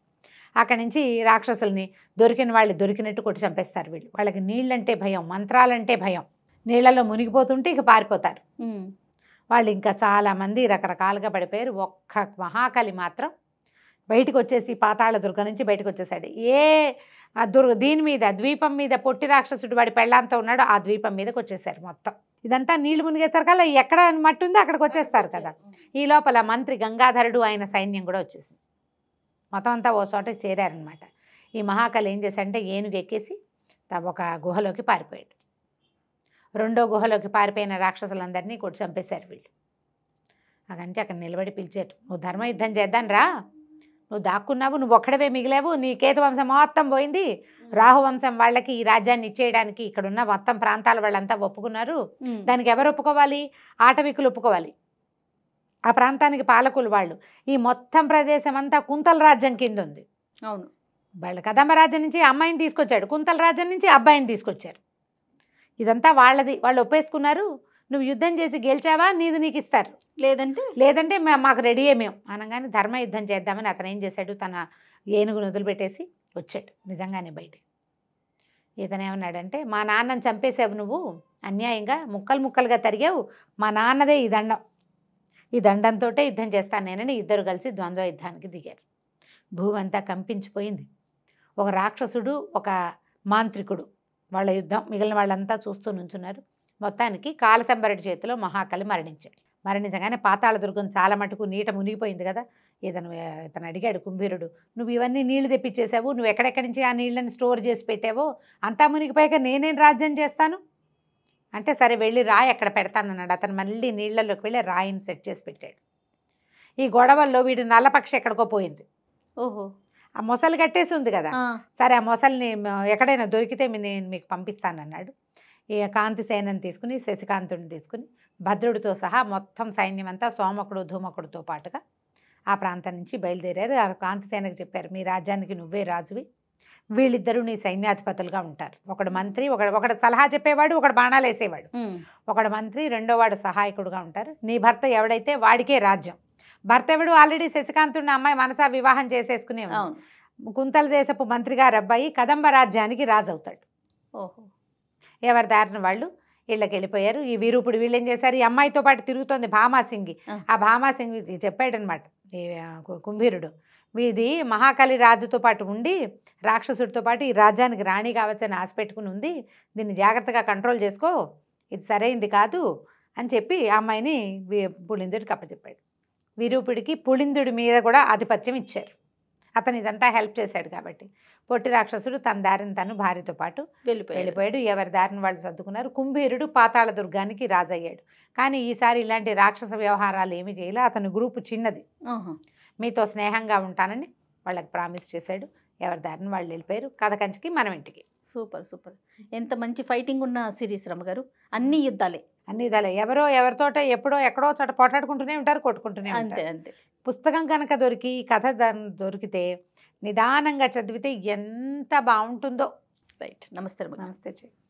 అక్కడి నుంచి రాక్షసుల్ని దొరికిన వాళ్ళు దొరికినట్టు కొట్టి చంపేస్తారు వీళ్ళు వాళ్ళకి నీళ్ళంటే భయం మంత్రాలంటే భయం నీళ్ళలో మునిగిపోతుంటే ఇక పారిపోతారు వాళ్ళు ఇంకా చాలామంది రకరకాలుగా పడిపోయారు ఒక్క మహాకలి మాత్రం బయటకు వచ్చేసి పాతాళ దుర్గ నుంచి బయటకు వచ్చేసాడు ఏ దుర్గ దీని మీద ద్వీపం మీద పొట్టి రాక్షసుడు వాడి పెళ్ళాంతో ఉన్నాడు ఆ ద్వీపం మీదకి వచ్చేసారు మొత్తం ఇదంతా నీళ్లు కదా ఎక్కడ మట్టి ఉందో అక్కడికి వచ్చేస్తారు కదా ఈ లోపల మంత్రి గంగాధరుడు ఆయన సైన్యం కూడా వచ్చేసింది మొత్తం అంతా ఓ చోటకి చేరారనమాట ఈ మహాకాళి ఏం చేశాడంటే ఏనుగు ఎక్కేసి ఒక గుహలోకి పారిపోయాడు రెండో గుహలోకి పారిపోయిన రాక్షసులందరినీ కూడా చంపేశారు వీళ్ళు అదంటే అక్కడ నిలబడి పిలిచాడు నువ్వు ధర్మయుద్ధం చేద్దాను రా నువ్వు దాక్కున్నావు నువ్వు ఒక్కడవే మిగిలావు నీ వంశం మొత్తం పోయింది రాహువంశం వాళ్ళకి ఈ రాజ్యాన్ని ఇచ్చేయడానికి ఇక్కడున్న మొత్తం ప్రాంతాల వాళ్ళంతా ఒప్పుకున్నారు దానికి ఎవరు ఒప్పుకోవాలి ఆటవికులు ఒప్పుకోవాలి ఆ ప్రాంతానికి పాలకులు వాళ్ళు ఈ మొత్తం ప్రదేశం అంతా కుంతల రాజ్యం కింద ఉంది అవును వాళ్ళు కదంబ రాజ్యం నుంచి అమ్మాయిని తీసుకొచ్చాడు కుంతల రాజ్యం నుంచి అబ్బాయిని తీసుకొచ్చారు ఇదంతా వాళ్ళది వాళ్ళు ఒప్పేసుకున్నారు నువ్వు యుద్ధం చేసి గెలిచావా నీది నీకు ఇస్తారు లేదంటే లేదంటే మాకు రెడీ మేము అనగానే ధర్మ యుద్ధం చేద్దామని అతను ఏం చేశాడు తన ఏనుగును వదిలిపెట్టేసి వచ్చాడు నిజంగానే బయట ఇతను ఏమన్నాడంటే మా నాన్నను చంపేసావు నువ్వు అన్యాయంగా ముక్కలు ముక్కలుగా తరిగావు మా నాన్నదే ఈ దండం ఈ దండంతో యుద్ధం చేస్తాను నేనని ఇద్దరు కలిసి ద్వంద్వ యుద్ధానికి దిగారు భూమి అంతా కంపించిపోయింది ఒక రాక్షసుడు ఒక మాంత్రికుడు వాళ్ళ యుద్ధం మిగిలిన వాళ్ళంతా చూస్తూ నుంచున్నారు మొత్తానికి కాలసంబరటి చేతిలో మహాకలి మరణించాడు మరణించగానే పాతాళ దుర్గం చాలా మటుకు నీట మునిగిపోయింది కదా ఇతను ఇతను అడిగాడు కుంభీరుడు నువ్వు ఇవన్నీ నీళ్లు తెప్పించేసావు నువ్వు ఎక్కడెక్కడి నుంచి ఆ నీళ్ళని స్టోర్ చేసి పెట్టావో అంతా మునిగిపోయాక నేనేం రాజ్యం చేస్తాను అంటే సరే వెళ్ళి రాయి ఎక్కడ పెడతానన్నాడు అతను మళ్ళీ నీళ్లలోకి వెళ్ళి రాయిని సెట్ చేసి పెట్టాడు ఈ గొడవల్లో వీడి నల్లపక్షి ఎక్కడికో పోయింది ఓహో ఆ మొసలు కట్టేసి ఉంది కదా సరే ఆ మొసలిని ఎక్కడైనా దొరికితే నేను మీకు పంపిస్తానన్నాడు ఈ కాంతి సేనని తీసుకుని శశికాంతుని తీసుకుని భద్రుడితో సహా మొత్తం సైన్యం అంతా సోమకుడు ధూమకుడితో పాటుగా ఆ ప్రాంతం నుంచి బయలుదేరారు ఆ కాంతిసేనకు చెప్పారు మీ రాజ్యానికి నువ్వే రాజువి వీళ్ళిద్దరూ నీ సైన్యాధిపతులుగా ఉంటారు ఒకడు మంత్రి ఒకడు ఒకడు సలహా చెప్పేవాడు ఒకడు బాణాలు వేసేవాడు ఒకడు మంత్రి రెండోవాడు సహాయకుడుగా ఉంటారు నీ భర్త ఎవడైతే వాడికే రాజ్యం ఎవడు ఆల్రెడీ శశికాంతుడిని అమ్మాయి మనసా వివాహం చేసేసుకునే కుంతల దేశపు మంత్రి గారు అబ్బాయి కదంబ రాజ్యానికి రాజు అవుతాడు ఓహో ఎవరి దారిన వాళ్ళు వీళ్ళకి వెళ్ళిపోయారు ఈ వీరూపుడు వీళ్ళు ఏం చేశారు ఈ అమ్మాయితో పాటు తిరుగుతోంది భామాసింగి ఆ భామాసింగి చెప్పాడనమాట కుంభీరుడు వీది మహాకాళి రాజుతో పాటు ఉండి రాక్షసుడితో పాటు ఈ రాజ్యానికి రాణి కావచ్చని ఆశ పెట్టుకుని ఉంది దీన్ని జాగ్రత్తగా కంట్రోల్ చేసుకో ఇది సరైంది కాదు అని చెప్పి ఆ అమ్మాయిని పులిందుడికి అప్పచెప్పాడు విరూపుడికి పులిందుడి మీద కూడా ఆధిపత్యం ఇచ్చారు అతను ఇదంతా హెల్ప్ చేశాడు కాబట్టి పొట్టి రాక్షసుడు తన దారిని తను భార్యతో పాటు వెళ్ళిపోయాడు ఎవరి దారిని వాళ్ళు సర్దుకున్నారు కుంభీరుడు పాతాళ దుర్గానికి రాజయ్యాడు కానీ ఈసారి ఇలాంటి రాక్షస వ్యవహారాలు ఏమి చేయలే అతని గ్రూపు చిన్నది మీతో స్నేహంగా ఉంటానని వాళ్ళకి ప్రామిస్ చేశాడు ఎవరి దారిని వాళ్ళు వెళ్ళిపోయారు కథ కంచికి మనం ఇంటికి సూపర్ సూపర్ ఎంత మంచి ఫైటింగ్ ఉన్న సిరీస్ రమ్మ గారు అన్ని యుద్ధాలే అన్ని యుద్ధాలే ఎవరో ఎవరితో ఎప్పుడో ఎక్కడో చోట పోట్లాడుకుంటూనే ఉంటారు కొట్టుకుంటూనే అంతే అంతే పుస్తకం కనుక దొరికి కథ దొరికితే నిదానంగా చదివితే ఎంత బాగుంటుందో రైట్ నమస్తే నమస్తే చెయ్యి